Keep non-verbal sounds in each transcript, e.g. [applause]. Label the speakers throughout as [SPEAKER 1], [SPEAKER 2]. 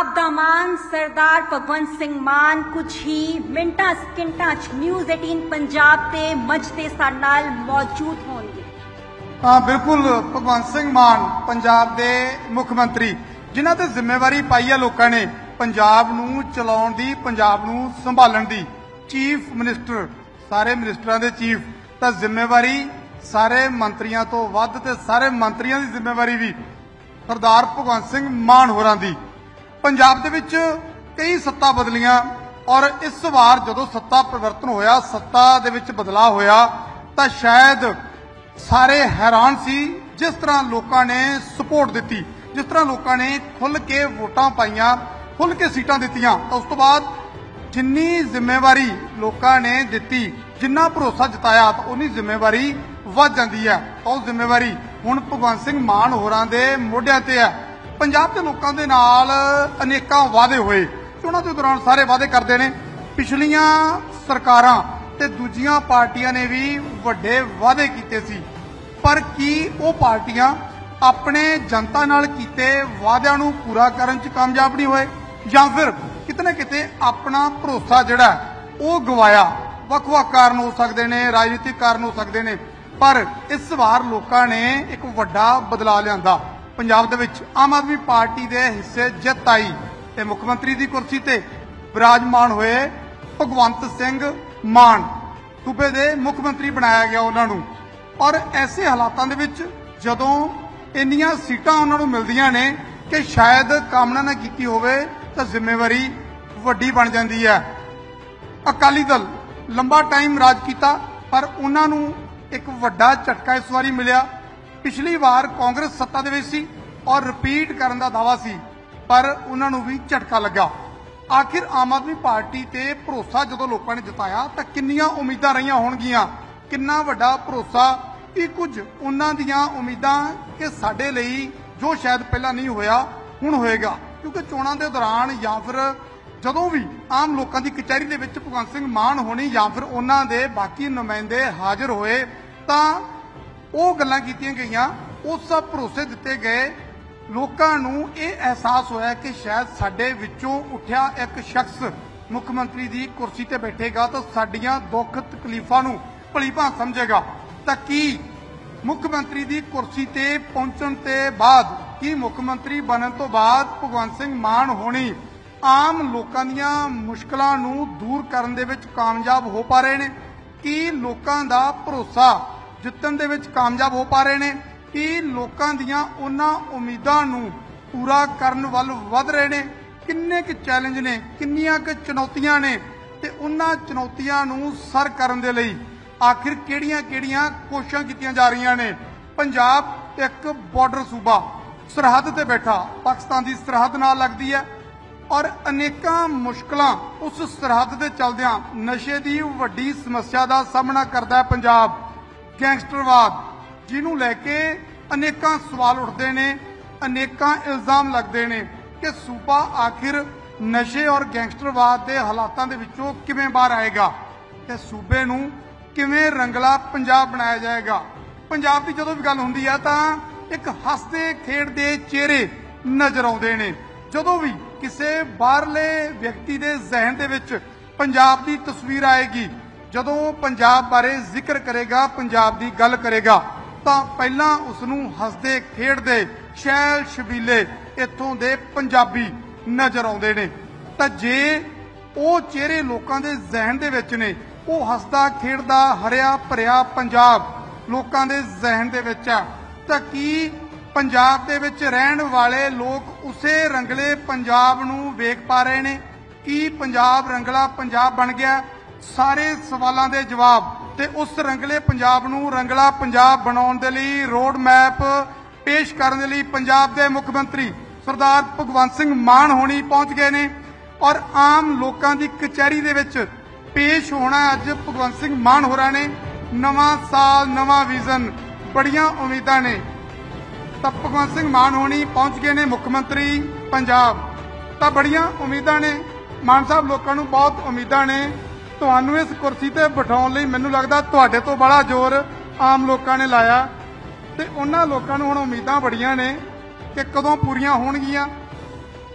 [SPEAKER 1] ਆਪ ਦਾ ਮਾਨ ਸਰਦਾਰ ਭਗਵੰਤ ਸਿੰਘ ਮਾਨ ਕੁਝ ਹੀ ਮਿੰਟਾਂ ਸਕਿੰਟਾਂ 'ਚ ਨਿਊਜ਼ 18 ਪੰਜਾਬ ਤੇ ਮੰਚ ਤੇ ਸਾਡੇ ਨਾਲ ਮੌਜੂਦ ਹੋਣਗੇ
[SPEAKER 2] ਹਾਂ ਬਿਲਕੁਲ ਭਗਵੰਤ ਸਿੰਘ ਮਾਨ ਪੰਜਾਬ ਦੇ ਮੁੱਖ ਮੰਤਰੀ ਜਿਨ੍ਹਾਂ ਤੇ ਜ਼ਿੰਮੇਵਾਰੀ ਪਾਈ ਆ ਲੋਕਾਂ ਨੇ ਪੰਜਾਬ ਨੂੰ ਚਲਾਉਣ ਦੀ ਪੰਜਾਬ ਨੂੰ ਸੰਭਾਲਣ ਦੀ ਚੀਫ ਮਿਨਿਸਟਰ ਸਾਰੇ ਮਿਨਿਸਟਰਾਂ ਦੇ ਚੀਫ ਤਾਂ ਜ਼ਿੰਮੇਵਾਰੀ ਸਾਰੇ ਮੰਤਰੀਆਂ ਤੋਂ ਵੱਧ ਤੇ ਸਾਰੇ ਮੰਤਰੀਆਂ ਦੀ ਜ਼ਿੰਮੇਵਾਰੀ ਵੀ ਸਰਦਾਰ ਭਗਵੰਤ ਸਿੰਘ ਮਾਨ ਹੋਰਾਂ ਦੀ ਪੰਜਾਬ ਦੇ ਵਿੱਚ ਕਈ ਸੱਤਾ ਬਦਲੀਆਂ ਔਰ ਇਸ ਵਾਰ ਜਦੋਂ ਸੱਤਾ ਪਰਿਵਰਤਨ ਹੋਇਆ ਸੱਤਾ ਦੇ ਵਿੱਚ ਬਦਲਾਅ ਹੋਇਆ ਤਾਂ ਸ਼ਾਇਦ ਸਾਰੇ ਹੈਰਾਨ ਸੀ ਜਿਸ ਤਰ੍ਹਾਂ ਲੋਕਾਂ ਨੇ ਸਪੋਰਟ ਦਿੱਤੀ ਜਿਸ ਤਰ੍ਹਾਂ ਲੋਕਾਂ ਨੇ ਖੁੱਲ ਕੇ ਵੋਟਾਂ ਪਾਈਆਂ ਖੁੱਲ ਕੇ ਸੀਟਾਂ ਦਿੱਤੀਆਂ ਤਾਂ ਉਸ ਤੋਂ ਬਾਅਦ ਜਿੰਨੀ ਜ਼ਿੰਮੇਵਾਰੀ ਲੋਕਾਂ ਨੇ ਦਿੱਤੀ ਜਿੰਨਾ ਭਰੋਸਾ ਜਤਾਇਆ ਤਾਂ ਉਨੀ ਜ਼ਿੰਮੇਵਾਰੀ ਵੱਧ ਜਾਂਦੀ ਹੈ ਉਹ ਜ਼ਿੰਮੇਵਾਰੀ ਹੁਣ ਭਗਵੰਤ ਸਿੰਘ ਮਾਨ ਹੋਰਾਂ ਦੇ ਮੋਢਿਆਂ ਤੇ ਹੈ ਪੰਜਾਬ ਦੇ ਲੋਕਾਂ ਦੇ ਨਾਲ ਅਨੇਕਾਂ ਵਾਅਦੇ ਹੋਏ ਚੋਣਾਂ ਦੇ ਦੌਰਾਨ ਸਾਰੇ ਵਾਅਦੇ ਕਰਦੇ ਨੇ ਪਿਛਲੀਆਂ ਸਰਕਾਰਾਂ ਤੇ ਦੂਜੀਆਂ ਪਾਰਟੀਆਂ ਨੇ ਵੀ ਵੱਡੇ ਵਾਅਦੇ ਕੀਤੇ ਸੀ ਪਰ ਕੀ ਉਹ ਪਾਰਟੀਆਂ ਆਪਣੇ ਜਨਤਾ ਨਾਲ ਕੀਤੇ ਵਾਅਦਿਆਂ ਨੂੰ ਪੂਰਾ ਕਰਨ 'ਚ ਕਾਮਯਾਬ ਨਹੀਂ ਹੋਏ ਜਾਂ ਫਿਰ ਕਿਤਨੇ ਕਿਤੇ ਆਪਣਾ ਭਰੋਸਾ ਜਿਹੜਾ ਉਹ ਗਵਾਇਆ ਵੱਖ-ਵੱਖ ਕਾਰਨ ਹੋ ਸਕਦੇ ਨੇ ਰਾਜਨੀਤਿਕ ਕਾਰਨ ਹੋ ਸਕਦੇ ਨੇ ਪਰ ਇਸ ਵਾਰ ਲੋਕਾਂ ਨੇ ਇੱਕ ਵੱਡਾ ਬਦਲਾਅ ਲਿਆਂਦਾ ਪੰਜਾਬ ਦੇ ਵਿੱਚ ਆਮ ਆਦਮੀ ਪਾਰਟੀ ਦੇ ਹਿੱਸੇ ਜਿੱਤ ਆਈ ਤੇ ਮੁੱਖ ਮੰਤਰੀ ਦੀ ਕੁਰਸੀ ਤੇ ਵਿਰਾਜਮਾਨ ਹੋਏ ਭਗਵੰਤ ਸਿੰਘ ਮਾਨ ਸੂਬੇ ਦੇ ਮੁੱਖ ਮੰਤਰੀ ਬਣਾਇਆ ਗਿਆ ਉਹਨਾਂ ਨੂੰ ਔਰ ਐਸੇ ਹਾਲਾਤਾਂ ਦੇ ਵਿੱਚ ਜਦੋਂ ਇੰਨੀਆਂ ਸੀਟਾਂ ਉਹਨਾਂ ਨੂੰ ਮਿਲਦੀਆਂ ਨੇ ਕਿ ਸ਼ਾਇਦ ਕਾਮਨਾ ਨਾ ਕੀਤੀ ਹੋਵੇ ਤਾਂ ਜ਼ਿੰਮੇਵਾਰੀ ਵੱਡੀ ਬਣ ਜਾਂਦੀ ਹੈ ਅਕਾਲੀ ਦਲ ਲੰਬਾ ਟਾਈਮ ਰਾਜ ਕੀਤਾ ਪਰ ਉਹਨਾਂ ਨੂੰ ਇੱਕ ਵੱਡਾ ਝਟਕਾ ਇਸ ਵਾਰੀ ਮਿਲਿਆ ਪਿਛਲੀ ਵਾਰ ਕਾਂਗਰਸ ਸੱਤਾ ਦੇ ਵਿੱਚ ਸੀ ਔਰ ਰਿਪੀਟ ਕਰਨ ਦਾ ਦਾਵਾ ਸੀ ਪਰ ਉਹਨਾਂ ਨੂੰ ਵੀ ਝਟਕਾ ਲੱਗਾ ਆਖਿਰ ਆਮ ਆਦਮੀ ਪਾਰਟੀ ਤੇ ਭਰੋਸਾ ਜਦੋਂ ਲੋਕਾਂ ਨੇ ਜਤਾਇਆ ਤਾਂ ਕਿੰਨੀਆਂ ਉਮੀਦਾਂ ਰਹੀਆਂ ਹੋਣਗੀਆਂ ਕਿੰਨਾ ਵੱਡਾ ਭਰੋਸਾ ਇਹ ਕੁਝ ਉਹਨਾਂ ਦੀਆਂ ਉਮੀਦਾਂ ਕਿ ਸਾਡੇ ਲਈ ਜੋ ਸ਼ਾਇਦ ਪਹਿਲਾਂ ਨਹੀਂ ਹੋਇਆ ਹੁਣ ਹੋਏਗਾ ਕਿਉਂਕਿ ਚੋਣਾਂ ਦੇ ਦੌਰਾਨ ਜਾਂ ਫਿਰ ਜਦੋਂ ਵੀ ਆਮ ਲੋਕਾਂ ਦੀ ਕਚਹਿਰੀ ਦੇ ਵਿੱਚ ਭਗਵੰਤ ਸਿੰਘ ਮਾਨ ਹੋਣੀ ਜਾਂ ਫਿਰ ਉਹਨਾਂ ਦੇ ਬਾਕੀ ਨੁਮਾਇੰਦੇ ਹਾਜ਼ਰ ਹੋਏ ਤਾਂ ਉਹ ਗੱਲਾਂ ਕੀਤੀਆਂ ਗਈਆਂ ਉਹ ਸਭ ਭਰੋਸੇ ਦਿੱਤੇ ਗਏ ਲੋਕਾਂ ਨੂੰ ਇਹ ਅਹਿਸਾਸ ਹੋਇਆ ਕਿ ਸ਼ਾਇਦ ਸਾਡੇ ਵਿੱਚੋਂ ਉੱਠਿਆ ਇੱਕ ਸ਼ਖਸ ਮੁੱਖ ਮੰਤਰੀ ਦੀ ਕੁਰਸੀ ਤੇ ਬੈਠੇਗਾ ਤਾਂ ਸਾਡੀਆਂ ਦੁੱਖ ਤਕਲੀਫਾਂ ਨੂੰ ਭਲੀ ਭਾਂਤ ਸਮਝੇਗਾ ਤਾਂ ਕੀ ਮੁੱਖ ਮੰਤਰੀ ਦੀ ਕੁਰਸੀ ਤੇ ਪਹੁੰਚਣ ਤੇ ਬਾਅਦ ਕੀ ਮੁੱਖ ਮੰਤਰੀ ਬਣਨ ਤੋਂ ਬਾਅਦ ਭਗਵੰਤ ਸਿੰਘ ਮਾਨ ਹੋਣੀ ਆਮ ਲੋਕਾਂ ਦੀਆਂ ਮੁਸ਼ਕਲਾਂ ਨੂੰ ਦੂਰ ਕਰਨ ਦੇ ਵਿੱਚ ਕਾਮਯਾਬ ਹੋ ਪਾ ਰਹੇ ਨੇ ਕੀ ਲੋਕਾਂ ਦਾ ਭਰੋਸਾ ਜਿੱਤਣ ਦੇ ਵਿੱਚ ਕਾਮਯਾਬ ਹੋ ਪਾ ਰਹੇ ਨੇ ਕਿ ਲੋਕਾਂ ਦੀਆਂ ਉਹਨਾਂ ਉਮੀਦਾਂ ਨੂੰ ਪੂਰਾ ਕਰਨ ਵੱਲ ਵਧ ਰਹੇ ਨੇ ਕਿੰਨੇ ਕਿ ਚੈਲੰਜ ਨੇ ਕਿੰਨੀਆਂ ਕਿ ਚੁਣੌਤੀਆਂ ਨੇ ਤੇ ਉਹਨਾਂ ਚੁਣੌਤੀਆਂ ਨੂੰ ਸਰ ਕਰਨ ਦੇ ਲਈ ਆਖਿਰ ਕਿਹੜੀਆਂ-ਕਿਹੜੀਆਂ ਕੋਸ਼ਿਸ਼ਾਂ ਕੀਤੀਆਂ ਜਾ ਰਹੀਆਂ ਨੇ ਪੰਜਾਬ ਇੱਕ ਬਾਰਡਰ ਸੂਬਾ ਸਰਹੱਦ ਤੇ ਬੈਠਾ ਪਾਕਿਸਤਾਨ ਦੀ ਸਰਹੱਦ ਨਾਲ ਲੱਗਦੀ ਹੈ ਔਰ ਅਨੇਕਾਂ ਮੁਸ਼ਕਲਾਂ ਉਸ ਸਰਹੱਦ ਦੇ ਚਲਦਿਆਂ ਨਸ਼ੇ ਦੀ ਵੱਡੀ ਸਮੱਸਿਆ ਦਾ ਸਾਹਮਣਾ ਕਰਦਾ ਹੈ ਪੰਜਾਬ ਗੈਂਗਸਟਰਵਾਦ ਜਿਹਨੂੰ ਲੈ ਕੇ ਅਨੇਕਾਂ ਸਵਾਲ ਉੱਠਦੇ ਨੇ ਅਨੇਕਾਂ ਇਲਜ਼ਾਮ ਲੱਗਦੇ ਨੇ ਕਿ ਸੂਬਾ ਆਖਿਰ ਨਸ਼ੇ ਔਰ ਗੈਂਗਸਟਰਵਾਦ ਦੇ ਹਾਲਾਤਾਂ ਦੇ ਵਿੱਚੋਂ ਕਿਵੇਂ ਬਾਹਰ ਆਏਗਾ ਤੇ ਸੂਬੇ ਨੂੰ ਕਿਵੇਂ ਰੰਗਲਾ ਪੰਜਾਬ ਬਣਾਇਆ ਜਾਏਗਾ ਪੰਜਾਬ ਦੀ ਜਦੋਂ ਵੀ ਗੱਲ ਹੁੰਦੀ ਆ ਤਾਂ ਇੱਕ ਹੱਸਦੇ ਖੇਡਦੇ ਚਿਹਰੇ ਨਜ਼ਰ ਆਉਂਦੇ ਨੇ ਜਦੋਂ ਵੀ ਕਿਸੇ ਬਾਹਰਲੇ ਵਿਅਕਤੀ ਦੇ ਜ਼ਿਹਨ ਦੇ ਵਿੱਚ ਪੰਜਾਬ ਦੀ ਤਸਵੀਰ ਆਏਗੀ ਜਦੋਂ ਪੰਜਾਬ ਬਾਰੇ ਜ਼ਿਕਰ ਕਰੇਗਾ ਪੰਜਾਬ ਦੀ ਗੱਲ ਕਰੇਗਾ ਤਾਂ ਪਹਿਲਾਂ ਉਸ ਨੂੰ ਹੱਸਦੇ ਖੇਡਦੇ ਸ਼ੈਲ ਸ਼ਬੀਲੇ ਇੱਥੋਂ ਦੇ ਪੰਜਾਬੀ ਨਜ਼ਰ ਆਉਂਦੇ ਨੇ ਤਾਂ ਜੇ ਉਹ ਚਿਹਰੇ ਲੋਕਾਂ ਦੇ ਜ਼ਿਹਨ ਦੇ ਵਿੱਚ ਨੇ ਉਹ ਹੱਸਦਾ ਖੇਡਦਾ ਹਰਿਆ ਭਰਿਆ ਪੰਜਾਬ ਲੋਕਾਂ ਦੇ ਜ਼ਿਹਨ ਦੇ ਵਿੱਚ ਆ ਤਾਂ ਕੀ ਪੰਜਾਬ ਦੇ ਵਿੱਚ ਰਹਿਣ ਵਾਲੇ ਲੋਕ ਉਸੇ ਰੰਗਲੇ ਪੰਜਾਬ ਨੂੰ ਵੇਖ ਪਾ ਰਹੇ ਨੇ ਕੀ ਪੰਜਾਬ ਰੰਗਲਾ ਪੰਜਾਬ ਬਣ ਗਿਆ ਸਾਰੇ ਸਵਾਲਾਂ ਦੇ ਜਵਾਬ ਤੇ ਉਸ ਰੰਗਲੇ ਪੰਜਾਬ ਨੂੰ ਰੰਗਲਾ ਪੰਜਾਬ ਬਣਾਉਣ ਦੇ ਲਈ ਰੋਡ ਮੈਪ ਪੇਸ਼ ਕਰਨ ਦੇ ਲਈ ਪੰਜਾਬ ਦੇ ਮੁੱਖ ਮੰਤਰੀ ਸਰਦਾਰ ਭਗਵੰਤ ਸਿੰਘ ਮਾਨ ਹੋਣੀ ਪਹੁੰਚ ਗਏ ਨੇ ਔਰ ਆਮ ਲੋਕਾਂ ਦੀ ਕਚਹਿਰੀ ਦੇ ਵਿੱਚ ਪੇਸ਼ ਹੋਣਾ ਅੱਜ ਭਗਵੰਤ ਸਿੰਘ ਮਾਨ ਹੋਰਾਂ ਨੇ ਨਵਾਂ ਸਾਲ ਨਵਾਂ ਵਿਜ਼ਨ ਬੜੀਆਂ ਉਮੀਦਾਂ ਨੇ ਤਾਂ ਭਗਵੰਤ ਸਿੰਘ ਮਾਨ ਹੋਣੀ ਪਹੁੰਚ ਗਏ ਨੇ ਮੁੱਖ ਮੰਤਰੀ ਪੰਜਾਬ ਤਾਂ ਬੜੀਆਂ ਉਮੀਦਾਂ ਨੇ ਮਾਨ ਸਾਹਿਬ ਲੋਕਾਂ ਨੂੰ ਬਹੁਤ ਉਮੀਦਾਂ ਨੇ ਤੁਹਾਨੂੰ ਇਸ ਕੁਰਸੀ ਤੇ ਬਿਠਾਉਣ ਲਈ ਮੈਨੂੰ ਲੱਗਦਾ ਤੁਹਾਡੇ ਤੋਂ ਬੜਾ ਜ਼ੋਰ ਆਮ ਲੋਕਾਂ ਨੇ ਲਾਇਆ ਤੇ ਉਹਨਾਂ ਲੋਕਾਂ ਨੂੰ ਹੁਣ ਉਮੀਦਾਂ ਬੜੀਆਂ ਨੇ ਕਿ ਕਦੋਂ ਪੂਰੀਆਂ ਹੋਣਗੀਆਂ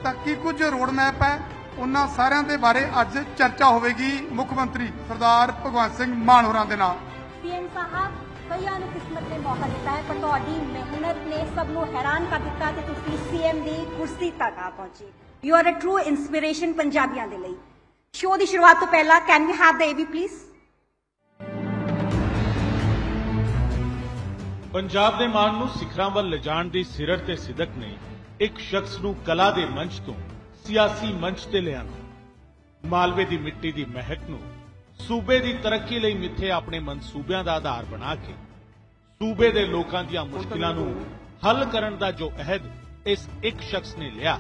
[SPEAKER 2] ਤਾਂ ਕੀ ਕੁਝ ਰੋਡ ਮੈਪ ਹੈ ਉਹਨਾਂ ਸਾਰਿਆਂ ਦੇ ਬਾਰੇ ਅੱਜ ਚਰਚਾ ਹੋਵੇਗੀ ਮੁੱਖ ਮੰਤਰੀ ਸਰਦਾਰ ਭਗਵੰਤ ਸਿੰਘ ਮਾਨ ਹੋਰਾਂ ਦੇ ਨਾਲ ਸੀਐਮ ਸਾਹਿਬ ਕਈਆਂ ਨੂੰ ਕਿਸਮਤ ਨੇ ਮੌਕਾ ਦਿੱਤਾ ਹੈ ਪਰ ਤੁਹਾਡੀ ਮਿਹਨਤ ਨੇ ਸਭ ਨੂੰ ਹੈਰਾਨ ਕਰ ਦਿੱਤਾ ਕਿ ਤੁਸੀਂ ਸੀਐਮ ਦੀ ਕੁਰਸੀ ਤੱਕ ਆ ਪਹੁੰਚੇ
[SPEAKER 1] you are a true inspiration ਪੰਜਾਬੀਆਂ ਦੇ ਲਈ ਸ਼ੋਅ ਦੀ ਸ਼ੁਰੂਆਤ ਤੋਂ ਪਹਿਲਾਂ can we have the AV please
[SPEAKER 3] Punjab ਦੇ ਮਾਨ ਨੂੰ ਸਿਖਰਾਂ ਵੱਲ ਲਿਜਾਣ ਦੀ ਸਿਰਰ ਤੇ ਸਿਦਕ ਨੇ ਇੱਕ ਸ਼ਖਸ ਨੂੰ ਕਲਾ ਦੇ ਮੰਚ ਤੋਂ ਸਿਆਸੀ ਮੰਚ ਤੇ ਲਿਆਂਦਾ ਮਾਲਵੇ ਦੀ ਮਿੱਟੀ ਦੀ ਮਹਿਕ ਨੂੰ ਸੂਬੇ ਦੀ ਤਰੱਕੀ ਲਈ ਮਿੱਥੇ ਆਪਣੇ ਮਨਸੂਬਿਆਂ ਦਾ ਆਧਾਰ ਬਣਾ ਕੇ ਸੂਬੇ ਦੇ ਲੋਕਾਂ ਦੀਆਂ ਮੁਸ਼ਕਲਾਂ ਨੂੰ ਹੱਲ ਕਰਨ ਦਾ ਜੋ ਅਹਿਦ ਇਸ ਇੱਕ ਸ਼ਖਸ ਨੇ ਲਿਆ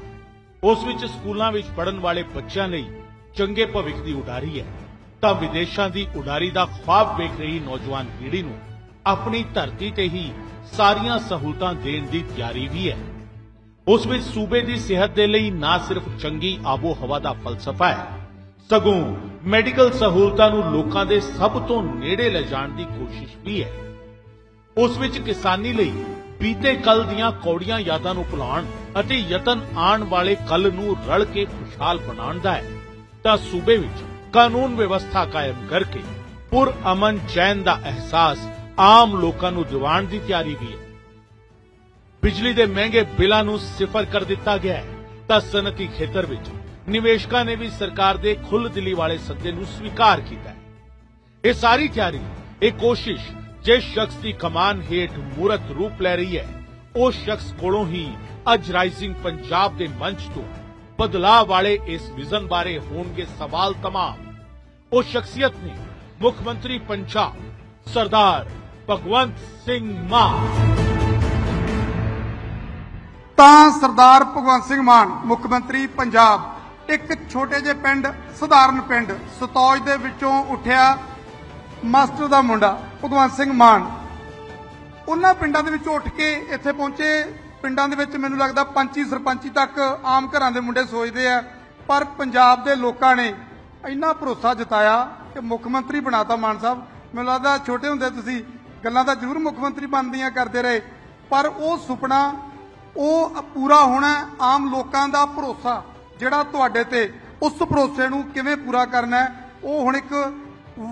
[SPEAKER 3] ਉਸ ਵਿੱਚ ਸਕੂਲਾਂ ਵਿੱਚ ਪੜਨ ਵਾਲੇ ਬੱਚਿਆਂ ਲਈ ਚੰਗੇ ਭਵਿੱਖ ਦੀ ਉਡਾਰੀ ਹੈ ਤਾਂ ਵਿਦੇਸ਼ਾਂ ਦੀ ਉਡਾਰੀ ਦਾ ਖਾਬ ਵੇਖ ਰਹੀ ਨੌਜਵਾਨ ਪੀੜ੍ਹੀ ਨੂੰ ਆਪਣੀ ਧਰਤੀ ਤੇ ਹੀ ਸਾਰੀਆਂ ਸਹੂਲਤਾਂ ਦੇਣ ਦੀ ਤਿਆਰੀ ਵੀ ਹੈ ਉਸ ਵਿੱਚ ਸੂਬੇ ਦੀ ਸਿਹਤ ਦੇ ਲਈ ਨਾ ਸਿਰਫ ਚੰਗੀ ਆਬੋ ਹਵਾ ਦਾ ਫਲਸਫਾ ਹੈ ਸਗੋਂ ਮੈਡੀਕਲ ਸਹੂਲਤਾਂ ਨੂੰ ਲੋਕਾਂ ਦੇ ਸਭ ਤੋਂ ਨੇੜੇ ਲਿਜਾਣ ਦੀ ਕੋਸ਼ਿਸ਼ ਵੀ ਹੈ ਉਸ ਵਿੱਚ ਕਿਸਾਨੀ ਲਈ ਬੀਤੇ ਕੱਲ ਦੀਆਂ ਕੌੜੀਆਂ ਯਾਦਾਂ ਨੂੰ ਭੁਲਾਉਣ ਅਤੇ ਯਤਨ ਆਉਣ ਵਾਲੇ ਕੱਲ ਨੂੰ ਰਲ ਕੇ ਖੁਸ਼ਹਾਲ ਬਣਾਉਣ ਦਾ ਹੈ ਤਾਂ ਸੂਬੇ ਵਿੱਚ ਕਾਨੂੰਨ ਵਿਵਸਥਾ ਕਾਇਮ ਕਰਕੇ ਪੁਰ ਅਮਨ ਚੈਨ ਦਾ ਅਹਿਸਾਸ ਆਮ ਲੋਕਾਂ ਨੂੰ ਦਿਵਾਉਣ ਦੀ ਤਿਆਰੀ ਵੀ ਹੈ ਬਿਜਲੀ ਦੇ ਮਹਿੰਗੇ ਬਿੱਲਾਂ ਨੂੰ ਸਿਫਰ ਕਰ ਦਿੱਤਾ ਗਿਆ ਹੈ ਤਾਂ ਸਨਅਤੀ ਖੇਤਰ ਵਿੱਚ ਨਿਵੇਸ਼ਕਾਂ ਨੇ ਵੀ ਸਰਕਾਰ ਦੇ ਖੁੱਲ੍ਹ ਦਿਲੀ ਵਾਲੇ ਸੱਦੇ ਨੂੰ ਸਵੀਕਾਰ ਕੀਤਾ ਹੈ ਇਹ ਸਾਰੀ ਤਿਆਰੀ ਇਹ ਕੋਸ਼ਿਸ਼ ਜੇ ਸ਼ਖਸ ਦੀ ਕਮਾਨ ਹੇਠ ਮੂਰਤ ਰੂਪ ਲੈ ਰਹੀ ਹੈ ਉਹ ਸ਼ਖਸ ਕੋਲੋਂ ਹੀ ਅੱਜ ਰਾਈਜ਼ਿੰਗ ਪੰਜਾਬ ਦੇ ਮੰਚ ਤੋਂ ਬਦਲਾਅ ਵਾਲੇ ਇਸ ਵਿਜ਼ਨ ਬਾਰੇ ਹੋਣਗੇ ਸਵਾਲ तमाम ਉਹ ਸ਼ਖਸੀਅਤ ਨੇ ਮੁੱਖ ਮੰਤਰੀ ਪੰਜਾਬ ਸਰਦਾਰ ਭਗਵੰਤ ਸਿੰਘ ਮਾਨ
[SPEAKER 2] ਤਾਂ ਸਰਦਾਰ ਭਗਵੰਤ ਸਿੰਘ ਮਾਨ ਮੁੱਖ ਮੰਤਰੀ ਪੰਜਾਬ ਇੱਕ ਛੋਟੇ ਜਿਹੇ ਪਿੰਡ ਸਧਾਰਨ ਪਿੰਡ ਸਤੌਜ ਦੇ ਵਿੱਚੋਂ ਉੱਠਿਆ ਮਾਸਟਰ ਦਾ ਮੁੰਡਾ ਭਗਵੰਤ ਸਿੰਘ ਮਾਨ ਉਹਨਾਂ ਪਿੰਡਾਂ ਦੇ ਵਿੱਚੋਂ ਉੱਠ ਕੇ ਇੱਥੇ ਪਹੁੰਚੇ ਪਿੰਡਾਂ ਦੇ ਵਿੱਚ ਮੈਨੂੰ ਲੱਗਦਾ ਪੰਚੀ ਸਰਪੰਚੀ ਤੱਕ ਆਮ ਘਰਾਂ ਦੇ ਮੁੰਡੇ ਸੋਚਦੇ ਆ ਪਰ ਪੰਜਾਬ ਦੇ ਲੋਕਾਂ ਨੇ ਇੰਨਾ ਭਰੋਸਾ ਜਤਾਇਆ ਕਿ ਮੁੱਖ ਮੰਤਰੀ ਬਣਾਤਾ ਮਾਨ ਸਾਹਿਬ ਮੈਨੂੰ ਲੱਗਦਾ ਛੋਟੇ ਹੁੰਦੇ ਤੁਸੀਂ ਗੱਲਾਂ ਤਾਂ ਜ਼ਰੂਰ ਮੁੱਖ ਮੰਤਰੀ ਬਣਦੀਆਂ ਕਰਦੇ ਰਹੇ ਪਰ ਉਹ ਸੁਪਨਾ ਉਹ ਪੂਰਾ ਹੋਣਾ ਆਮ ਲੋਕਾਂ ਦਾ ਭਰੋਸਾ ਜਿਹੜਾ ਤੁਹਾਡੇ ਤੇ ਉਸ ਭਰੋਸੇ ਨੂੰ ਕਿਵੇਂ ਪੂਰਾ ਕਰਨਾ ਉਹ ਹੁਣ ਇੱਕ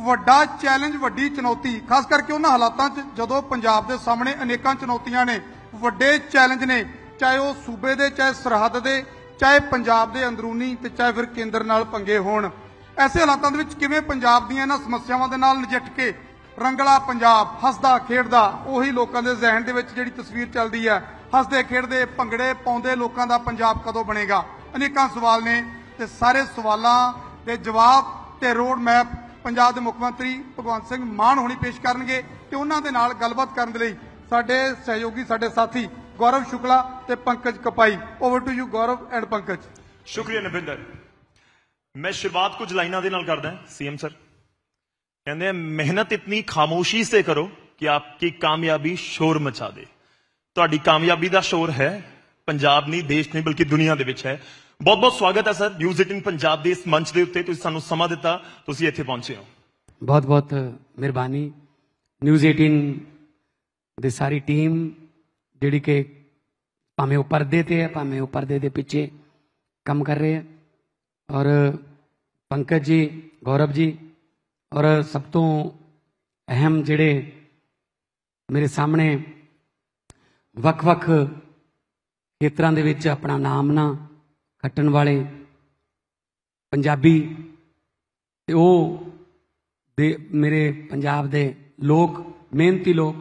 [SPEAKER 2] ਵੱਡਾ ਚੈਲੰਜ ਵੱਡੀ ਚੁਣੌਤੀ ਖਾਸ ਕਰਕੇ ਉਹਨਾਂ ਹਾਲਾਤਾਂ 'ਚ ਜਦੋਂ ਪੰਜਾਬ ਦੇ ਸਾਹਮਣੇ ਅਨੇਕਾਂ ਚੁਣੌਤੀਆਂ ਨੇ ਵੱਡੇ ਚੈਲੰਜ ਨੇ ਚਾਹੇ ਉਹ ਸੂਬੇ ਦੇ ਚਾਹੇ ਸਰਹੱਦ ਦੇ ਚਾਹੇ ਪੰਜਾਬ ਦੇ ਅੰਦਰੂਨੀ ਤੇ ਚਾਹੇ ਫਿਰ ਕੇਂਦਰ ਨਾਲ ਪੰਗੇ ਹੋਣ ਐਸੇ ਹਾਲਾਤਾਂ ਦੇ ਵਿੱਚ ਕਿਵੇਂ ਪੰਜਾਬ ਦੀਆਂ ਇਹਨਾਂ ਸਮੱਸਿਆਵਾਂ ਦੇ ਨਾਲ ਨਜਿੱਠ ਕੇ ਰੰਗਲਾ ਪੰਜਾਬ ਹੱਸਦਾ ਖੇਡਦਾ ਉਹੀ ਲੋਕਾਂ ਦੇ ਜ਼ਿਹਨ ਦੇ ਵਿੱਚ ਜਿਹੜੀ ਤਸਵੀਰ ਚੱਲਦੀ ਹੈ ਹੱਸਦੇ ਖੇਡਦੇ ਭੰਗੜੇ ਪਾਉਂਦੇ ਲੋਕਾਂ ਦਾ ਪੰਜਾਬ ਕਦੋਂ ਬਣੇਗਾ ਅਨੇਕਾਂ ਸਵਾਲ ਨੇ ਤੇ ਸਾਰੇ ਸਵਾਲਾਂ ਦੇ ਜਵਾਬ ਤੇ ਰੋਡ ਮੈਪ ਪੰਜਾਬ ਦੇ ਮੁੱਖ ਮੰਤਰੀ ਭਗਵੰਤ ਸਿੰਘ ਮਾਨ ਹੋਣੀ ਪੇਸ਼ ਕਰਨਗੇ ਤੇ ਉਹਨਾਂ ਦੇ ਨਾਲ ਗੱਲਬਾਤ ਕਰਨ ਦੇ ਲਈ ਸਾਡੇ ਸਹਿਯੋਗੀ ਸਾਡੇ ਸਾਥੀ ਗੌਰਵ ਸ਼ੁਕਲਾ ਤੇ Pankaj Kapai over to you Gaurav and Pankaj ਸ਼ੁਕਰੀਆ ਨਵਿੰਦਰ ਮੈਂ ਸ਼ੁਰੂਆਤ ਕੁਝ ਲਾਈਨਾਂ ਦੇ ਨਾਲ ਕਰਦਾ ਸੀਐਮ ਸਰ
[SPEAKER 4] ਕਹਿੰਦੇ ਮਿਹਨਤ ਇਤਨੀ ਖਾਮੋਸ਼ੀ ਸੇ ਕਰੋ ਕਿ ਆਪਕੀ ਕਾਮਯਾਬੀ ਸ਼ੋਰ ਮਚਾ ਦੇ ਤੁਹਾਡੀ ਕਾਮਯਾਬੀ ਦਾ ਸ਼ੋਰ ਹੈ ਪੰਜਾਬ ਨਹੀਂ ਦੇਸ਼ ਨਹੀਂ ਬਲਕਿ ਦੁਨੀਆ ਦੇ ਵਿੱਚ ਹੈ ਬਹੁਤ ਬਹੁਤ ਸਵਾਗਤ ਹੈ ਸਰ ਨਿਊਜ਼ 18 ਪੰਜਾਬ ਦੇ ਇਸ ਮੰਚ ਦੇ ਉੱਤੇ ਤੁਸੀਂ ਸਾਨੂੰ ਸਮਾਂ ਦਿੱਤਾ ਤੁਸੀਂ ਇੱਥੇ ਪਹੁੰਚੇ ਹੋ
[SPEAKER 1] ਬਹੁਤ ਬਹੁਤ ਮਿਹਰਬਾਨੀ ਨਿਊਜ਼ 18 ਤੇ ਸਾਰੀ ਟੀਮ ਜਿਹੜੀ ਕਿ ਭਾਵੇਂ ਉਹ ਪਰਦੇ ਤੇ ਹੈ ਭਾਵੇਂ ਉਹ ਪਰਦੇ ਦੇ ਪਿੱਛੇ ਕੰਮ ਕਰ ਰਹੇ ਹੈ ਔਰ ਪੰਕਜ ਜੀ ਗੌਰਵ ਜੀ ਔਰ ਸਭ ਤੋਂ ਅਹਿਮ ਜਿਹੜੇ ਮੇਰੇ ਸਾਹਮਣੇ ਵੱਖ-ਵੱਖ ਖੇਤਰਾਂ ਦੇ ਵਿੱਚ ਆਪਣਾ ਨਾਮ ਨਾ ਖੱਟਣ ਵਾਲੇ ਪੰਜਾਬੀ ਤੇ ਉਹ ਦੇ ਮੇਰੇ ਪੰਜਾਬ ਦੇ ਲੋਕ ਮਿਹਨਤੀ ਲੋਕ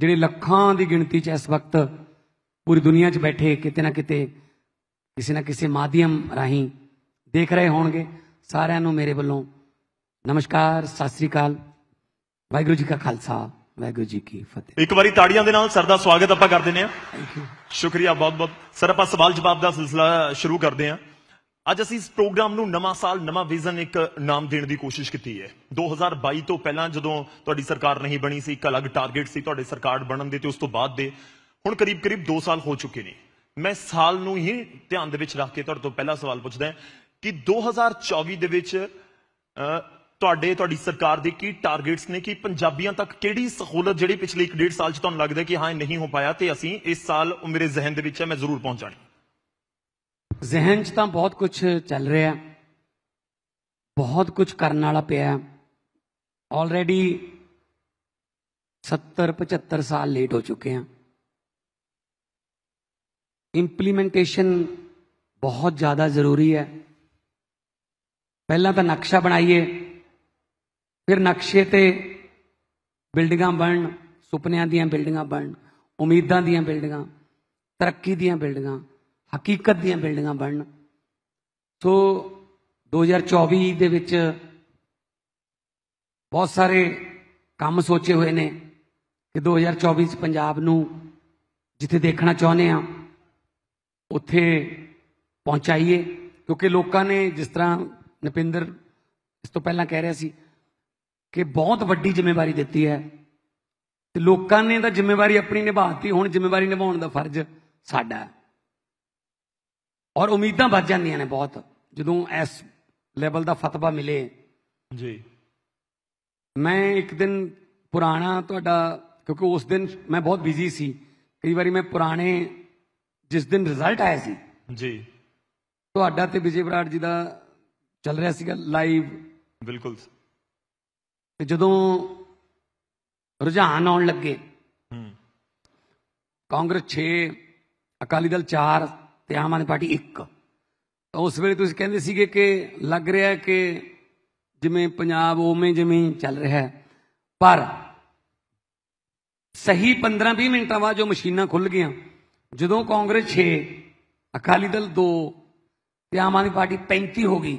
[SPEAKER 1] ਜਿਹੜੇ ਲੱਖਾਂ ਦੀ ਗਿਣਤੀ 'ਚ ਇਸ ਵਕਤ ਪੂਰੀ ਦੁਨੀਆ 'ਚ ਬੈਠੇ ਕਿਤੇ ਨਾ ਕਿਤੇ ਕਿਸੇ ਨਾ ਕਿਸੇ ਮਾਧਿਅਮ ਰਾਹੀਂ ਦੇਖ ਰਹੇ ਹੋਣਗੇ ਸਾਰਿਆਂ ਨੂੰ ਮੇਰੇ ਵੱਲੋਂ ਨਮਸਕਾਰ ਸਤਿ ਸ੍ਰੀ ਅਕਾਲ ਵਾਹਿਗੁਰੂ ਜੀ ਕਾ ਖਾਲਸਾ ਵਾਹਿਗੁਰੂ ਜੀ ਕੀ
[SPEAKER 4] ਫਤਿਹ ਇੱਕ ਵਾਰੀ ਤਾੜੀਆਂ ਦੇ ਨਾਲ ਸਰ ਦਾ ਸਵਾਗਤ ਆਪਾਂ ਕਰ ਦਿੰਦੇ ਆ ਸ਼ੁਕਰੀਆ ਬਹੁਤ ਬਹੁਤ ਸਰ ਆਪਾਂ ਸਵਾਲ ਜਵਾਬ ਦਾ ਸਿਲਸਿਲਾ ਸ਼ੁਰੂ ਕਰਦੇ ਆ ਅੱਜ ਅਸੀਂ ਇਸ ਪ੍ਰੋਗਰਾਮ ਨੂੰ ਨਵਾਂ ਸਾਲ ਨਵਾਂ ਵਿਜ਼ਨ ਇੱਕ ਨਾਮ ਦੇਣ ਦੀ ਕੋਸ਼ਿਸ਼ ਕੀਤੀ ਹੈ 2022 ਤੋਂ ਪਹਿਲਾਂ ਜਦੋਂ ਤੁਹਾਡੀ ਸਰਕਾਰ ਨਹੀਂ ਬਣੀ ਸੀ ਇੱਕ ਅਲੱਗ ਟਾਰਗੇਟ ਸੀ ਤੁਹਾਡੇ ਸਰਕਾਰ ਬਣਨ ਦੇ ਤੇ ਉਸ ਤੋਂ ਬਾਅਦ ਦੇ ਹੁਣ ਕਰੀਬ-ਕਰੀਬ 2 ਸਾਲ ਹੋ ਚੁੱਕੇ ਨੇ ਮੈਂ ਸਾਲ ਨੂੰ ਹੀ ਧਿਆਨ ਦੇ ਵਿੱਚ ਰੱਖ ਕੇ ਤੁਹਾਡੇ ਤੋਂ ਪਹਿਲਾ ਸਵਾਲ ਪੁੱਛਦਾ ਕਿ 2024 ਦੇ ਵਿੱਚ ਤੁਹਾਡੇ ਤੁਹਾਡੀ ਸਰਕਾਰ ਦੇ ਕੀ ਟਾਰਗੇਟਸ ਨੇ ਕਿ ਪੰਜਾਬੀਆਂ ਤੱਕ ਕਿਹੜੀ ਸਹੂਲਤ ਜਿਹੜੀ ਪਿਛਲੇ 1.5 ਸਾਲ ਚ ਤੁਹਾਨੂੰ ਲੱਗਦਾ ਕਿ ਹਾਂ ਨਹੀਂ ਹੋ ਪਾਇਆ ਤੇ ਅਸੀਂ ਇਸ ਸਾਲ ਉਹ ਮੇਰੇ ਜ਼ਿਹਨ ਦੇ ਵਿੱਚ ਹੈ ਮੈਂ ਜ਼ਰੂਰ ਪਹੁੰਚਾਣੀ ਜ਼ਿਹਨ 'ਚ ਤਾਂ ਬਹੁਤ
[SPEAKER 1] ਕੁਝ ਚੱਲ ਰਿਹਾ ਹੈ ਬਹੁਤ ਕੁਝ ਕਰਨ ਵਾਲਾ ਪਿਆ ਆਲਰੇਡੀ 70 75 ਸਾਲ ਲੇਟ ਹੋ ਚੁੱਕੇ ਆ ਇੰਪਲੀਮੈਂਟੇਸ਼ਨ ਬਹੁਤ ਜ਼ਿਆਦਾ ਜ਼ਰੂਰੀ ਹੈ ਪਹਿਲਾਂ ਤਾਂ ਨਕਸ਼ਾ ਬਣਾਈਏ ਫਿਰ ਨਕਸ਼ੇ ਤੇ ਬਿਲਡਿੰਗਾਂ ਬਣਨ ਸੁਪਨਿਆਂ ਦੀਆਂ ਬਿਲਡਿੰਗਾਂ ਬਣਨ ਉਮੀਦਾਂ ਦੀਆਂ ਬਿਲਡਿੰਗਾਂ ਤਰੱਕੀ ਦੀਆਂ ਬਿਲਡਿੰਗਾਂ ਹਕੀਕਤ ਦੀਆਂ ਬਿਲਡਿੰਗਾਂ ਬਣਨ ਸੋ 2024 ਦੇ ਵਿੱਚ ਬਹੁਤ ਸਾਰੇ ਕੰਮ ਸੋਚੇ ਹੋਏ ਨੇ ਕਿ 2024 ਚ ਪੰਜਾਬ ਨੂੰ ਜਿੱਥੇ ਦੇਖਣਾ ਚਾਹੁੰਦੇ ਆ ਉੱਥੇ ਪਹੁੰਚਾਈਏ ਕਿਉਂਕਿ ਲੋਕਾਂ ਨੇ ਜਿਸ ਤਰ੍ਹਾਂ ਨਪਿੰਦਰ ਇਸ ਤੋਂ ਪਹਿਲਾਂ ਕਹਿ ਰਿਹਾ ਸੀ ਕਿ ਬਹੁਤ ਵੱਡੀ ਜ਼ਿੰਮੇਵਾਰੀ ਦਿੱਤੀ ਹੈ ਤੇ ਲੋਕਾਂ ਨੇ ਤਾਂ ਜ਼ਿੰਮੇਵਾਰੀ ਆਪਣੀ ਨਿਭਾਤੀ ਹੁਣ ਜ਼ਿੰਮੇਵਾਰੀ ਨਿਭਾਉਣ ਦਾ ਫਰਜ਼ ਸਾਡਾ ਹੈ ਔਰ ਉਮੀਦਾਂ ਵੱਧ ਜਾਂਦੀਆਂ ਨੇ ਬਹੁਤ ਜਦੋਂ ਇਸ ਲੈਵਲ ਦਾ ਫਤਵਾ ਮਿਲੇ ਜੀ ਮੈਂ ਇੱਕ ਦਿਨ ਪੁਰਾਣਾ ਤੁਹਾਡਾ ਕਿਉਂਕਿ ਉਸ ਦਿਨ ਮੈਂ ਬਹੁਤ ਬਿਜ਼ੀ ਸੀ ਕਈ ਵਾਰੀ ਮੈਂ ਪੁਰਾਣੇ ਜਿਸ ਦਿਨ ਰਿਜ਼ਲਟ ਆਇਆ ਸੀ ਜੀ ਤੁਹਾਡਾ ਤੇ ਵਿਜੇ ਬਰਾੜ ਜੀ ਦਾ ਚੱਲ ਰਿਹਾ ਸੀਗਾ ਲਾਈਵ ਬਿਲਕੁਲ ਤੇ ਜਦੋਂ ਰੁਝਾਨ ਆਉਣ ਲੱਗੇ ਹੂੰ ਕਾਂਗਰਸ 6 ਅਕਾਲੀ ਦਲ 4 ਤੇ ਆਮ ਆਦਮੀ ਪਾਰਟੀ ਇੱਕ ਤਾਂ ਉਸ ਵੇਲੇ ਤੁਸੀਂ ਕਹਿੰਦੇ ਸੀਗੇ ਕਿ ਲੱਗ ਰਿਹਾ ਹੈ ਕਿ ਜਿਵੇਂ ਪੰਜਾਬ ਉਵੇਂ ਜਿਵੇਂ ਚੱਲ ਰਿਹਾ ਹੈ ਪਰ ਸਹੀ 15-20 ਮਿੰਟਾਂ ਬਾਅਦ ਜੋ ਮਸ਼ੀਨਾਂ ਖੁੱਲ ਗਈਆਂ ਜਦੋਂ ਕਾਂਗਰਸ 6 ਅਕਾਲੀ ਦਲ 2 ਤੇ ਆਮ ਆਦਮੀ ਪਾਰਟੀ 35 ਹੋ ਗਈ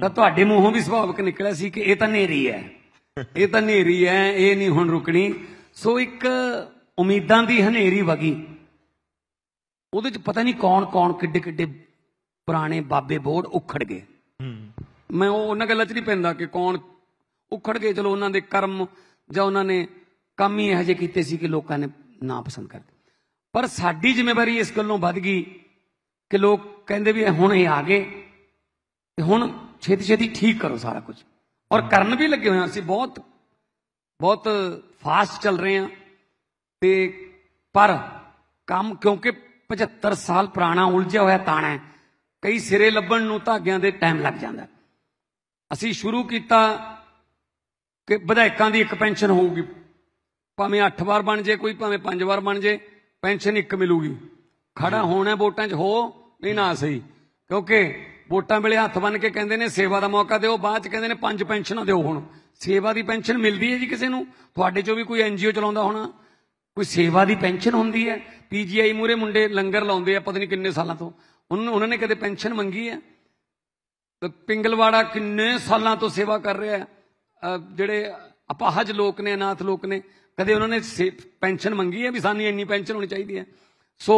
[SPEAKER 1] ਤਾਂ ਤੁਹਾਡੇ ਮੂੰਹੋਂ ਵੀ ਸੁਭਾਵਿਕ ਨਿਕਲਿਆ ਸੀ ਕਿ ਇਹ ਤਾਂ ਨੇਰੀ ਹੈ [laughs] ਇਹ ਤਾਂ ਨੇਰੀ ਹੈ ਇਹ ਨਹੀਂ ਹੁਣ ਰੁਕਣੀ ਸੋ ਇੱਕ ਉਮੀਦਾਂ ਦੀ ਹਨੇਰੀ ਵਗੀ ਉਹਦੇ ਚ ਪਤਾ ਨਹੀਂ ਕੌਣ ਕੌਣ ਕਿੱਡੇ ਕਿੱਡੇ ਪੁਰਾਣੇ ਬਾਬੇ ਬੋੜ ਉਖੜ ਗਏ ਮੈਂ ਉਹ ਉਹਨਾਂ ਗੱਲਾਂ 'ਚ ਨਹੀਂ ਪੈਂਦਾ ਕਿ ਕੌਣ ਉਖੜ ਗਏ ਚਲੋ ਉਹਨਾਂ ਦੇ ਕਰਮ ਜਾਂ ਉਹਨਾਂ ਨੇ ਕੰਮ ਹੀ ਇਹੋ ਜਿਹੇ ਕੀਤੇ ਸੀ ਕਿ ਲੋਕਾਂ ਨੇ ਨਾ ਪਸੰਦ ਕਰਦੇ ਪਰ ਸਾਡੀ ਜ਼ਿੰਮੇਵਾਰੀ ਇਸ ਗੱਲੋਂ ਵੱਧ ਗਈ ਕਿ ਲੋਕ ਕਹਿੰਦੇ ਵੀ ਹੁਣ ਇਹ ਆ ਗਏ ਤੇ ਹੁਣ ਛੇਤੀ ਛੇਤੀ ਠੀਕ ਕਰੋ ਸਾਰਾ ਕੁਝ ਔਰ ਕਰਨ ਵੀ ਲੱਗੇ ਹੋਏ ਹਾਂ ਅਸੀਂ ਬਹੁਤ ਬਹੁਤ ਫਾਸਟ ਚੱਲ ਰਹੇ ਆ ਤੇ ਪਰ ਕੰਮ ਕਿਉਂਕਿ 75 ਸਾਲ ਪੁਰਾਣਾ ਉਲਝਿਆ ਹੋਇਆ ਤਾਣਾ ਹੈ ਕਈ ਸਿਰੇ ਲੱਭਣ ਨੂੰ ਧਾਗਿਆਂ ਦੇ ਟਾਈਮ ਲੱਗ ਜਾਂਦਾ ਅਸੀਂ ਸ਼ੁਰੂ ਕੀਤਾ ਕਿ ਵਿਧਾਇਕਾਂ ਦੀ ਇੱਕ ਪੈਨਸ਼ਨ ਹੋਊਗੀ ਭਾਵੇਂ 8 ਵਾਰ ਬਣ ਜੇ ਕੋਈ ਭਾਵੇਂ 5 ਵਾਰ ਬਣ ਜੇ ਪੈਨਸ਼ਨ ਇੱਕ ਮਿਲੂਗੀ ਖੜਾ ਹੋਣਾ ਵੋਟਾਂ 'ਚ ਹੋ ਨਹੀਂ ਨਾ ਸਹੀ ਕਿਉਂਕਿ ਵੋਟਾਂ ਵੇਲੇ ਹੱਥ ਬੰਨ ਕੇ ਕਹਿੰਦੇ ਨੇ ਸੇਵਾ ਦਾ ਮੌਕਾ ਦਿਓ ਬਾਅਦ 'ਚ ਕਹਿੰਦੇ ਨੇ ਪੰਜ ਪੈਨਸ਼ਨਾਂ ਦਿਓ ਹੁਣ ਸੇਵਾ ਦੀ ਪੈਨਸ਼ਨ ਮਿਲਦੀ ਹੈ ਜੀ ਕਿਸੇ ਨੂੰ ਤੁਹਾਡੇ 'ਚੋਂ ਵੀ ਕੋਈ ਐਨਜੀਓ ਚਲਾਉਂਦਾ ਹੋਣਾ ਕੋਈ ਸੇਵਾ ਦੀ ਪੈਨਸ਼ਨ ਹੁੰਦੀ ਹੈ ਪੀਜੀਆਈ ਮੂਰੇ ਮੁੰਡੇ ਲੰਗਰ ਲਾਉਂਦੇ ਆ ਪਤਾ ਨਹੀਂ ਕਿੰਨੇ ਸਾਲਾਂ ਤੋਂ ਉਹਨਾਂ ਨੇ ਕਦੇ ਪੈਨਸ਼ਨ ਮੰਗੀ ਹੈ ਪਿੰਗਲਵਾੜਾ ਕਿੰਨੇ ਸਾਲਾਂ ਤੋਂ ਸੇਵਾ ਕਰ ਰਿਹਾ ਹੈ ਜਿਹੜੇ ਅਪਾਹਜ ਲੋਕ ਨੇ ਅਨਾਥ ਲੋਕ ਨੇ ਕਦੇ ਉਹਨਾਂ ਨੇ ਪੈਨਸ਼ਨ ਮੰਗੀ ਹੈ ਵੀ ਸਾਨੂੰ ਇੰਨੀ ਪੈਨਸ਼ਨ ਹੋਣੀ ਚਾਹੀਦੀ ਹੈ ਸੋ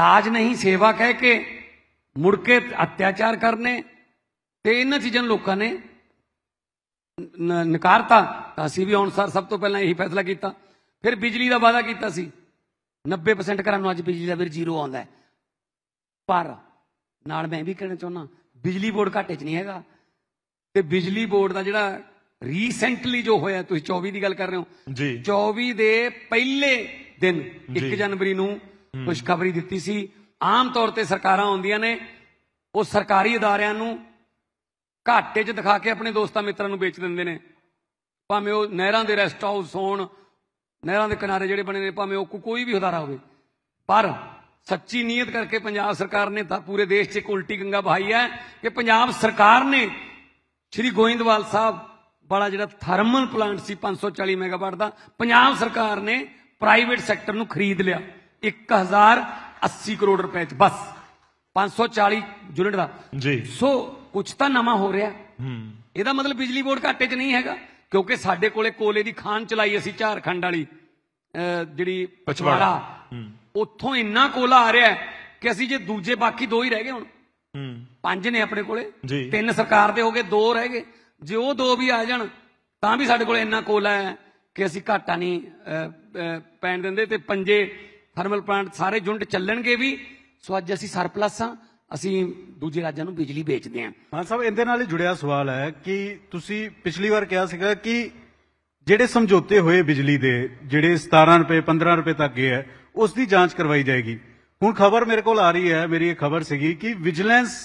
[SPEAKER 1] ਰਾਜ ਨਹੀਂ ਸੇਵਾ ਕਹਿ ਕੇ ਮੁੜ ਕੇ ਅਤਿਆਚਾਰ ਕਰਨੇ ਤੇ ਇਹਨਾਂ ਚੀਜ਼ਾਂ ਲੋਕਾਂ ਨੇ ਨਕਾਰਤਾ ਤਾਂ ਅਸੀਂ ਵੀ ਅਨੁਸਾਰ ਸਭ ਤੋਂ ਪਹਿਲਾਂ ਇਹੀ ਫੈਸਲਾ ਕੀਤਾ ਫਿਰ ਬਿਜਲੀ ਦਾ ਵਾਅਦਾ ਕੀਤਾ ਸੀ 90% ਘਰਾਂ ਨੂੰ ਅੱਜ ਬਿਜਲੀ ਦਾ ਬਿੱਲ ਜ਼ੀਰੋ ਆਉਂਦਾ ਪਰ ਨਾਲ ਮੈਂ ਵੀ ਕਹਿਣਾ ਚਾਹੁੰਦਾ ਬਿਜਲੀ ਬੋਰਡ ਘਾਟੇ 'ਚ ਨਹੀਂ ਹੈਗਾ ਤੇ ਬਿਜਲੀ ਬੋਰਡ ਦਾ ਜਿਹੜਾ ਰੀਸੈਂਟਲੀ ਜੋ ਹੋਇਆ ਤੁਸੀਂ 24 ਦੀ ਗੱਲ ਕਰ ਰਹੇ ਹੋ ਜੀ 24 ਦੇ ਪਹਿਲੇ ਦਿਨ 1 ਜਨਵਰੀ ਨੂੰ ਖੁਸ਼ਖਬਰੀ ਦਿੱਤੀ ਸੀ ਆਮ ਤੌਰ ਤੇ ਸਰਕਾਰਾਂ ਆਉਂਦੀਆਂ ਨੇ ਉਹ ਸਰਕਾਰੀ ਅਦਾਰਿਆਂ ਨੂੰ ਘਾਟੇ 'ਚ ਦਿਖਾ ਕੇ ਆਪਣੇ ਦੋਸਤਾਂ ਮਿੱਤਰਾਂ ਨੂੰ ਵੇਚ ਦਿੰਦੇ ਨੇ ਭਾਵੇਂ ਉਹ ਨਹਿਰਾਂ ਦੇ ਰੈਸਟ ਹਾਊਸ ਹੋਣ ਨਹਿਰਾਂ ਦੇ ਕਿਨਾਰੇ ਜਿਹੜੇ ਬਣੇ ਨੇ ਭਾਵੇਂ ਉਹ ਕੋਈ ਵੀ ਹਦਾਰਾ ਹੋਵੇ ਪਰ ਸੱਚੀ ਨੀਅਤ ਕਰਕੇ ਪੰਜਾਬ ਸਰਕਾਰ ਨੇ ਤਾਂ ਪੂਰੇ ਦੇਸ਼ 'ਚ ਇੱਕ ਉਲਟੀ ਗੰਗਾ ਬਹਾਈ ਹੈ ਕਿ ਪੰਜਾਬ ਸਰਕਾਰ ਨੇ ਸ਼੍ਰੀ ਗੋਇੰਦਵਾਲ ਸਾਹਿਬ ਵਾਲਾ ਜਿਹੜਾ ਥਰਮਲ ਪਲਾਂਟ ਸੀ 540 ਮੈਗਾਵਾਟ ਦਾ ਪੰਜਾਬ ਸਰਕਾਰ ਨੇ ਪ੍ਰਾਈਵੇਟ ਸੈਕਟਰ ਨੂੰ ਖਰੀਦ ਲਿਆ 1080 ਕਰੋੜ ਰੁਪਏ 'ਚ ਬਸ 540 ਯੂਨਿਟ ਦਾ ਜੀ ਸੋ ਕੁਝ ਤਾਂ ਨਵਾਂ ਹੋ ਰਿਹਾ ਹੂੰ ਇਹਦਾ ਮਤਲਬ ਬਿਜਲੀ ਬੋਰਡ ਘਾਟੇ 'ਚ ਨਹੀਂ ਹੈਗਾ ਕਿਉਂਕਿ ਸਾਡੇ ਕੋਲੇ ਕੋਲੇ ਦੀ ਖਾਨ ਚਲਾਈ ਅਸੀਂ ਝਾਰਖੰਡ ਵਾਲੀ ਜਿਹੜੀ ਪਛਵਾੜਾ ਉੱਥੋਂ ਇੰਨਾ ਕੋਲਾ ਆ ਰਿਹਾ ਕਿ ਅਸੀਂ ਜੇ ਦੂਜੇ ਬਾਕੀ ਦੋ ਹੀ ਰਹਿ ਗਏ ਹੁਣ ਪੰਜ ਨੇ ਆਪਣੇ ਕੋਲੇ ਤਿੰਨ ਸਰਕਾਰ ਦੇ ਹੋ ਗਏ ਦੋ ਰਹਿ ਗਏ ਜੇ ਉਹ ਦੋ ਵੀ ਆ ਜਾਣ ਤਾਂ ਵੀ ਸਾਡੇ ਕੋਲੇ ਇੰਨਾ ਕੋਲਾ ਹੈ ਕਿ ਅਸੀਂ ਘਾਟਾ ਨਹੀਂ ਪੈਣ ਦਿੰਦੇ ਤੇ ਪੰਜੇ ਥਰਮਲ ਪਲਾਂਟ ਸਾਰੇ ਜੁੰਡ ਚੱਲਣਗੇ ਵੀ ਸੋ ਅੱਜ ਅਸੀਂ ਸਰਪਲਸ ਆ ਅਸੀਂ ਦੂਜੇ ਰਾਜਾਂ ਨੂੰ ਬਿਜਲੀ ਵੇਚਦੇ ਹਾਂ
[SPEAKER 5] ਮਾਨ ਸਾਹਿਬ ਇਹਦੇ ਨਾਲ ਹੀ ਜੁੜਿਆ ਸਵਾਲ ਹੈ ਕਿ ਤੁਸੀਂ ਪਿਛਲੀ ਵਾਰ ਕਿਹਾ ਸੀਗਾ ਕਿ ਜਿਹੜੇ ਸਮਝੌਤੇ ਹੋਏ ਬਿਜਲੀ ਦੇ ਜਿਹੜੇ 17 ਰੁਪਏ 15 ਰੁਪਏ ਤੱਕ ਗਏ ਹੈ ਉਸ ਦੀ ਜਾਂਚ ਕਰਵਾਈ ਜਾਏਗੀ ਹੁਣ ਖਬਰ ਮੇਰੇ ਕੋਲ ਆ ਰਹੀ ਹੈ ਮੇਰੀ ਇਹ ਖਬਰ ਸੀਗੀ ਕਿ ਵਿਜੀਲੈਂਸ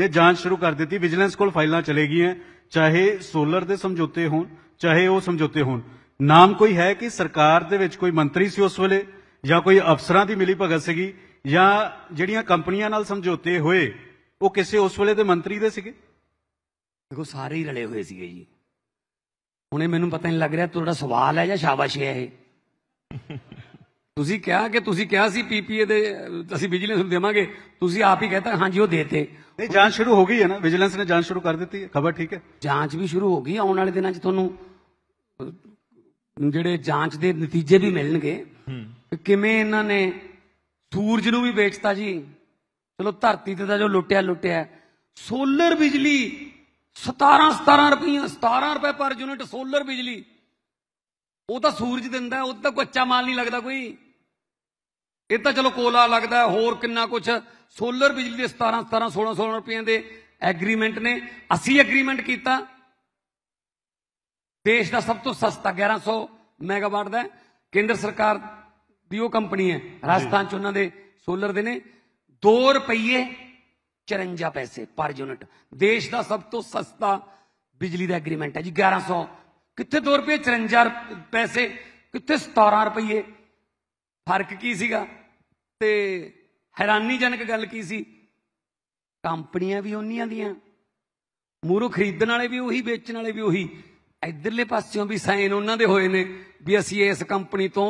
[SPEAKER 5] ਨੇ ਜਾਂਚ ਸ਼ੁਰੂ ਕਰ ਦਿੱਤੀ ਵਿਜੀਲੈਂਸ ਕੋਲ ਫਾਈਲਾਂ ਚਲੇ ਗਈਆਂ ਚਾਹੇ ਸੋਲਰ ਦੇ ਸਮਝੌਤੇ ਹੋਣ ਚਾਹੇ ਉਹ ਸਮਝੌਤੇ ਹੋਣ ਨਾਮ ਕੋਈ ਹੈ ਕਿ ਸਰਕਾਰ ਦੇ ਵਿੱਚ ਕੋਈ ਮੰਤਰੀ ਸੀ ਉਸ ਵੇਲੇ ਜਾਂ ਕੋਈ ਅਫਸਰਾਂ ਦੀ ਮਿਲੀ ਭਗਤ ਸੀਗੀ ਜਾਂ ਜਿਹੜੀਆਂ ਕੰਪਨੀਆਂ ਨਾਲ ਸਮਝੌਤੇ ਹੋਏ ਉਹ ਕਿਸੇ ਉਸ ਵੇਲੇ ਦੇ ਮੰਤਰੀ ਦੇ ਸੀਗੇ
[SPEAKER 1] ਦੇਖੋ ਸਾਰੇ ਹੀ ਰਲੇ ਹੋਏ ਸੀਗੇ ਜੀ ਹੁਣੇ ਮੈਨੂੰ ਪਤਾ ਨਹੀਂ ਲੱਗ ਰਿਹਾ ਤੁਹਾਡਾ ਸਵਾਲ ਹੈ ਜਾਂ ਸ਼ਾਬਾਸ਼ ਹੈ ਇਹ [laughs] ਤੁਸੀਂ ਕਿਹਾ ਕਿ ਤੁਸੀਂ ਕਿਹਾ ਸੀ ਪੀਪੀਏ ਦੇ ਅਸੀਂ ਵਿਜੀਲੈਂਸ ਨੂੰ ਦੇਵਾਂਗੇ ਤੁਸੀਂ ਆਪ ਹੀ ਕਹਤਾ ਹਾਂਜੀ ਉਹ ਦੇਤੇ ਨਹੀਂ ਜਾਂਚ ਸ਼ੁਰੂ ਹੋ ਗਈ ਹੈ ਨਾ ਵਿਜੀਲੈਂਸ ਨੇ ਜਾਂਚ ਸ਼ੁਰੂ ਕਰ ਦਿੱਤੀ ਹੈ ਖਬਰ ਠੀਕ ਹੈ ਜਾਂਚ ਵੀ ਸ਼ੁਰੂ ਹੋ ਗਈ ਆਉਣ ਵਾਲੇ ਦਿਨਾਂ 'ਚ ਤੁਹਾਨੂੰ ਜਿਹੜੇ ਜਾਂਚ ਦੇ ਨਤੀਜੇ ਵੀ ਮਿਲਣਗੇ ਕਿਵੇਂ ਇਹਨਾਂ ਨੇ ਸੂਰਜ ਨੂੰ ਵੀ ਵੇਚਤਾ ਜੀ ਚਲੋ ਧਰਤੀ ਤੇ ਤਾਂ ਜੋ ਲੁੱਟਿਆ ਲੁੱਟਿਆ ਸੋਲਰ ਬਿਜਲੀ 17 17 ਰੁਪਈਆ 17 ਰੁਪਏ ਪਰ ਯੂਨਿਟ ਸੋਲਰ ਬਿਜਲੀ ਉਹ ਤਾਂ ਸੂਰਜ ਦਿੰਦਾ ਉਹ ਤਾਂ ਅੱਛਾ ਮਾਲ ਨਹੀਂ ਲੱਗਦਾ ਕੋਈ ਇਹ ਤਾਂ ਚਲੋ ਕੋਲਾ ਲੱਗਦਾ ਹੋਰ ਕਿੰਨਾ ਕੁਛ ਸੋਲਰ ਬਿਜਲੀ ਦੇ 17 17 16 16 ਰੁਪਏ ਦੇ ਐਗਰੀਮੈਂਟ ਨੇ ਅਸੀਂ ਐਗਰੀਮੈਂਟ ਕੀਤਾ ਦੇਸ਼ ਦਾ ਸਭ ਤੋਂ ਸਸਤਾ 1100 ਮੈਗਾਵਾਟ ਦਾ ਕੇਂਦਰ ਸਰਕਾਰ ਦੀ ਉਹ ਕੰਪਨੀ ਹੈ ਰਾਜਸਥਾਨ ਚ ਉਹਨਾਂ ਦੇ ਸੋਲਰ ਦੇ ਨੇ 2 ਰੁਪਏ 54 ਪੈਸੇ ਪਰ ਯੂਨਿਟ ਦੇਸ਼ ਦਾ ਸਭ ਤੋਂ ਸਸਤਾ ਬਿਜਲੀ ਦਾ ਐਗਰੀਮੈਂਟ ਹੈ ਜੀ 1100 ਕਿੱਥੇ 2 ਰੁਪਏ 54 ਪੈਸੇ ਕਿੱਥੇ 17 ਰੁਪਏ ਫਰਕ ਕੀ ਸੀਗਾ ਤੇ ਹੈਰਾਨੀਜਨਕ ਗੱਲ ਕੀ ਸੀ ਕੰਪਨੀਆਂ ਵੀ ਉਹਨੀਆਂ ਦੀਆਂ ਮੂਰੋ ਖਰੀਦਣ ਵਾਲੇ ਵੀ ਉਹੀ ਵੇਚਣ ਵਾਲੇ ਵੀ ਉਹੀ ਇਧਰਲੇ ਪਾਸਿਓਂ ਵੀ ਸਾਈਨ ਉਹਨਾਂ ਦੇ ਹੋਏ ਨੇ ਵੀ ਅਸੀਂ ਇਸ ਕੰਪਨੀ ਤੋਂ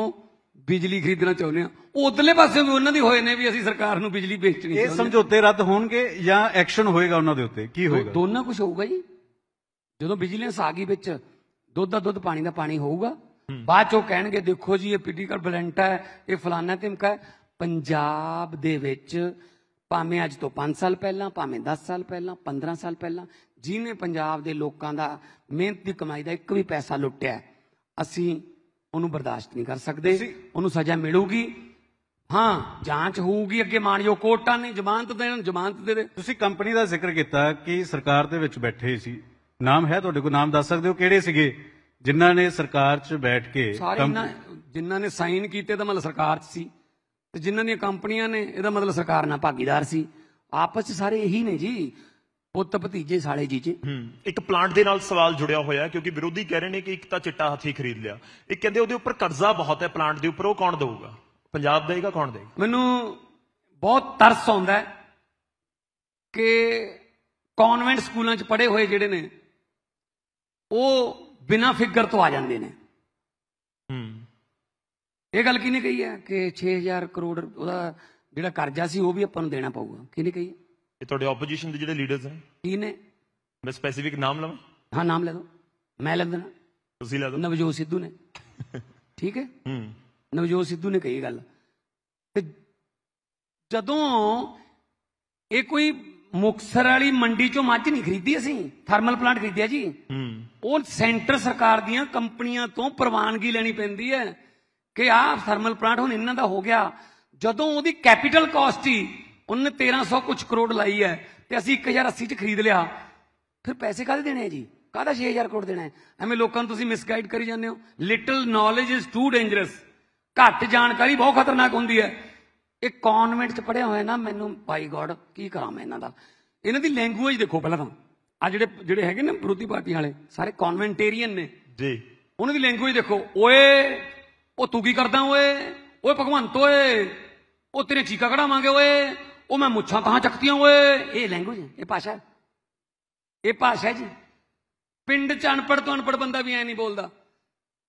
[SPEAKER 1] ਬਿਜਲੀ ਖਰੀਦਣਾ ਚਾਹੁੰਦੇ ਆ ਉਧਰਲੇ ਪਾਸੇ ਵੀ ਉਹਨਾਂ ਦੀ ਹੋਏ ਨੇ ਵੀ ਅਸੀਂ ਸਰਕਾਰ ਨੂੰ ਬਿਜਲੀ ਵੇਚਣੀ ਇਹ ਸਮਝੌਤੇ ਰੱਦ ਹੋਣਗੇ
[SPEAKER 5] ਜਾਂ ਐਕਸ਼ਨ ਹੋਏਗਾ ਉਹਨਾਂ ਦੇ ਉੱਤੇ ਕੀ ਹੋਏਗਾ ਦੋਨਾਂ
[SPEAKER 1] ਕੁਝ ਹੋਊਗਾ ਜੀ ਜਦੋਂ ਬਿਜਲੀ ਆ ਗਈ ਵਿੱਚ ਦੁੱਧ ਦਾ ਦੁੱਧ ਪਾਣੀ ਦਾ ਪਾਣੀ ਹੋਊਗਾ ਬਾਅਦ ਚੋਂ ਕਹਿਣਗੇ ਦੇਖੋ ਜੀ ਇਹ ਪੀਟੀਕਲ ਬਲੈਂਟਾ ਹੈ ਇਹ ਫਲਾਨਾ ਧਮਕਾ ਹੈ ਪੰਜਾਬ ਦੇ ਵਿੱਚ ਭਾਵੇਂ ਅੱਜ ਤੋਂ 5 ਸਾਲ ਪਹਿਲਾਂ ਭਾਵੇਂ 10 ਸਾਲ ਪਹਿਲਾਂ 15 ਸਾਲ ਪਹਿਲਾਂ ਜਿਹਨੇ ਪੰਜਾਬ ਦੇ ਲੋਕਾਂ ਦਾ ਮਿਹਨਤ ਦੀ ਕਮਾਈ ਦਾ ਇੱਕ ਵੀ ਪੈਸਾ ਲੁੱਟਿਆ ਅਸੀਂ ਉਹਨੂੰ ਬਰਦਾਸ਼ਤ ਨਹੀਂ ਕਰ ਸਕਦੇ ਉਹਨੂੰ ਸਜ਼ਾ ਮਿਲੂਗੀ
[SPEAKER 5] ਹਾਂ ਜਾਂਚ ਹੋਊਗੀ ਅੱਗੇ ਮਾਨਯੋਗ ਕੋਰਟਾਂ ਨੇ ਜ਼ਮਾਨਤ ਦੇਣ ਜ਼ਮਾਨਤ ਦੇ ਤੁਸੀਂ ਕੰਪਨੀ ਦਾ ਜ਼ਿਕਰ ਕੀਤਾ ਕਿ ਸਰਕਾਰ ਦੇ ਵਿੱਚ ਬੈਠੇ ਸੀ ਨਾਮ ਹੈ ਤੁਹਾਡੇ ਕੋਲ ਨਾਮ ਦੱਸ ਸਕਦੇ ਹੋ ਕਿਹੜੇ ਸੀਗੇ ਜਿਨ੍ਹਾਂ ਨੇ ਸਰਕਾਰ 'ਚ ਬੈਠ ਕੇ ਸਾਰੇ ਜਿਨ੍ਹਾਂ ਨੇ ਸਾਈਨ ਕੀਤੇ ਤਾਂ ਮਤਲਬ ਸਰਕਾਰ 'ਚ ਸੀ
[SPEAKER 1] ਤੇ ਜਿਨ੍ਹਾਂ ਦੀਆਂ ਕੰਪਨੀਆਂ ਨੇ ਇਹਦਾ ਮਤਲਬ ਸਰਕਾਰ ਨਾਲ ਭਾਗੀਦਾਰ ਸੀ ਆਪਸ 'ਚ ਸਾਰੇ ਇਹੀ ਨੇ ਜੀ
[SPEAKER 4] ਪੁੱਤ ਭਤੀਜੇ ਸਾਲੇ ਜੀਜੇ ਇੱਕ ਪਲਾਂਟ ਦੇ ਨਾਲ ਸਵਾਲ ਜੁੜਿਆ ਹੋਇਆ ਕਿਉਂਕਿ ਵਿਰੋਧੀ ਕਹਿ ਰਹੇ ਨੇ ਕਿ ਇੱਕ ਤਾਂ ਚਿੱਟਾ ਹਾਥੀ ਖਰੀਦ ਲਿਆ ਇਹ ਕਹਿੰਦੇ ਉਹਦੇ ਉੱਪਰ ਕਰਜ਼ਾ ਬਹੁਤ ਹੈ ਪਲਾਂਟ ਦੇ ਉੱਪਰ ਉਹ ਕੌਣ ਦੇਊਗਾ ਪੰਜਾਬ ਦੇਗਾ ਕੌਣ ਦੇਗਾ ਮੈਨੂੰ ਬਹੁਤ ਤਰਸ ਆਉਂਦਾ ਹੈ ਕਿ
[SPEAKER 1] ਕਨਵੈਂਟ ਸਕੂਲਾਂ 'ਚ ਪੜ੍ਹੇ ਹੋਏ ਜਿਹੜੇ ਨੇ ਉਹ ਬਿਨਾ ਫਿਗਰ ਤੋਂ ਆ ਜਾਂਦੇ ਨੇ ਇਹ ਗੱਲ ਕਿਹਨੇ ਕਹੀ ਹੈ ਕਿ 6000 ਕਰੋੜ ਉਹਦਾ ਜਿਹੜਾ ਕਰਜ਼ਾ ਸੀ ਉਹ ਵੀ ਆਪਾਂ ਨੂੰ ਦੇਣਾ ਪਊਗਾ ਕਿਹਨੇ ਕਹੀ
[SPEAKER 4] ਇਹ ਤੁਹਾਡੇ ਆਪੋਜੀਸ਼ਨ ਦੇ ਜਿਹੜੇ ਲੀਡਰਸ ਨੇ ਕੀ ਨੇ ਮੈਂ ਸਪੈਸੀਫਿਕ ਨਾਮ ਲਵਾਂ
[SPEAKER 1] ਹਾਂ ਨਾਮ ਲੈ ਦੋ ਮੈਂ ਲੈ ਦਿੰਦਾ ਤੁਸੀਂ ਲੈ ਦੋ ਨਵਜੋਤ ਸਿੱਧੂ ਨੇ [laughs] ਠੀਕ ਹੈ ਹੂੰ ਨਵਜੋਤ ਸਿੱਧੂ ਨੇ ਕਹੀ ਗੱਲ ਤੇ ਜਦੋਂ ਇਹ ਕੋਈ ਮੁਕਸਰ ਵਾਲੀ ਮੰਡੀ ਚੋਂ ਮੱਝ ਨਹੀਂ ਖਰੀਦੀ ਅਸੀਂ ਥਰਮਲ ਪਲਾਂਟ ਖਰੀਦਿਆ ਜੀ ਹੂੰ ਉਹ ਸੈਂਟਰ ਸਰਕਾਰ ਦੀਆਂ ਕੰਪਨੀਆਂ ਤੋਂ ਪ੍ਰਵਾਨਗੀ ਲੈਣੀ ਪੈਂਦੀ ਹੈ ਕਿ ਆਹ ਥਰਮਲ ਪਲਾਂਟ ਹੁਣ ਇਹਨਾਂ ਦਾ ਹੋ ਗਿਆ ਜਦੋਂ ਉਹਦੀ ਕੈਪੀਟਲ ਕਾਸਟ ਹੀ ਉਹਨੇ 1300 ਕੁਝ ਕਰੋੜ ਲਾਈ ਹੈ ਤੇ ਅਸੀਂ 1080 ਚ ਖਰੀਦ ਲਿਆ ਫਿਰ ਪੈਸੇ ਕਾਹਦੇ ਦੇਣੇ ਜੀ ਕਾਹਦਾ 6000 ਕਰੋੜ ਦੇਣਾ ਹੈ ਐਵੇਂ ਲੋਕਾਂ ਨੂੰ ਤੁਸੀਂ ਮਿਸਗਾਈਡ ਕਰੀ ਜਾਂਦੇ ਹੋ little knowledge is too dangerous ਘੱਟ ਜਾਣਕਾਰੀ ਬਹੁਤ ਖਤਰਨਾਕ ਹੁੰਦੀ ਹੈ ਇਹ ਕਨਵੈਂਟ ਚ ਪੜਿਆ ਹੋਇਆ ਨਾ ਮੈਨੂੰ ਬਾਈ ਗੋਡ ਕੀ ਕਰਾਂ ਮੈਂ ਇਹਨਾਂ ਦਾ ਇਹਨਾਂ ਦੀ ਲੈਂਗੁਏਜ ਦੇਖੋ ਪਹਿਲਾਂ ਤਾਂ ਆ ਜਿਹੜੇ ਜਿਹੜੇ ਹੈਗੇ ਨਾ ਵਿਰੋਧੀ ਪਾਰਟੀ ਵਾਲੇ ਸਾਰੇ ਕਨਵੈਂਟੇਰੀਅਨ ਨੇ ਜੀ ਉਹਨਾਂ ਦੀ ਲੈਂਗੁਏਜ ਦੇਖੋ ਓਏ ਉਹ ਤੂੰ ਕੀ ਕਰਦਾ ਓਏ ਓਏ ਭਗਵੰਤ ਓਏ ਉਹ ਤੇਰੇ ਚੀਕਾ ਕਢਾਵਾਂਗੇ ਓਏ ਉਹ ਮੈਂ ਮੁੱਛਾਂ ਤਾਂ ਚੱਕਤੀਆਂ ਓਏ ਇਹ ਲੈਂਗੁਏਜ ਹੈ ਇਹ ਭਾਸ਼ਾ ਇਹ ਭਾਸ਼ਾ ਜੀ ਪਿੰਡ ਚ ਅਨਪੜ ਤੋਂ ਅਨਪੜ ਬੰਦਾ ਵੀ ਐ ਨਹੀਂ ਬੋਲਦਾ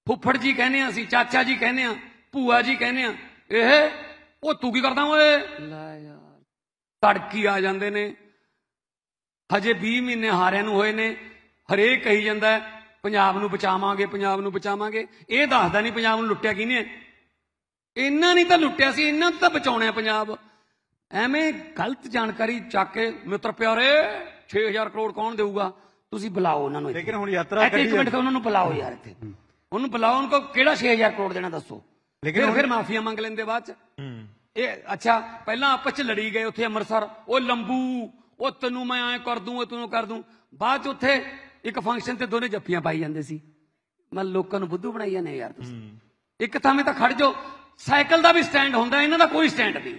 [SPEAKER 1] ਫੁੱਫੜ ਜੀ ਕਹਿੰਦੇ ਆ ਅਸੀਂ ਚਾਚਾ ਜੀ ਕਹਿੰਦੇ ਆ ਭੂਆ ਜੀ ਕਹਿੰਦੇ ਆ ਇਹ ਉਹ ਤੂੰ ਕੀ ਕਰਦਾ ਓਏ ਲੈ ਯਾਰ ਤੜਕੀ ਆ ਜਾਂਦੇ ਨੇ ਹਜੇ 20 ਮਹੀਨੇ ਹਾਰਿਆਂ ਨੂੰ ਹੋਏ ਨੇ ਹਰੇਕ ਕਹੀ ਜਾਂਦਾ ਪੰਜਾਬ ਨੂੰ ਬਚਾਵਾਂਗੇ ਪੰਜਾਬ ਨੂੰ ਬਚਾਵਾਂਗੇ ਇਹ ਦੱਸਦਾ ਨਹੀਂ ਪੰਜਾਬ ਨੂੰ ਲੁੱਟਿਆ ਕਿਹਨੇ ਇਹਨਾਂ ਨਹੀਂ ਤਾਂ ਲੁੱਟਿਆ ਸੀ ਇਹਨਾਂ ਨੂੰ ਤਾਂ ਬਚਾਉਣਾ ਪੰਜਾਬ ਐਵੇਂ ਗਲਤ ਜਾਣਕਾਰੀ ਚੱਕ ਕੇ ਮਿੱਤਰ ਪਿਆਰੇ 6000 ਕਰੋੜ ਕੌਣ ਦੇਊਗਾ ਤੁਸੀਂ ਬੁਲਾਓ ਉਹਨਾਂ ਨੂੰ ਲੇਕਿਨ ਹੁਣ ਯਾਤਰਾ ਕਰੀ ਇੱਕ ਮਿੰਟ ਉਹਨਾਂ ਨੂੰ ਬੁਲਾਓ ਯਾਰ ਇੱਥੇ ਉਹਨੂੰ ਬੁਲਾਓ ਉਹਨਾਂ ਕੋ ਕਿਹੜਾ 6000 ਕਰੋੜ ਦੇਣਾ ਦੱਸੋ ਲੇਕਿਨ ਫਿਰ ਮਾਫੀਆ ਮੰਗ ਲੈਂਦੇ ਬਾਅਦ ਚ ਇਹ ਅੱਛਾ ਪਹਿਲਾਂ ਆਪਸ ਚ ਲੜੀ ਗਏ ਉੱਥੇ ਅੰਮ੍ਰਿਤਸਰ ਉਹ ਲੰਬੂ ਉਹ ਤੈਨੂੰ ਮੈਂ ਐ ਕਰ ਦੂੰ ਉਹ ਤੈਨੂੰ ਕਰ ਦੂੰ ਬਾਅਦ ਚ ਉੱਥੇ ਇੱਕ ਫੰਕਸ਼ਨ ਤੇ ਦੋਨੇ ਜੱਫੀਆਂ ਪਾਈ ਜਾਂਦੇ ਸੀ ਮੈਂ ਲੋਕਾਂ ਨੂੰ ਬੁੱਧੂ ਬਣਾਈ ਜਾਂਦੇ ਯਾਰ ਤੁਸੀਂ ਇੱਕ ਥਾਵੇਂ ਤਾਂ ਖੜ ਜਾਓ ਸਾਈਕਲ ਦਾ ਵੀ ਸਟੈਂਡ ਹੁੰਦਾ ਇਹਨਾਂ ਦਾ ਕੋਈ ਸਟੈਂਡ ਨਹੀਂ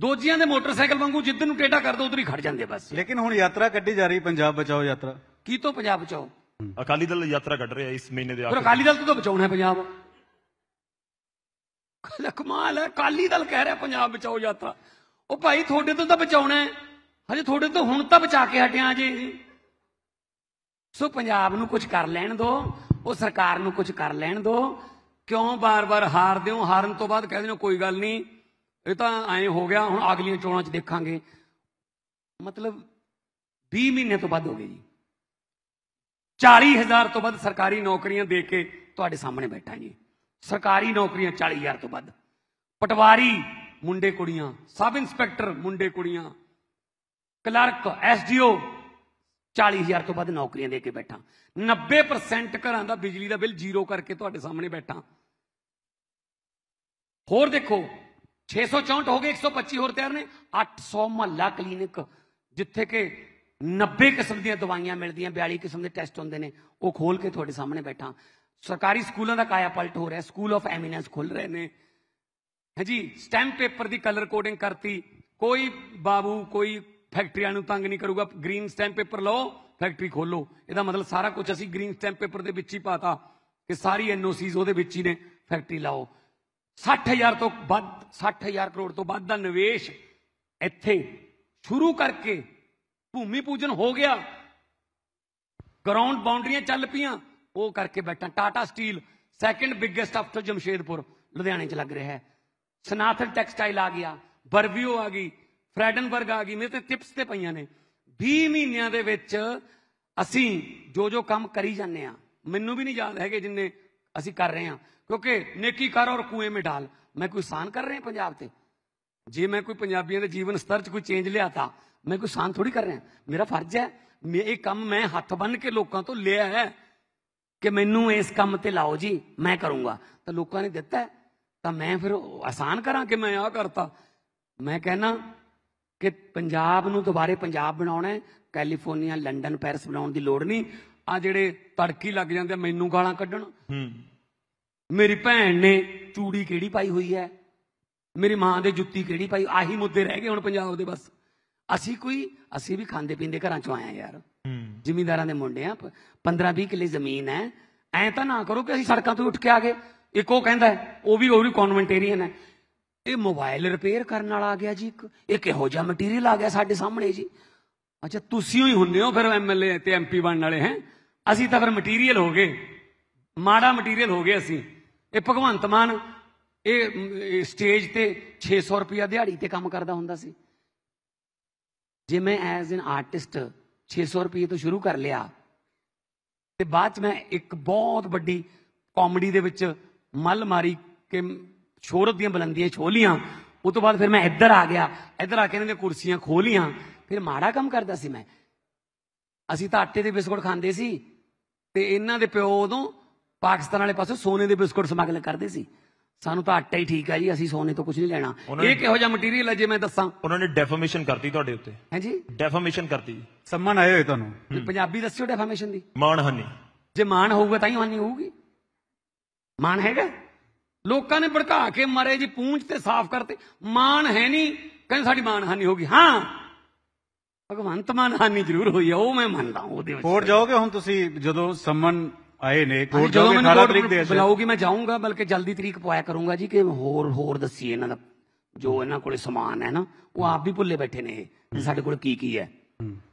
[SPEAKER 1] ਦੋਜੀਆਂ ਦੇ ਮੋਟਰਸਾਈਕਲ ਵਾਂਗੂ ਜਿੱਦ ਨੂੰ ਟੇਡਾ ਕਰ ਦੋ ਉਧਰ ਹੀ ਖੜ ਜਾਂਦੇ ਬਸ
[SPEAKER 5] ਲੇਕਿਨ ਹੁਣ ਯਾਤਰਾ ਕੱਢੀ ਜਾ ਰਹੀ ਪੰਜਾਬ ਬਚਾਓ ਯਾਤਰਾ
[SPEAKER 1] ਕੀ ਤੋਂ ਪੰਜਾਬ ਬਚਾਓ
[SPEAKER 5] ਅਕਾਲੀ ਦਲ ਯਾਤਰਾ ਕੱਢ ਰਿਹਾ ਇਸ ਮਹੀਨੇ ਦੇ
[SPEAKER 4] ਆਖਰ ਅਕਾਲੀ
[SPEAKER 1] ਦਲ ਤੋਂ ਬਚਾਉਣਾ ਹੈ ਪੰਜਾਬ ਕਮਾਲ ਹੈ ਅਕਾਲੀ ਦਲ ਕਹਿ ਰਿਹਾ ਪੰਜਾਬ ਬਚਾਓ ਯਾਤਰਾ ਉਹ ਭਾਈ ਤੁਹਾਡੇ ਤੋਂ ਤਾਂ ਬਚਾਉਣਾ ਹੈ ਹਜੇ ਤੁਹਾਡੇ ਤੋਂ ਹੁਣ ਤਾਂ ਬਚਾ ਕੇ ਹਟਿਆ ਜੀ ਸੋ ਪੰਜਾਬ ਨੂੰ ਕੁਝ ਕਰ ਲੈਣ ਦਿਓ ਉਹ ਸਰਕਾਰ ਨੂੰ ਕੁਝ ਕਰ ਲੈਣ ਦਿਓ ਕਿਉਂ ਬਾਰ-ਬਾਰ ਹਾਰਦੇ ਹੋ ਹਾਰਨ ਤੋਂ ਬਾਅਦ ਕਹਿੰਦੇ ਹੋ ਕੋਈ ਗੱਲ ਨਹੀਂ ਇਹ ਤਾਂ ਐ ਹੋ ਗਿਆ ਹੁਣ ਅਗਲੀਆਂ ਚੋਣਾਂ 'ਚ ਦੇਖਾਂਗੇ ਮਤਲਬ 20 ਮਹੀਨੇ ਤੋਂ ਵੱਧ ਹੋ ਗਏ ਜੀ 40000 ਤੋਂ ਵੱਧ ਸਰਕਾਰੀ ਨੌਕਰੀਆਂ ਦੇ ਕੇ ਤੁਹਾਡੇ ਸਾਹਮਣੇ ਬੈਠਾ ਜੀ ਸਰਕਾਰੀ ਨੌਕਰੀਆਂ 40000 ਤੋਂ ਵੱਧ ਪਟਵਾਰੀ ਮੁੰਡੇ ਕੁੜੀਆਂ ਸਬ ਇੰਸਪੈਕਟਰ ਮੁੰਡੇ ਕੁੜੀਆਂ ਕਲਰਕ ਐਸਡੀਓ 40000 ਤੋਂ ਵੱਧ ਨੌਕਰੀਆਂ ਦੇ ਕੇ ਬੈਠਾ 90% ਘਰਾਂ ਦਾ ਬਿਜਲੀ ਦਾ ਬਿੱਲ ਜ਼ੀਰੋ ਕਰਕੇ ਤੁਹਾਡੇ ਸਾਹਮਣੇ ਬੈਠਾ ਹੋਰ ਦੇਖੋ 664 ਹੋ ਗਏ 125 ਹੋਰ ਤਿਆਰ ਨੇ 800 ਮਹੱਲਾ ਕਲੀਨਿਕ ਜਿੱਥੇ ਕਿ 90 ਕਿਸਮ ਦੀਆਂ ਦਵਾਈਆਂ ਮਿਲਦੀਆਂ 42 ਕਿਸਮ ਦੇ ਟੈਸਟ ਹੁੰਦੇ ਨੇ ਉਹ ਖੋਲ ਕੇ ਤੁਹਾਡੇ ਸਾਹਮਣੇ ਬੈਠਾ ਸਰਕਾਰੀ ਸਕੂਲਾਂ ਦਾ ਕਾਇਆ ਪਲਟ ਹੋ ਰਿਹਾ ਸਕੂਲ ਆਫ ਐਮੀਨੈਂਸ ਖੁੱਲ ਰਹੇ ਨੇ ਹਾਂਜੀ ਸਟੈਂਪ ਪੇਪਰ ਦੀ ਕਲਰ ਕੋਡਿੰਗ ਕਰਤੀ ਕੋਈ ਬਾਬੂ ਕੋਈ ਫੈਕਟਰੀਆਂ ਨੂੰ ਤੰਗ ਨਹੀਂ ਕਰੂਗਾ ਗ੍ਰੀਨ ਸਟੈਂਪ ਪੇਪਰ ਲਓ ਫੈਕਟਰੀ ਖੋਲੋ ਇਹਦਾ ਮਤਲਬ ਸਾਰਾ ਕੁਝ ਅਸੀਂ ਗ੍ਰੀਨ ਸਟੈਂਪ ਪੇਪਰ ਦੇ ਵਿੱਚ ਹੀ ਪਾਤਾ ਕਿ ਸਾਰੀ ਐਨਓਸੀਜ਼ ਉਹਦੇ ਵਿੱਚ ਹੀ ਨੇ ਫੈਕਟਰੀ ਲਾਓ 60000 ਤੋਂ ਵੱਧ 60000 ਕਰੋੜ ਤੋਂ ਵੱਧ ਦਾ ਨਿਵੇਸ਼ ਇੱਥੇ ਸ਼ੁਰੂ ਕਰਕੇ ਭੂਮੀ ਪੂਜਨ ਹੋ ਗਿਆ ਗਰਾਊਂਡ ਬਾਉਂਡਰੀਆਂ ਚੱਲ ਪੀਆਂ ਉਹ ਕਰਕੇ ਬੈਠਾ Tata steel second biggest after Jamshedpur ਲੁਧਿਆਣੇ 'ਚ ਲੱਗ ਰਿਹਾ ਹੈ ਸਨਾਥਨ ਟੈਕਸਟਾਈਲ ਆ ਗਿਆ ਬਰਵਿਓ ਆ ਗਈ ਫ੍ਰੈਡਨਬਰਗ ਆ ਗਈ ਮੇਰੇ ਤੇ ਟਿਪਸ ਤੇ ਪਈਆਂ ਨੇ 20 ਮਹੀਨਿਆਂ ਦੇ ਵਿੱਚ ਅਸੀਂ ਜੋ ਜੋ ਕੰਮ ਕਰੀ ਜਾਂਦੇ ਆ ਮੈਨੂੰ ਵੀ ਨਹੀਂ ਯਾਦ ਹੈਗੇ ਜਿੰਨੇ ਅਸੀਂ ਕਰ ਰਹੇ ਹਾਂ ਕਿਉਂਕਿ ਨੇਕੀ ਕਰ ਔਰ ਕੂਏ ਮੇ ਢਾਲ ਮੈਂ ਕੋਈ ਸਾਨ ਕਰ ਰਹੇ ਹਾਂ ਪੰਜਾਬ ਤੇ ਜੇ ਮੈਂ ਕੋਈ ਪੰਜਾਬੀਆਂ ਦੇ ਜੀਵਨ ਸਤਰ 'ਚ ਕੋਈ ਚੇਂਜ ਲਿਆਤਾ ਮੈਂ ਕੋਈ ਸਾਨ ਥੋੜੀ ਕਰ ਰਿਹਾ ਮੇਰਾ ਫਰਜ਼ ਹੈ ਮੈਂ ਇਹ ਕੰਮ ਮੈਂ ਹੱਥ ਬੰਨ ਕੇ ਲੋਕਾਂ ਤੋਂ ਲਿਆ ਹੈ ਕਿ ਮੈਨੂੰ ਇਸ ਕੰਮ ਤੇ ਲਾਓ ਜੀ ਮੈਂ ਕਰੂੰਗਾ ਤਾਂ ਲੋਕਾਂ ਨੇ ਦਿੱਤਾ ਤਾਂ ਮੈਂ ਫਿਰ ਆਸਾਨ ਕਰਾਂ ਕਿ ਮੈਂ ਆ ਕਰਤਾ ਮੈਂ ਕਹਿਣਾ ਕਿ ਪੰਜਾਬ ਨੂੰ ਦੁਬਾਰੇ ਪੰਜਾਬ ਬਣਾਉਣਾ ਹੈ ਕੈਲੀਫੋਰਨੀਆ ਲੰਡਨ ਪੈਰਿਸ ਬਣਾਉਣ ਦੀ ਲੋੜ ਨਹੀਂ ਆ ਜਿਹੜੇ ਤੜਕੀ ਲੱਗ ਜਾਂਦੇ ਮੈਨੂੰ ਗਾਲਾਂ ਕੱਢਣ ਹੂੰ ਮੇਰੀ ਭੈਣ ਨੇ ਚੂੜੀ ਕਿਹੜੀ ਪਾਈ ਹੋਈ ਹੈ ਮੇਰੀ ਮਾਂ ਦੇ ਜੁੱਤੀ ਕਿਹੜੀ ਪਾਈ ਆਹੀ ਮੁੱਦੇ ਰਹਿ ਗਏ ਹੁਣ ਪੰਜਾਬ ਦੇ ਬਸ ਅਸੀਂ ਕੋਈ ਅਸੀਂ ਵੀ ਖਾਂਦੇ ਪੀਂਦੇ ਘਰਾਂ ਚੋਂ ਆਏ ਆ ਯਾਰ ਜ਼ਿਮੀਂਦਾਰਾਂ ਦੇ ਮੁੰਡੇ ਆ 15 20 ਕਿੱਲੇ ਜ਼ਮੀਨ ਹੈ ਐ ਤਾਂ ਨਾ ਕਰੋ ਕਿ ਅਸੀਂ ਸੜਕਾਂ ਤੋਂ ਉੱਠ ਕੇ ਆ ਗਏ ਇੱਕ ਉਹ ਕਹਿੰਦਾ ਉਹ ਵੀ ਉਹ ਵੀ ਕਨਵੈਂਟੇਰੀਅਨ ਹੈ ਇਹ ਮੋਬਾਈਲ ਰਿਪੇਅਰ ਕਰਨ ਵਾਲਾ ਆ ਗਿਆ ਜੀ ਇੱਕ ਇਹ ਕਿਹੋ ਜਿਹਾ ਮਟੀਰੀਅਲ ਆ ਗਿਆ ਸਾਡੇ ਸਾਹਮਣੇ ਜੀ ਅੱਛਾ ਤੁਸੀਂ ਹੀ ਹੁੰਦੇ ਹੋ ਫਿਰ ਐਮਐਲਏ ਤੇ ਐਮਪੀ ਬਣਨ ਵਾਲੇ ਹੈ ਅਸੀਂ ਤਾਂ ਫਿਰ ਮਟੀਰੀਅਲ ਹੋ ਗਏ ਮਾੜਾ ਮਟੀਰੀਅਲ ਹੋ ਗਏ ਅਸੀਂ ਇਹ ਭਗਵੰਤ ਮਾਨ ਇਹ ਸਟੇਜ ਤੇ 600 ਰੁਪਿਆ ਦਿਹਾੜੀ ਤੇ ਕੰਮ ਕਰਦਾ ਹੁੰਦਾ ਸੀ ਜੇ ਮੈਂ ਐਜ਼ ਐਨ ਆਰਟਿਸਟ 600 ਰੁਪਏ ਤੋਂ ਸ਼ੁਰੂ ਕਰ ਲਿਆ ਤੇ ਬਾਅਦ ਚ ਮੈਂ ਇੱਕ ਬਹੁਤ ਵੱਡੀ ਕਾਮੇਡੀ ਦੇ ਵਿੱਚ ਮੱਲ ਮਾਰੀ ਕਿ ਸ਼ੋਹਰਤ ਦੀਆਂ ਬਲੰਦੀਆਂ ਛੋਲੀਆਂ ਉਸ ਤੋਂ ਬਾਅਦ ਫਿਰ ਮੈਂ ਇੱਧਰ ਆ ਗਿਆ ਇੱਧਰ ਆ ਕੇ ਇਹਨਾਂ ਦੇ ਕੁਰਸੀਆਂ ਖੋਲੀਆਂ ਫਿਰ ਮਾੜਾ ਕੰਮ ਕਰਦਾ ਸੀ ਮੈਂ ਅਸੀਂ ਤਾਂ ਆਟੇ ਦੇ ਬਿਸਕੁਟ ਖਾਂਦੇ ਸੀ ਤੇ ਇਹਨਾਂ ਦੇ ਪਿਓ ਉਦੋਂ ਪਾਕਿਸਤਾਨ ਵਾਲੇ ਪਾਸੇ ਸੋਨੇ ਦੇ ਬਿਸਕੁਟ ਸਮਗਲ ਕਰਦੇ ਸੀ ਸਾਨੂੰ ਤਾਂ ਆਟਾ ਹੀ ਠੀਕ ਆ ਜੀ ਅਸੀਂ ਸੋਨੇ ਤੋਂ ਕੁਝ ਨਹੀਂ ਲੈਣਾ
[SPEAKER 4] ਇਹ ਕਿਹੋ ਜਿਹਾ ਮਟੀਰੀਅਲ ਹੈ ਜੇ ਮੈਂ ਦੱਸਾਂ ਉਹਨਾਂ ਨੇ ਡੈਫਾਮੇਸ਼ਨ ਕਰਤੀ ਤੁਹਾਡੇ ਉੱਤੇ ਜੀ ਡੈਫਾਮੇਸ਼ਨ ਕਰਤੀ ਸੰਮਨ ਆਏ ਹੋਏ ਤੁਹਾਨੂੰ ਪੰਜਾਬੀ ਦੱਸਿਓ ਡੈਫਾਮੇਸ਼ਨ ਦੀ ਹਾਨੀ ਜੇ ਮਾਣ ਹੋਊਗਾ ਤਾਂ ਹੀ ਹਾਨੀ ਹੋਊਗੀ
[SPEAKER 1] ਮਾਣ ਹੈਗਾ ਲੋਕਾਂ ਨੇ ਭੜਕਾ ਕੇ ਮਾਰੇ ਜੀ ਪੂੰਝ ਤੇ ਸਾਫ਼ ਕਰਤੇ ਮਾਣ ਹੈ ਨਹੀਂ ਕਹਿੰਦੇ ਸਾਡੀ ਮਾਣ ਹਾਨੀ ਹੋਗੀ ਹਾਂ ਭਗਵੰਤ ਮਾਨ ਹਾਨੀ ਜ਼ਰੂਰ ਹੋਈ ਆ ਉਹ ਮੈਂ ਮੰਨਦਾ
[SPEAKER 5] ਉਹਦੇ ਵਿੱਚ ਕੋਰਟ ਜਾਓਗੇ ਹੁਣ ਤੁਸੀਂ ਜਦੋਂ ਸਮਨ ਆਏ ਨੇ ਕੋਰਟ ਜਾਓਗੇ ਮੈਨੂੰ ਤਰੀਕ ਦੇ ਬੁਲਾਓਗੀ
[SPEAKER 1] ਮੈਂ ਜਾਊਂਗਾ ਬਲਕਿ ਜਲਦੀ ਤਰੀਕ ਪਵਾਇਆ ਕਰੂੰਗਾ ਜੀ ਕਿ ਹੋਰ ਹੋਰ ਦੱਸੀ ਇਹਨਾਂ ਦਾ
[SPEAKER 4] ਜੋ ਇਹਨਾਂ ਕੋਲੇ ਸਮਾਨ ਹੈ ਨਾ ਉਹ ਆਪ ਵੀ ਭੁੱਲੇ ਬੈਠੇ ਨੇ ਇਹ ਸਾਡੇ ਕੋਲ ਕੀ ਕੀ ਹੈ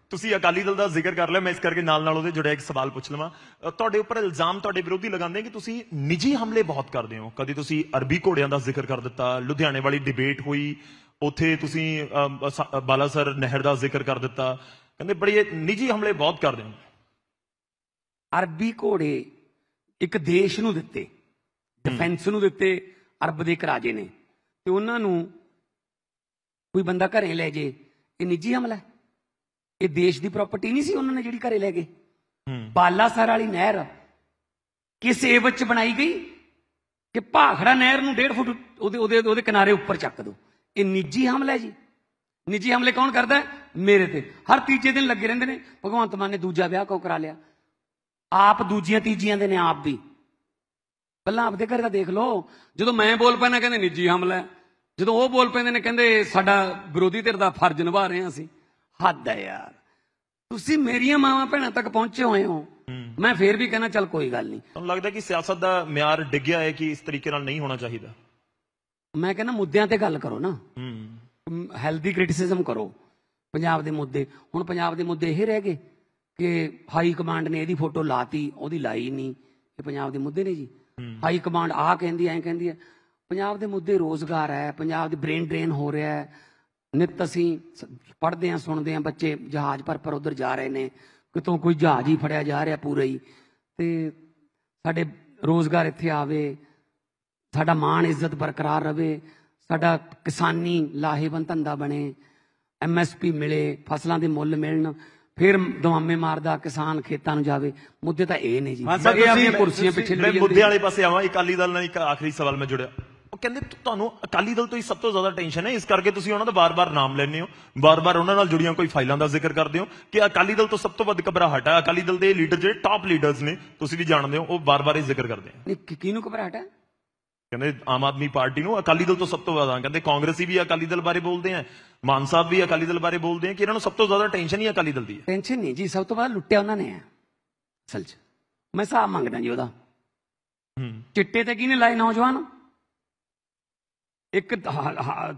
[SPEAKER 4] ਤੁਸੀਂ ਅਕਾਲੀ ਦਲ ਦਾ ਜ਼ਿਕਰ ਕਰ ਲਿਆ ਮੈਂ ਇਸ ਕਰਕੇ ਨਾਲ ਨਾਲ ਉਹਦੇ ਜੁੜਿਆ ਇੱਕ ਸਵਾਲ ਪੁੱਛ ਲਵਾਂ ਤੁਹਾਡੇ ਉੱਪਰ ਇਲਜ਼ਾਮ ਤੁਹਾਡੇ ਵਿਰੋਧੀ ਲਗਾਉਂਦੇ ਕਿ ਤੁਸੀਂ ਨਿੱਜੀ ਹਮਲੇ ਬਹੁਤ ਕਰਦੇ ਹੋ ਕਦੀ ਤੁਸੀਂ ਅਰਬੀ ਘੋੜਿਆਂ ਦਾ ਜ਼ਿਕਰ ਕਰ ਦਿੱਤਾ ਲੁਧਿਆਣੇ ਵਾਲੀ ਡਿਬੇਟ ਹੋਈ ਉੱਥੇ ਤੁਸੀਂ ਬਾਲਾਸਰ ਨਹਿਰ ਦਾ ਜ਼ਿਕਰ ਕਰ ਦਿੱਤਾ ਕਹਿੰਦੇ ਬੜੇ ਨਿੱਜੀ ਹਮਲੇ ਬਹੁਤ ਕਰਦੇ ਨੇ ਅਰਬੀ ਘੋੜੇ ਇੱਕ
[SPEAKER 1] ਦੇਸ਼ ਨੂੰ ਦਿੱਤੇ ਡਿਫੈਂਸ ਨੂੰ ਦਿੱਤੇ ਅਰਬ ਦੇ ਰਾਜੇ ਨੇ ਤੇ ਉਹਨਾਂ ਨੂੰ ਕੋਈ ਬੰਦਾ ਘਰੇ ਲੈ ਜੇ ਇਹ ਨਿੱਜੀ ਹਮਲਾ ਇਹ ਦੇਸ਼ ਦੀ ਪ੍ਰਾਪਰਟੀ ਨਹੀਂ ਸੀ ਉਹਨਾਂ ਨੇ ਜਿਹੜੀ ਘਰੇ ਲੈ ਗਏ ਬਾਲਾਸਰ ਵਾਲੀ ਨਹਿਰ ਕਿਸ ਏਵਜ ਚ ਬਣਾਈ ਗਈ ਕਿ ਭਾਖੜਾ ਨਹਿਰ ਨੂੰ 1.5 ਫੁੱਟ ਉਹਦੇ ਉਹਦੇ ਉਹਦੇ ਕਿਨਾਰੇ ਉੱਪਰ ਚੱਕ ਦੋ ਇਹ ਨਿੱਜੀ ਹਮਲਾ ਜੀ ਨਿੱਜੀ ਹਮਲੇ ਕੌਣ ਕਰਦਾ ਮੇਰੇ ਤੇ ਹਰ ਤੀਜੇ ਦਿਨ ਲੱਗੇ ਰਹਿੰਦੇ ਨੇ ਭਗਵੰਤ ਮਾਨ ਨੇ ਦੂਜਾ ਵਿਆਹ ਕੋ ਕਰਾ ਲਿਆ ਆਪ ਦੂਜੀਆਂ ਤੀਜੀਆਂ ਦੇ ਨੇ ਆਪ ਵੀ ਪਹਿਲਾਂ ਆਪਦੇ ਘਰ ਦਾ ਦੇਖ ਲਓ ਜਦੋਂ ਮੈਂ ਬੋਲ ਪੈਣਾ ਕਹਿੰਦੇ ਨਿੱਜੀ ਹਮਲਾ ਜਦੋਂ ਉਹ ਬੋਲ ਪੈਂਦੇ ਨੇ ਕਹਿੰਦੇ ਸਾਡਾ ਵਿਰੋਧੀ ਧਿਰ ਦਾ ਫਰਜ਼ ਨਿਭਾ ਰਹੇ ਹਾਂ ਅਸੀਂ ਹੱਦ ਹੈ ਯਾਰ ਤੁਸੀਂ ਮੇਰੀਆਂ ਮਾਵਾਂ ਭੈਣਾਂ ਤੱਕ ਪਹੁੰਚੇ ਹੋਏ ਹੋ
[SPEAKER 4] ਮੈਂ ਫੇਰ ਵੀ ਕਹਿੰਦਾ ਚੱਲ ਕੋਈ ਗੱਲ ਨਹੀਂ ਤੁਹਾਨੂੰ ਲੱਗਦਾ ਕਿ ਸਿਆਸਤ ਦਾ ਮਿਆਰ ਡਿੱਗਿਆ ਹੈ ਕਿ ਇਸ ਤਰੀਕੇ ਨਾਲ ਨਹੀਂ ਹੋਣਾ ਚਾਹੀਦਾ
[SPEAKER 1] ਮੈਂ ਕਹਿੰਦਾ ਮੁੱਦਿਆਂ ਤੇ ਗੱਲ ਕਰੋ ਨਾ
[SPEAKER 4] ਹਮ
[SPEAKER 1] ਹੈਲਦੀ ਕ੍ਰਿਟਿਸਿਜ਼ਮ ਕਰੋ ਪੰਜਾਬ ਦੇ ਮੁੱਦੇ ਹੁਣ ਪੰਜਾਬ ਦੇ ਮੁੱਦੇ ਇਹ ਰਹਿ ਗਏ ਕਿ ਹਾਈ ਕਮਾਂਡ ਨੇ ਇਹਦੀ ਫੋਟੋ ਲਾਤੀ ਉਹਦੀ ਲਾਈ ਨਹੀਂ ਇਹ ਪੰਜਾਬ ਦੇ ਮੁੱਦੇ ਨੇ ਜੀ ਹਾਈ ਕਮਾਂਡ ਆ ਕਹਿੰਦੀ ਐ ਕਹਿੰਦੀ ਐ ਪੰਜਾਬ ਦੇ ਮੁੱਦੇ ਰੋਜ਼ਗਾਰ ਹੈ ਪੰਜਾਬ ਦੀ ਬ੍ਰੇਨ ਡਰੇਨ ਹੋ ਰਿਹਾ ਹੈ ਨਿਤ ਅਸੀਂ ਪੜਦੇ ਆ ਸੁਣਦੇ ਆ ਬੱਚੇ ਜਹਾਜ਼ ਪਰ ਪਰ ਉਧਰ ਜਾ ਰਹੇ ਨੇ ਕਿਤੋਂ ਕੋਈ ਜਹਾਜ਼ ਹੀ ਫੜਿਆ ਜਾ ਰਿਹਾ ਪੂਰਾ ਹੀ ਤੇ ਸਾਡੇ ਰੋਜ਼ਗਾਰ ਇੱਥੇ ਆਵੇ ਸਾਡਾ ਮਾਣ ਇੱਜ਼ਤ ਬਰਕਰਾਰ ਰਵੇ ਸਾਡਾ ਕਿਸਾਨੀ ਲਾਹੇਵੰਦ ਧੰਦਾ ਬਣੇ ਐਮਐਸਪੀ ਮਿਲੇ ਫਸਲਾਂ ਦੇ ਮੁੱਲ ਮਿਲਣ ਫਿਰ ਦਵਾਮੇ ਮਾਰਦਾ ਕਿਸਾਨ ਖੇਤਾਂ ਨੂੰ ਜਾਵੇ ਮੁੱਦੇ ਤਾਂ ਇਹ ਨੇ ਜੀ ਇਹ ਆਪਣੀਆਂ ਕੁਰਸੀਆਂ ਪਿੱਛੇ ਲਈ ਮੁੱਦੇ ਵਾਲੇ
[SPEAKER 4] ਪਾਸੇ ਆਵਾਂ ਅਕਾਲੀ ਦਲ ਨਾਲ ਇੱਕ ਆਖਰੀ ਸਵਾਲ ਮੈਂ ਜੁੜਿਆ ਉਹ ਕਹਿੰਦੇ ਤੁਹਾਨੂੰ ਅਕਾਲੀ ਦਲ ਤੋਂ ਹੀ ਸਭ ਤੋਂ ਜ਼ਿਆਦਾ ਟੈਨਸ਼ਨ ਹੈ ਇਸ ਕਰਕੇ ਤੁਸੀਂ ਉਹਨਾਂ ਦਾ ਬਾਰ-ਬਾਰ ਨਾਮ ਲੈਂਦੇ ਹੋ ਬਾਰ-ਬਾਰ ਉਹਨਾਂ ਨਾਲ ਜੁੜੀਆਂ ਕੋਈ ਫਾਈਲਾਂ ਦਾ ਜ਼ਿਕਰ ਕਰਦੇ ਹੋ ਕਿ ਅਕਾਲੀ ਦਲ ਤੋਂ ਸਭ ਤੋਂ ਵੱਧ ਘਬਰਾਹਟ ਹੈ ਅਕਾਲੀ ਦਲ ਦੇ ਲੀਡਰ ਜਿਹੜੇ ਟਾਪ ਲੀਡਰਸ ਨੇ ਤੁਸੀਂ ਵੀ ਜਾਣਦੇ ਹੋ ਉਹ ਬਾਰ-ਬਾਰ ਇਹ ਜ਼ਿਕਰ ਕਰਦੇ ਆ ਨਹੀਂ ਕਿਹਨੂੰ ਘਬਰਾਹਟ ਹੈ ਕਹਿੰਦੇ ਆਮ ਆਦਮੀ ਪਾਰਟੀ ਨੂੰ ਅਕਾਲੀ ਦਲ ਤੋਂ ਸਭ ਤੋਂ ਜ਼ਿਆਦਾ ਕਹਿੰਦੇ ਕਾਂਗਰਸੀ ਵੀ ਅਕਾਲੀ ਦਲ ਬਾਰੇ ਬੋਲਦੇ ਆ ਮਾਨ ਸਾਹਿਬ ਵੀ ਅਕਾਲੀ ਦਲ ਬਾਰੇ ਬੋਲਦੇ ਆ ਕਿ ਇਹਨਾਂ ਨੂੰ ਸਭ ਤੋਂ ਜ਼ਿਆਦਾ ਟੈਨਸ਼ਨ ਹੀ ਅਕਾਲੀ ਦਲ ਦੀ ਹੈ ਟੈਨਸ਼ਨ ਨਹੀਂ ਜੀ ਸਭ ਤੋਂ ਵੱਧ ਲੁੱਟਿਆ ਉਹਨਾਂ ਨੇ ਅਸਲ 'ਚ ਮੈਂ ਸਾਹ ਮੰਗਦਾ ਜੀ ਉਹਦਾ
[SPEAKER 1] ਚਿੱਟੇ ਤੇ ਕਿਹਨੇ ਲਾਏ ਨੌਜਵਾਨ ਇੱਕ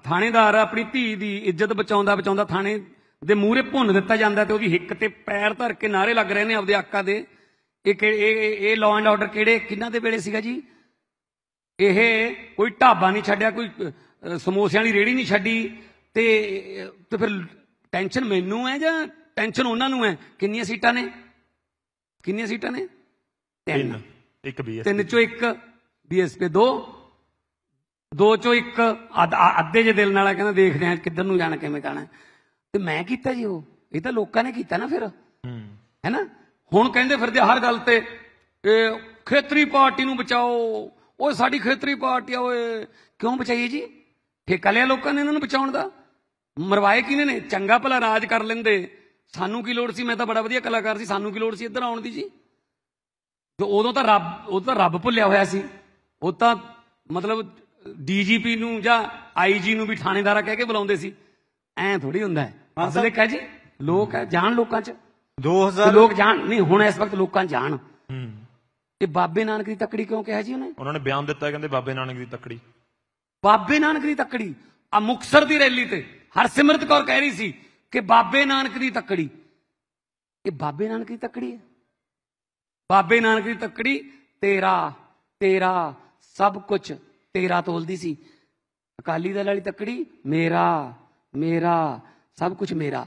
[SPEAKER 1] ਥਾਣੇਦਾਰ ਆਪਣੀ ਧੀ ਦੀ ਇੱਜ਼ਤ ਬਚਾਉਂਦਾ ਬਚਾਉਂਦਾ ਥਾਣੇ ਦੇ ਮੂਹਰੇ ਭੁੰਨ ਦਿੱਤਾ ਜਾਂਦਾ ਤੇ ਉਹ ਵੀ ਹਿੱਕ ਤੇ ਪੈਰ ਧਰ ਕੇ ਨਾਰੇ ਲੱਗ ਰਹੇ ਨੇ ਆਪਦੇ ਆਕਾ ਦੇ ਇਹ ਇਹ ਇਹ ਲਾਅ ਐਂਡ ਆਰਡਰ ਕਿਹੜੇ ਕਿੰਨਾ ਦੇ ਵੇਲੇ ਸੀਗਾ ਜੀ ਇਹ ਕੋਈ ਢਾਬਾ ਨਹੀਂ ਛੱਡਿਆ ਕੋਈ ਸਮੋਸਿਆਂ ਵਾਲੀ ਰੇੜੀ ਨਹੀਂ ਛੱਡੀ ਤੇ ਤੇ ਫਿਰ ਟੈਨਸ਼ਨ ਮੈਨੂੰ ਹੈ ਜਾਂ ਟੈਨਸ਼ਨ ਉਹਨਾਂ ਨੂੰ ਹੈ ਕਿੰਨੀਆਂ ਸੀਟਾਂ ਨੇ ਕਿੰਨੀਆਂ ਸੀਟਾਂ ਨੇ
[SPEAKER 4] ਤਿੰਨ ਇੱਕ ਬੀਐਸਪੀ
[SPEAKER 1] ਤਿੰਨ ਚੋਂ ਇੱਕ ਬੀਐਸਪੀ ਦੋ ਦੋ ਚੋਂ ਇੱਕ ਅੱਧੇ ਜੇ ਦਿਲ ਨਾਲ ਕਹਿੰਦਾ ਦੇਖਦੇ ਆ ਕਿੱਧਰ ਨੂੰ ਜਾਣਾ ਕਿਵੇਂ ਜਾਣਾ ਤੇ ਮੈਂ ਕੀਤਾ ਜੀ ਉਹ ਇਹ ਤਾਂ ਲੋਕਾਂ ਨੇ ਕੀਤਾ ਨਾ ਫਿਰ ਹੈਨਾ ਹੁਣ ਕਹਿੰਦੇ ਫਿਰਦੇ ਹਰ ਗੱਲ ਤੇ ਇਹ ਖੇਤਰੀ ਪਾਰਟੀ ਨੂੰ ਬਚਾਓ ਓਏ ਸਾਡੀ ਖੇਤਰੀ ਪਾਰਟੀ ਆ ਓਏ ਕਿਉਂ ਬਚਾਈਏ ਜੀ ਠੇਕਾ ਲਿਆ ਲੋਕਾਂ ਨੇ ਇਹਨਾਂ ਨੂੰ ਬਚਾਉਣ ਦਾ ਮਰਵਾਏ ਕਿਨੇ ਨੇ ਚੰਗਾ ਭਲਾ ਰਾਜ ਕਰ ਲੈਂਦੇ ਸਾਨੂੰ ਕੀ ਲੋੜ ਸੀ ਮੈਂ ਤਾਂ ਬੜਾ ਵਧੀਆ ਕਲਾਕਾਰ ਸੀ ਸਾਨੂੰ ਕੀ ਲੋੜ ਸੀ ਇੱਧਰ ਆਉਣ ਦੀ ਜੀ ਤੇ ਉਦੋਂ ਤਾਂ ਰੱਬ ਉਹ ਤਾਂ ਰੱਬ ਭੁੱਲਿਆ ਹੋਇਆ ਸੀ ਉਹ ਤਾਂ ਮਤਲਬ ਡੀਜੀਪੀ ਨੂੰ ਜਾਂ ਆਈਜੀ ਨੂੰ ਵੀ ਥਾਣੇਦਾਰਾ ਕਹਿ ਕੇ ਬੁਲਾਉਂਦੇ ਸੀ ਐ ਥੋੜੀ ਹੁੰਦਾ ਹੈ ਅਸਲੇ ਕਹ ਜੀ ਲੋਕ ਹੈ ਜਾਣ ਲੋਕਾਂ ਚ
[SPEAKER 4] 2000 ਲੋਕ ਜਾਣ ਨਹੀਂ ਹੁਣ ਇਸ ਵਕਤ
[SPEAKER 1] ਲੋਕਾਂ ਜਾਣ ਇਹ ਬਾਬੇ ਨਾਨਕ ਦੀ ਤੱਕੜੀ ਕਿਉਂ ਕਿਹਾ ਜੀ ਉਹਨੇ
[SPEAKER 4] ਉਹਨਾਂ ਨੇ ਬਿਆਨ ਦਿੱਤਾ ਕਹਿੰਦੇ ਬਾਬੇ ਨਾਨਕ ਦੀ ਤੱਕੜੀ
[SPEAKER 1] ਬਾਬੇ ਨਾਨਕ ਦੀ ਤੱਕੜੀ ਆ ਮੁਕਸਰ ਦੀ ਰੈਲੀ ਤੇ ਹਰਸਿਮਰਤ ਕੌਰ ਕਹਿ ਰਹੀ ਸੀ ਕਿ ਬਾਬੇ ਨਾਨਕ ਦੀ ਤੱਕੜੀ ਇਹ ਬਾਬੇ ਨਾਨਕ ਦੀ ਤੱਕੜੀ ਹੈ ਬਾਬੇ ਨਾਨਕ ਦੀ ਤੱਕੜੀ ਤੇਰਾ ਤੇਰਾ ਸਭ ਕੁਝ ਤੇਰਾ ਤੋਲਦੀ ਸੀ ਅਕਾਲੀ ਦਲ ਵਾਲੀ ਤੱਕੜੀ ਮੇਰਾ ਮੇਰਾ ਸਭ ਕੁਝ ਮੇਰਾ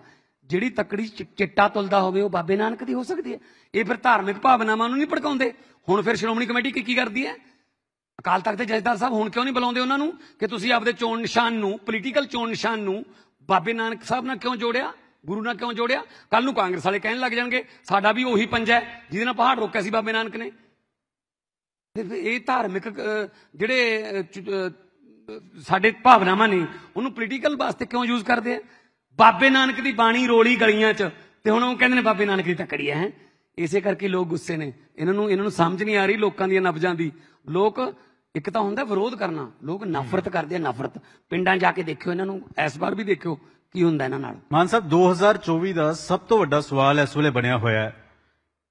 [SPEAKER 1] ਜਿਹੜੀ ਤਕੜੀ ਚਿੱਟਾ ਤੁਲਦਾ ਹੋਵੇ ਉਹ ਬਾਬੇ ਨਾਨਕ ਦੀ ਹੋ ਸਕਦੀ ਹੈ ਇਹ ਫਿਰ ਧਾਰਮਿਕ ਭਾਵਨਾਵਾਂ ਨੂੰ ਨਹੀਂ ਭੜਕਾਉਂਦੇ ਹੁਣ ਫਿਰ ਸ਼੍ਰੋਮਣੀ ਕਮੇਟੀ ਕੀ ਕੀ ਕਰਦੀ ਹੈ ਅਕਾਲ ਤਖਤ ਦੇ ਜਜਦਾਰ ਸਾਹਿਬ ਹੁਣ ਕਿਉਂ ਨਹੀਂ ਬੁਲਾਉਂਦੇ ਉਹਨਾਂ ਨੂੰ ਕਿ ਤੁਸੀਂ ਆਪਦੇ ਚੋਣ ਨਿਸ਼ਾਨ ਨੂੰ ਪੋਲੀਟੀਕਲ ਚੋਣ ਨਿਸ਼ਾਨ ਨੂੰ ਬਾਬੇ ਨਾਨਕ ਸਾਹਿਬ ਨਾਲ ਕਿਉਂ ਜੋੜਿਆ ਗੁਰੂ ਨਾਲ ਕਿਉਂ ਜੋੜਿਆ ਕੱਲ ਨੂੰ ਕਾਂਗਰਸ ਵਾਲੇ ਕਹਿਣ ਲੱਗ ਜਾਣਗੇ ਸਾਡਾ ਵੀ ਉਹੀ ਪੰਜਾ ਹੈ ਜਿਹਦੇ ਨਾਲ ਪਹਾੜ ਰੋਕਿਆ ਸੀ ਬਾਬੇ ਨਾਨਕ ਨੇ ਇਹ ਧਾਰਮਿਕ ਜਿਹੜੇ ਸਾਡੇ ਭਾਵਨਾਵਾਂ ਨੇ ਉਹਨੂੰ ਪੋਲੀਟੀਕਲ ਵਾਸਤੇ ਕਿਉਂ ਯੂਜ਼ ਕਰਦੇ ਆ ਬਾਬੇ ਨਾਨਕ ਦੀ ਬਾਣੀ ਰੋਲੀ ਗਲੀਆਂ 'ਚ ਤੇ ਹੁਣ ਉਹ ਕਹਿੰਦੇ ਨੇ ਬਾਬੇ ਨਾਨਕ ਦੀ ਤਕੜੀ ਹੈ ਇਸੇ ਕਰਕੇ ਲੋਕ ਗੁੱਸੇ ਨੇ ਇਹਨਾਂ ਨੂੰ ਇਹਨਾਂ ਨੂੰ ਸਮਝ ਨਹੀਂ ਆ ਰਹੀ ਲੋਕਾਂ ਦੀਆਂ ਨਬਜਾਂ ਦੀ ਲੋਕ ਇੱਕ ਤਾਂ ਹੁੰਦਾ ਵਿਰੋਧ ਕਰਨਾ ਲੋਕ ਨਫ਼ਰਤ ਕਰਦੇ ਆ ਨਫ਼ਰਤ ਪਿੰਡਾਂ ਜਾ ਕੇ ਦੇਖਿਓ ਇਹਨਾਂ ਨੂੰ ਇਸ ਵਾਰ ਵੀ ਦੇਖਿਓ ਕੀ ਹੁੰਦਾ ਇਹਨਾਂ ਨਾਲ
[SPEAKER 5] ਮਾਨ ਸਾਹਿਬ 2024 ਦਾ ਸਭ ਤੋਂ ਵੱਡਾ ਸਵਾਲ ਇਸ ਵੇਲੇ ਬਣਿਆ ਹੋਇਆ ਹੈ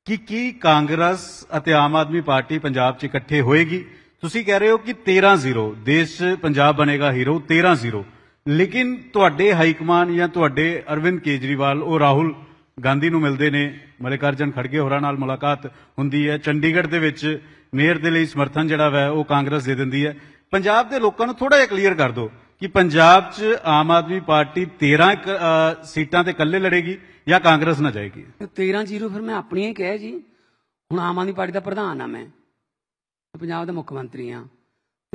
[SPEAKER 5] ਕਿ ਕੀ ਕਾਂਗਰਸ ਅਤੇ ਆਮ ਆਦਮੀ ਪਾਰਟੀ ਪੰਜਾਬ 'ਚ ਇਕੱਠੇ ਹੋਏਗੀ ਤੁਸੀਂ ਕਹਿ ਰਹੇ ਹੋ ਕਿ 13-0 ਦੇਸ਼ ਪੰਜਾਬ ਬਣੇਗਾ ਹੀਰੋ 13-0 ਲੇਕਿਨ ਤੁਹਾਡੇ ਹਾਈ ਕਮਾਨ ਜਾਂ ਤੁਹਾਡੇ ਅਰਵਿੰਦ ਕੇਜਰੀਵਾਲ ਉਹ ਰਾਹੁਲ ਗਾਂਧੀ ਨੂੰ ਮਿਲਦੇ ਨੇ ਮਲਿਕਾਰਜਨ ਖੜਗੇ ਹੋਰਾਂ ਨਾਲ ਮੁਲਾਕਾਤ ਹੁੰਦੀ ਹੈ ਚੰਡੀਗੜ੍ਹ ਦੇ ਵਿੱਚ ਮੇਅਰ ਦੇ ਲਈ ਸਮਰਥਨ ਜਿਹੜਾ ਹੈ ਉਹ ਕਾਂਗਰਸ ਦੇ ਦਿੰਦੀ ਹੈ ਪੰਜਾਬ ਦੇ ਲੋਕਾਂ ਨੂੰ ਥੋੜਾ ਜਿਹਾ ਕਲੀਅਰ ਕਰ ਦਿਓ ਕਿ ਪੰਜਾਬ 'ਚ ਆਮ ਆਦਮੀ ਪਾਰਟੀ 13 ਸੀਟਾਂ ਤੇ ਇਕੱਲੇ ਲੜੇਗੀ ਜਾਂ ਕਾਂਗਰਸ ਨਾ ਜਾਏਗੀ
[SPEAKER 1] 13 ਜ਼ੀਰੋ ਫਿਰ ਮੈਂ ਆਪਣੀ ਹੀ ਕਹਿ ਜੀ ਹੁਣ ਆਮ ਆਦਮੀ ਪਾਰਟੀ ਦਾ ਪ੍ਰਧਾਨ ਆ ਮੈਂ ਪੰਜਾਬ ਦਾ ਮੁੱਖ ਮੰਤਰੀ ਆ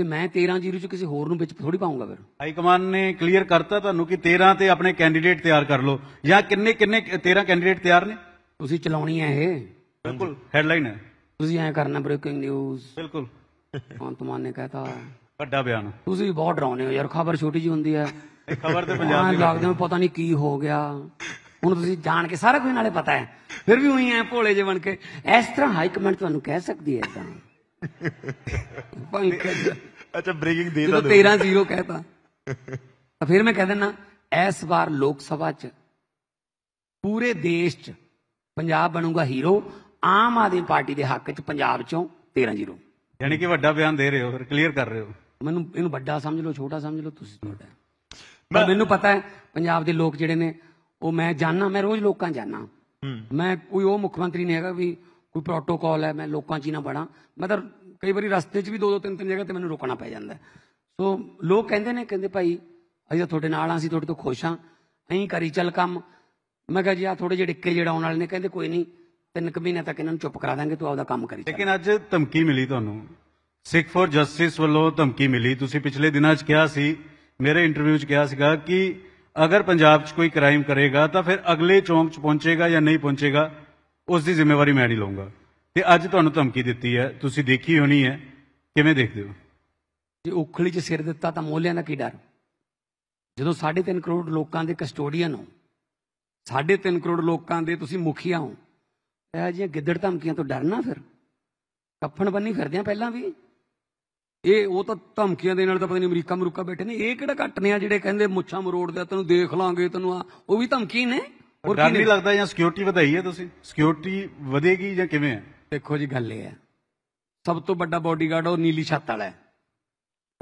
[SPEAKER 1] ਤੇ ਮੈਂ 13 ਜੀਰੋ ਚ ਕਿਸੇ ਹੋਰ ਨੂੰ ਵਿੱਚ ਥੋੜੀ ਪਾਉਂਗਾ ਫਿਰ
[SPEAKER 5] ਹਾਈ ਕਮਾਨ ਨੇ ਕਲੀਅਰ ਕਰਤਾ ਤੁਹਾਨੂੰ ਕਿ 13 ਤੇ ਆਪਣੇ ਕੈਂਡੀਡੇਟ ਤਿਆਰ ਕਰ ਲਓ ਜਾਂ ਕਿੰਨੇ ਕਿੰਨੇ 13 ਕੈਂਡੀਡੇਟ ਤਿਆਰ ਨੇ ਤੁਸੀਂ ਚਲਾਉਣੀ ਹੈ ਇਹ ਬਿਲਕੁਲ ਹੈਡਲਾਈਨ ਹੈ
[SPEAKER 1] ਤੁਸੀਂ ਐ ਕਰਨਾ ਬ੍ਰੇਕਿੰਗ ਨਿਊਜ਼ ਬਿਲਕੁਲ ਕੌਣ ਤੁਮਾਨ ਨੇ ਕਹਤਾ
[SPEAKER 5] ਵੱਡਾ ਬਿਆਨ ਤੁਸੀਂ
[SPEAKER 1] ਬਹੁਤ ਡਰਾਉਨੇ ਹੋ ਯਾਰ ਖਬਰ ਛੋਟੀ ਜੀ ਹੁੰਦੀ ਹੈ ਇਹ
[SPEAKER 5] ਖਬਰ ਤੇ ਪੰਜਾਬ ਦੀ ਲੱਗਦੇ ਨੂੰ
[SPEAKER 1] ਪਤਾ ਨਹੀਂ ਕੀ ਹੋ ਗਿਆ ਹੁਣ ਤੁਸੀਂ ਜਾਣ ਕੇ ਸਾਰਾ ਕੁਝ ਨਾਲੇ ਪਤਾ ਹੈ ਫਿਰ ਵੀ ਉਹੀ ਐ ਭੋਲੇ ਜੇ ਬਣ ਕੇ ਇਸ ਤਰ੍ਹਾਂ ਹਾਈ ਕਮਾਂਡ ਤੁਹਾਨੂੰ ਕਹਿ ਸਕਦੀ ਹੈ ਇਦਾਂ ਪੰਕਜ
[SPEAKER 4] ਅੱਛਾ ਬ੍ਰੇਕਿੰਗ ਦੇ ਦਾ 13
[SPEAKER 1] 0 ਕਹਿਤਾ ਤਾਂ ਫਿਰ ਮੈਂ ਕਹਿ ਦਿੰਨਾ ਇਸ ਵਾਰ ਲੋਕ ਸਭਾ 'ਚ ਪੂਰੇ ਦੇਸ਼ 'ਚ ਪੰਜਾਬ ਬਣੂਗਾ ਹੀਰੋ ਆਮ ਆਦਮੀ ਪਾਰਟੀ ਦੇ ਹੱਕ 'ਚ ਪੰਜਾਬ 'ਚੋਂ
[SPEAKER 5] 13 0 ਯਾਨੀ ਕਿ ਵੱਡਾ ਬਿਆਨ ਦੇ ਰਹੇ ਹੋ ਫਿਰ ਕਲੀਅਰ ਕਰ ਰਹੇ ਹੋ ਮੈਨੂੰ ਇਹਨੂੰ ਵੱਡਾ ਸਮਝ ਲਓ ਛੋਟਾ ਸਮਝ ਲਓ ਤੁਸੀਂ ਤੁਹਾਡਾ
[SPEAKER 1] ਮੈਨੂੰ ਪਤਾ ਹੈ ਪੰਜਾਬ ਦੇ ਲੋਕ ਜਿਹੜੇ ਨੇ ਉਹ ਮੈਂ ਜਾਣਨਾ ਮੈਂ ਰੋਜ਼ ਲੋਕਾਂ ਜਾਣਨਾ ਮੈਂ ਕੋਈ ਉਹ ਮੁੱਖ ਮੰਤਰੀ ਨਹੀਂ ਹੈਗਾ ਵੀ ਕੋਈ ਪ੍ਰੋਟੋਕਾਲ ਹੈ ਮੈਂ ਲੋਕਾਂ 'ਚ ਹੀ ਨਾ ਬੜਾਂ ਮੈਂ ਤਾਂ ਕਈ ਵਾਰੀ ਰਸਤੇ 'ਚ ਵੀ ਦੋ ਦੋ ਤਿੰਨ ਤਿੰਨ ਜਗ੍ਹਾ ਤੇ ਮੈਨੂੰ ਰੁਕਣਾ ਪੈ ਜਾਂਦਾ ਸੋ ਲੋਕ ਕਹਿੰਦੇ ਨੇ ਕਹਿੰਦੇ ਭਾਈ ਅਸੀਂ ਤਾਂ ਤੁਹਾਡੇ ਨਾਲ ਆਂ ਅਸੀਂ ਤੁਹਾਡੇ ਤੋਂ ਖੁਸ਼ ਆਂ ਐਂ ਕਰੀ ਚੱਲ ਕੰਮ ਮੈਂ ਕਿਹਾ ਜੀ ਆ ਥੋੜੇ ਜਿਹੇ ਡਿੱਕੇ ਜਿਹੜਾ ਆਉਣ ਵਾਲੇ ਨੇ ਕਹਿੰਦੇ ਕੋਈ ਨਹੀਂ ਤਿੰਨ ਕੁ ਮਹੀਨੇ ਤੱਕ ਇਹਨਾਂ ਨੂੰ ਚੁੱਪ ਕਰਾ ਦਾਂਗੇ ਤੂੰ ਆਪਦਾ ਕੰਮ ਕਰੀ
[SPEAKER 5] ਲੇਕਿਨ ਅੱਜ ਧਮਕੀ ਮਿਲੀ ਤੁਹਾਨੂੰ ਸਿੱਖ ਫੋਰ ਜਸਟਿਸ ਵੱਲੋਂ ਧਮਕੀ ਮਿਲੀ ਤੁਸੀਂ ਪਿਛਲੇ ਦਿਨਾਂ 'ਚ ਕਿਹਾ ਸੀ ਮੇਰੇ ਇੰਟਰਵਿਊ 'ਚ ਕਿਹਾ ਸੀਗਾ ਕਿ ਅਗਰ ਪੰਜਾਬ 'ਚ ਕੋਈ ਕ੍ਰਾਈਮ ਕਰੇਗਾ ਤਾਂ ਫਿਰ ਅਗਲੇ ਚੌਂਕ 'ਚ ਪਹੁੰਚੇਗਾ ਜਾਂ ਨਹੀਂ ਪਹੁੰਚੇਗਾ ਉਸ ਦੀ ਜ਼ਿੰਮੇਵਾਰੀ ਮੈਂ ਨਹੀਂ ਲਵਾਂਗਾ ਤੇ ਅੱਜ ਤੁਹਾਨੂੰ ਧਮਕੀ ਦਿੱਤੀ ਹੈ ਤੁਸੀਂ ਦੇਖੀ ਹੋਣੀ ਹੈ ਕਿਵੇਂ ਦੇਖਦੇ ਹੋ
[SPEAKER 1] ਜੇ ਉਖਲੀ 'ਚ ਸਿਰ ਦਿੱਤਾ ਤਾਂ ਮੋਲਿਆਂ ਦਾ ਕੀ ਡਰ ਜਦੋਂ 3.5 ਕਰੋੜ ਲੋਕਾਂ ਦੇ ਕਸਟੋਡੀਅਨ ਹੋ 3.5 ਕਰੋੜ ਲੋਕਾਂ ਦੇ ਤੁਸੀਂ ਮੁਖੀਆ ਹੋ ਇਹ ਜਿਹੇ ਗਿੱਦੜ ਧਮਕੀਆਂ ਤੋਂ ਡਰਨਾ ਫਿਰ ਕੱਫਣ ਬੰਨੀ ਫਿਰਦੇ ਆ ਪਹਿਲਾਂ ਵੀ ਇਹ ਉਹ ਤਾਂ ਧਮਕੀਆਂ ਦੇ ਨਾਲ ਤਾਂ ਪਤਾ ਨਹੀਂ ਅਮਰੀਕਾ ਮਰੂਕਾ ਬੈਠੇ ਨੇ ਇਹ ਕਿਹੜਾ ਘਟਨੇ ਆ ਜਿਹੜੇ ਕਹਿੰਦੇ ਮੁੱਛਾਂ ਮਰੋੜ ਆ ਤੈਨੂੰ ਦੇਖ ਲਾਂਗੇ ਤੈਨੂੰ ਆ ਉਹ ਵੀ ਧਮਕੀ ਨੇ ਹੋਰ ਕੀ ਨਹੀਂ ਲੱਗਦਾ
[SPEAKER 5] ਜਾਂ ਸਿਕਿਉਰਿਟੀ ਵਧਾਈ ਹੈ ਤੁਸੀਂ ਸਿਕਿਉਰਿਟੀ ਵਧੇਗੀ ਜਾਂ ਕਿਵੇਂ ਹੈ ਦੇਖੋ ਜੀ ਗੱਲ ਇਹ ਹੈ ਸਭ ਤੋਂ ਵੱਡਾ
[SPEAKER 1] ਬਾਡੀਗਾਰਡ ਉਹ ਨੀਲੀ ਛੱਤ ਵਾਲਾ ਹੈ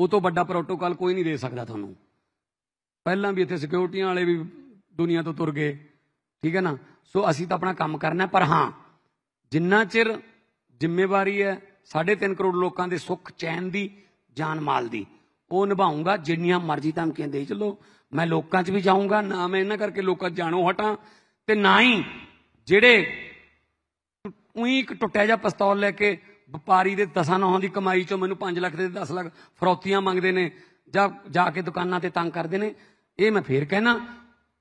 [SPEAKER 1] ਉਹ ਤੋਂ ਵੱਡਾ ਪ੍ਰੋਟੋਕਾਲ ਕੋਈ ਨਹੀਂ ਦੇ ਸਕਦਾ ਤੁਹਾਨੂੰ ਪਹਿਲਾਂ ਵੀ ਇੱਥੇ ਸਿਕਿਉਰਿਟੀਆਂ ਵਾਲੇ ਵੀ ਦੁਨੀਆ ਤੋਂ ਤੁਰ ਗਏ ਠੀਕ ਹੈ ਨਾ ਸੋ ਅਸੀਂ ਤਾਂ ਆਪਣਾ ਕੰਮ ਕਰਨਾ ਪਰ ਹਾਂ ਜਿੰਨਾ ਚਿਰ ਜ਼ਿੰਮੇਵਾਰੀ ਹੈ 3.5 ਕਰੋੜ ਲੋਕਾਂ ਦੇ ਸੁੱਖ ਚੈਨ ਦੀ ਜਾਨ ਮਾਲ ਦੀ ਉਹ ਨਿਭਾਉਂਗਾ ਜਿੰਨੀਆਂ ਮਰਜ਼ੀ ਧਮਕੀਆਂ ਦੇ ਚਲੋ ਮੈਂ ਲੋਕਾਂ 'ਚ ਵੀ ਜਾਊਂਗਾ ਨਾ ਮੈਂ ਇਹਨਾਂ ਕਰਕੇ ਲੋਕਾਂ 'ਚ ਜਾਣੋ ਹਟਾਂ ਤੇ ਨਾ ਹੀ ਜਿਹੜੇ ਉਹੀ ਇੱਕ ਟੁੱਟਿਆ ਜਿਹਾ ਪਿਸਤੌਲ ਲੈ ਕੇ ਵਪਾਰੀ ਦੇ ਦਸਾਂ ਨੌਹਾਂ ਦੀ ਕਮਾਈ 'ਚੋਂ ਮੈਨੂੰ 5 ਲੱਖ ਦੇ 10 ਲੱਖ ਫਰੌਤੀਆਂ ਮੰਗਦੇ ਨੇ ਜਾਂ ਜਾ ਕੇ ਦੁਕਾਨਾਂ ਤੇ ਤੰਗ ਕਰਦੇ ਨੇ ਇਹ ਮੈਂ ਫੇਰ ਕਹਿਣਾ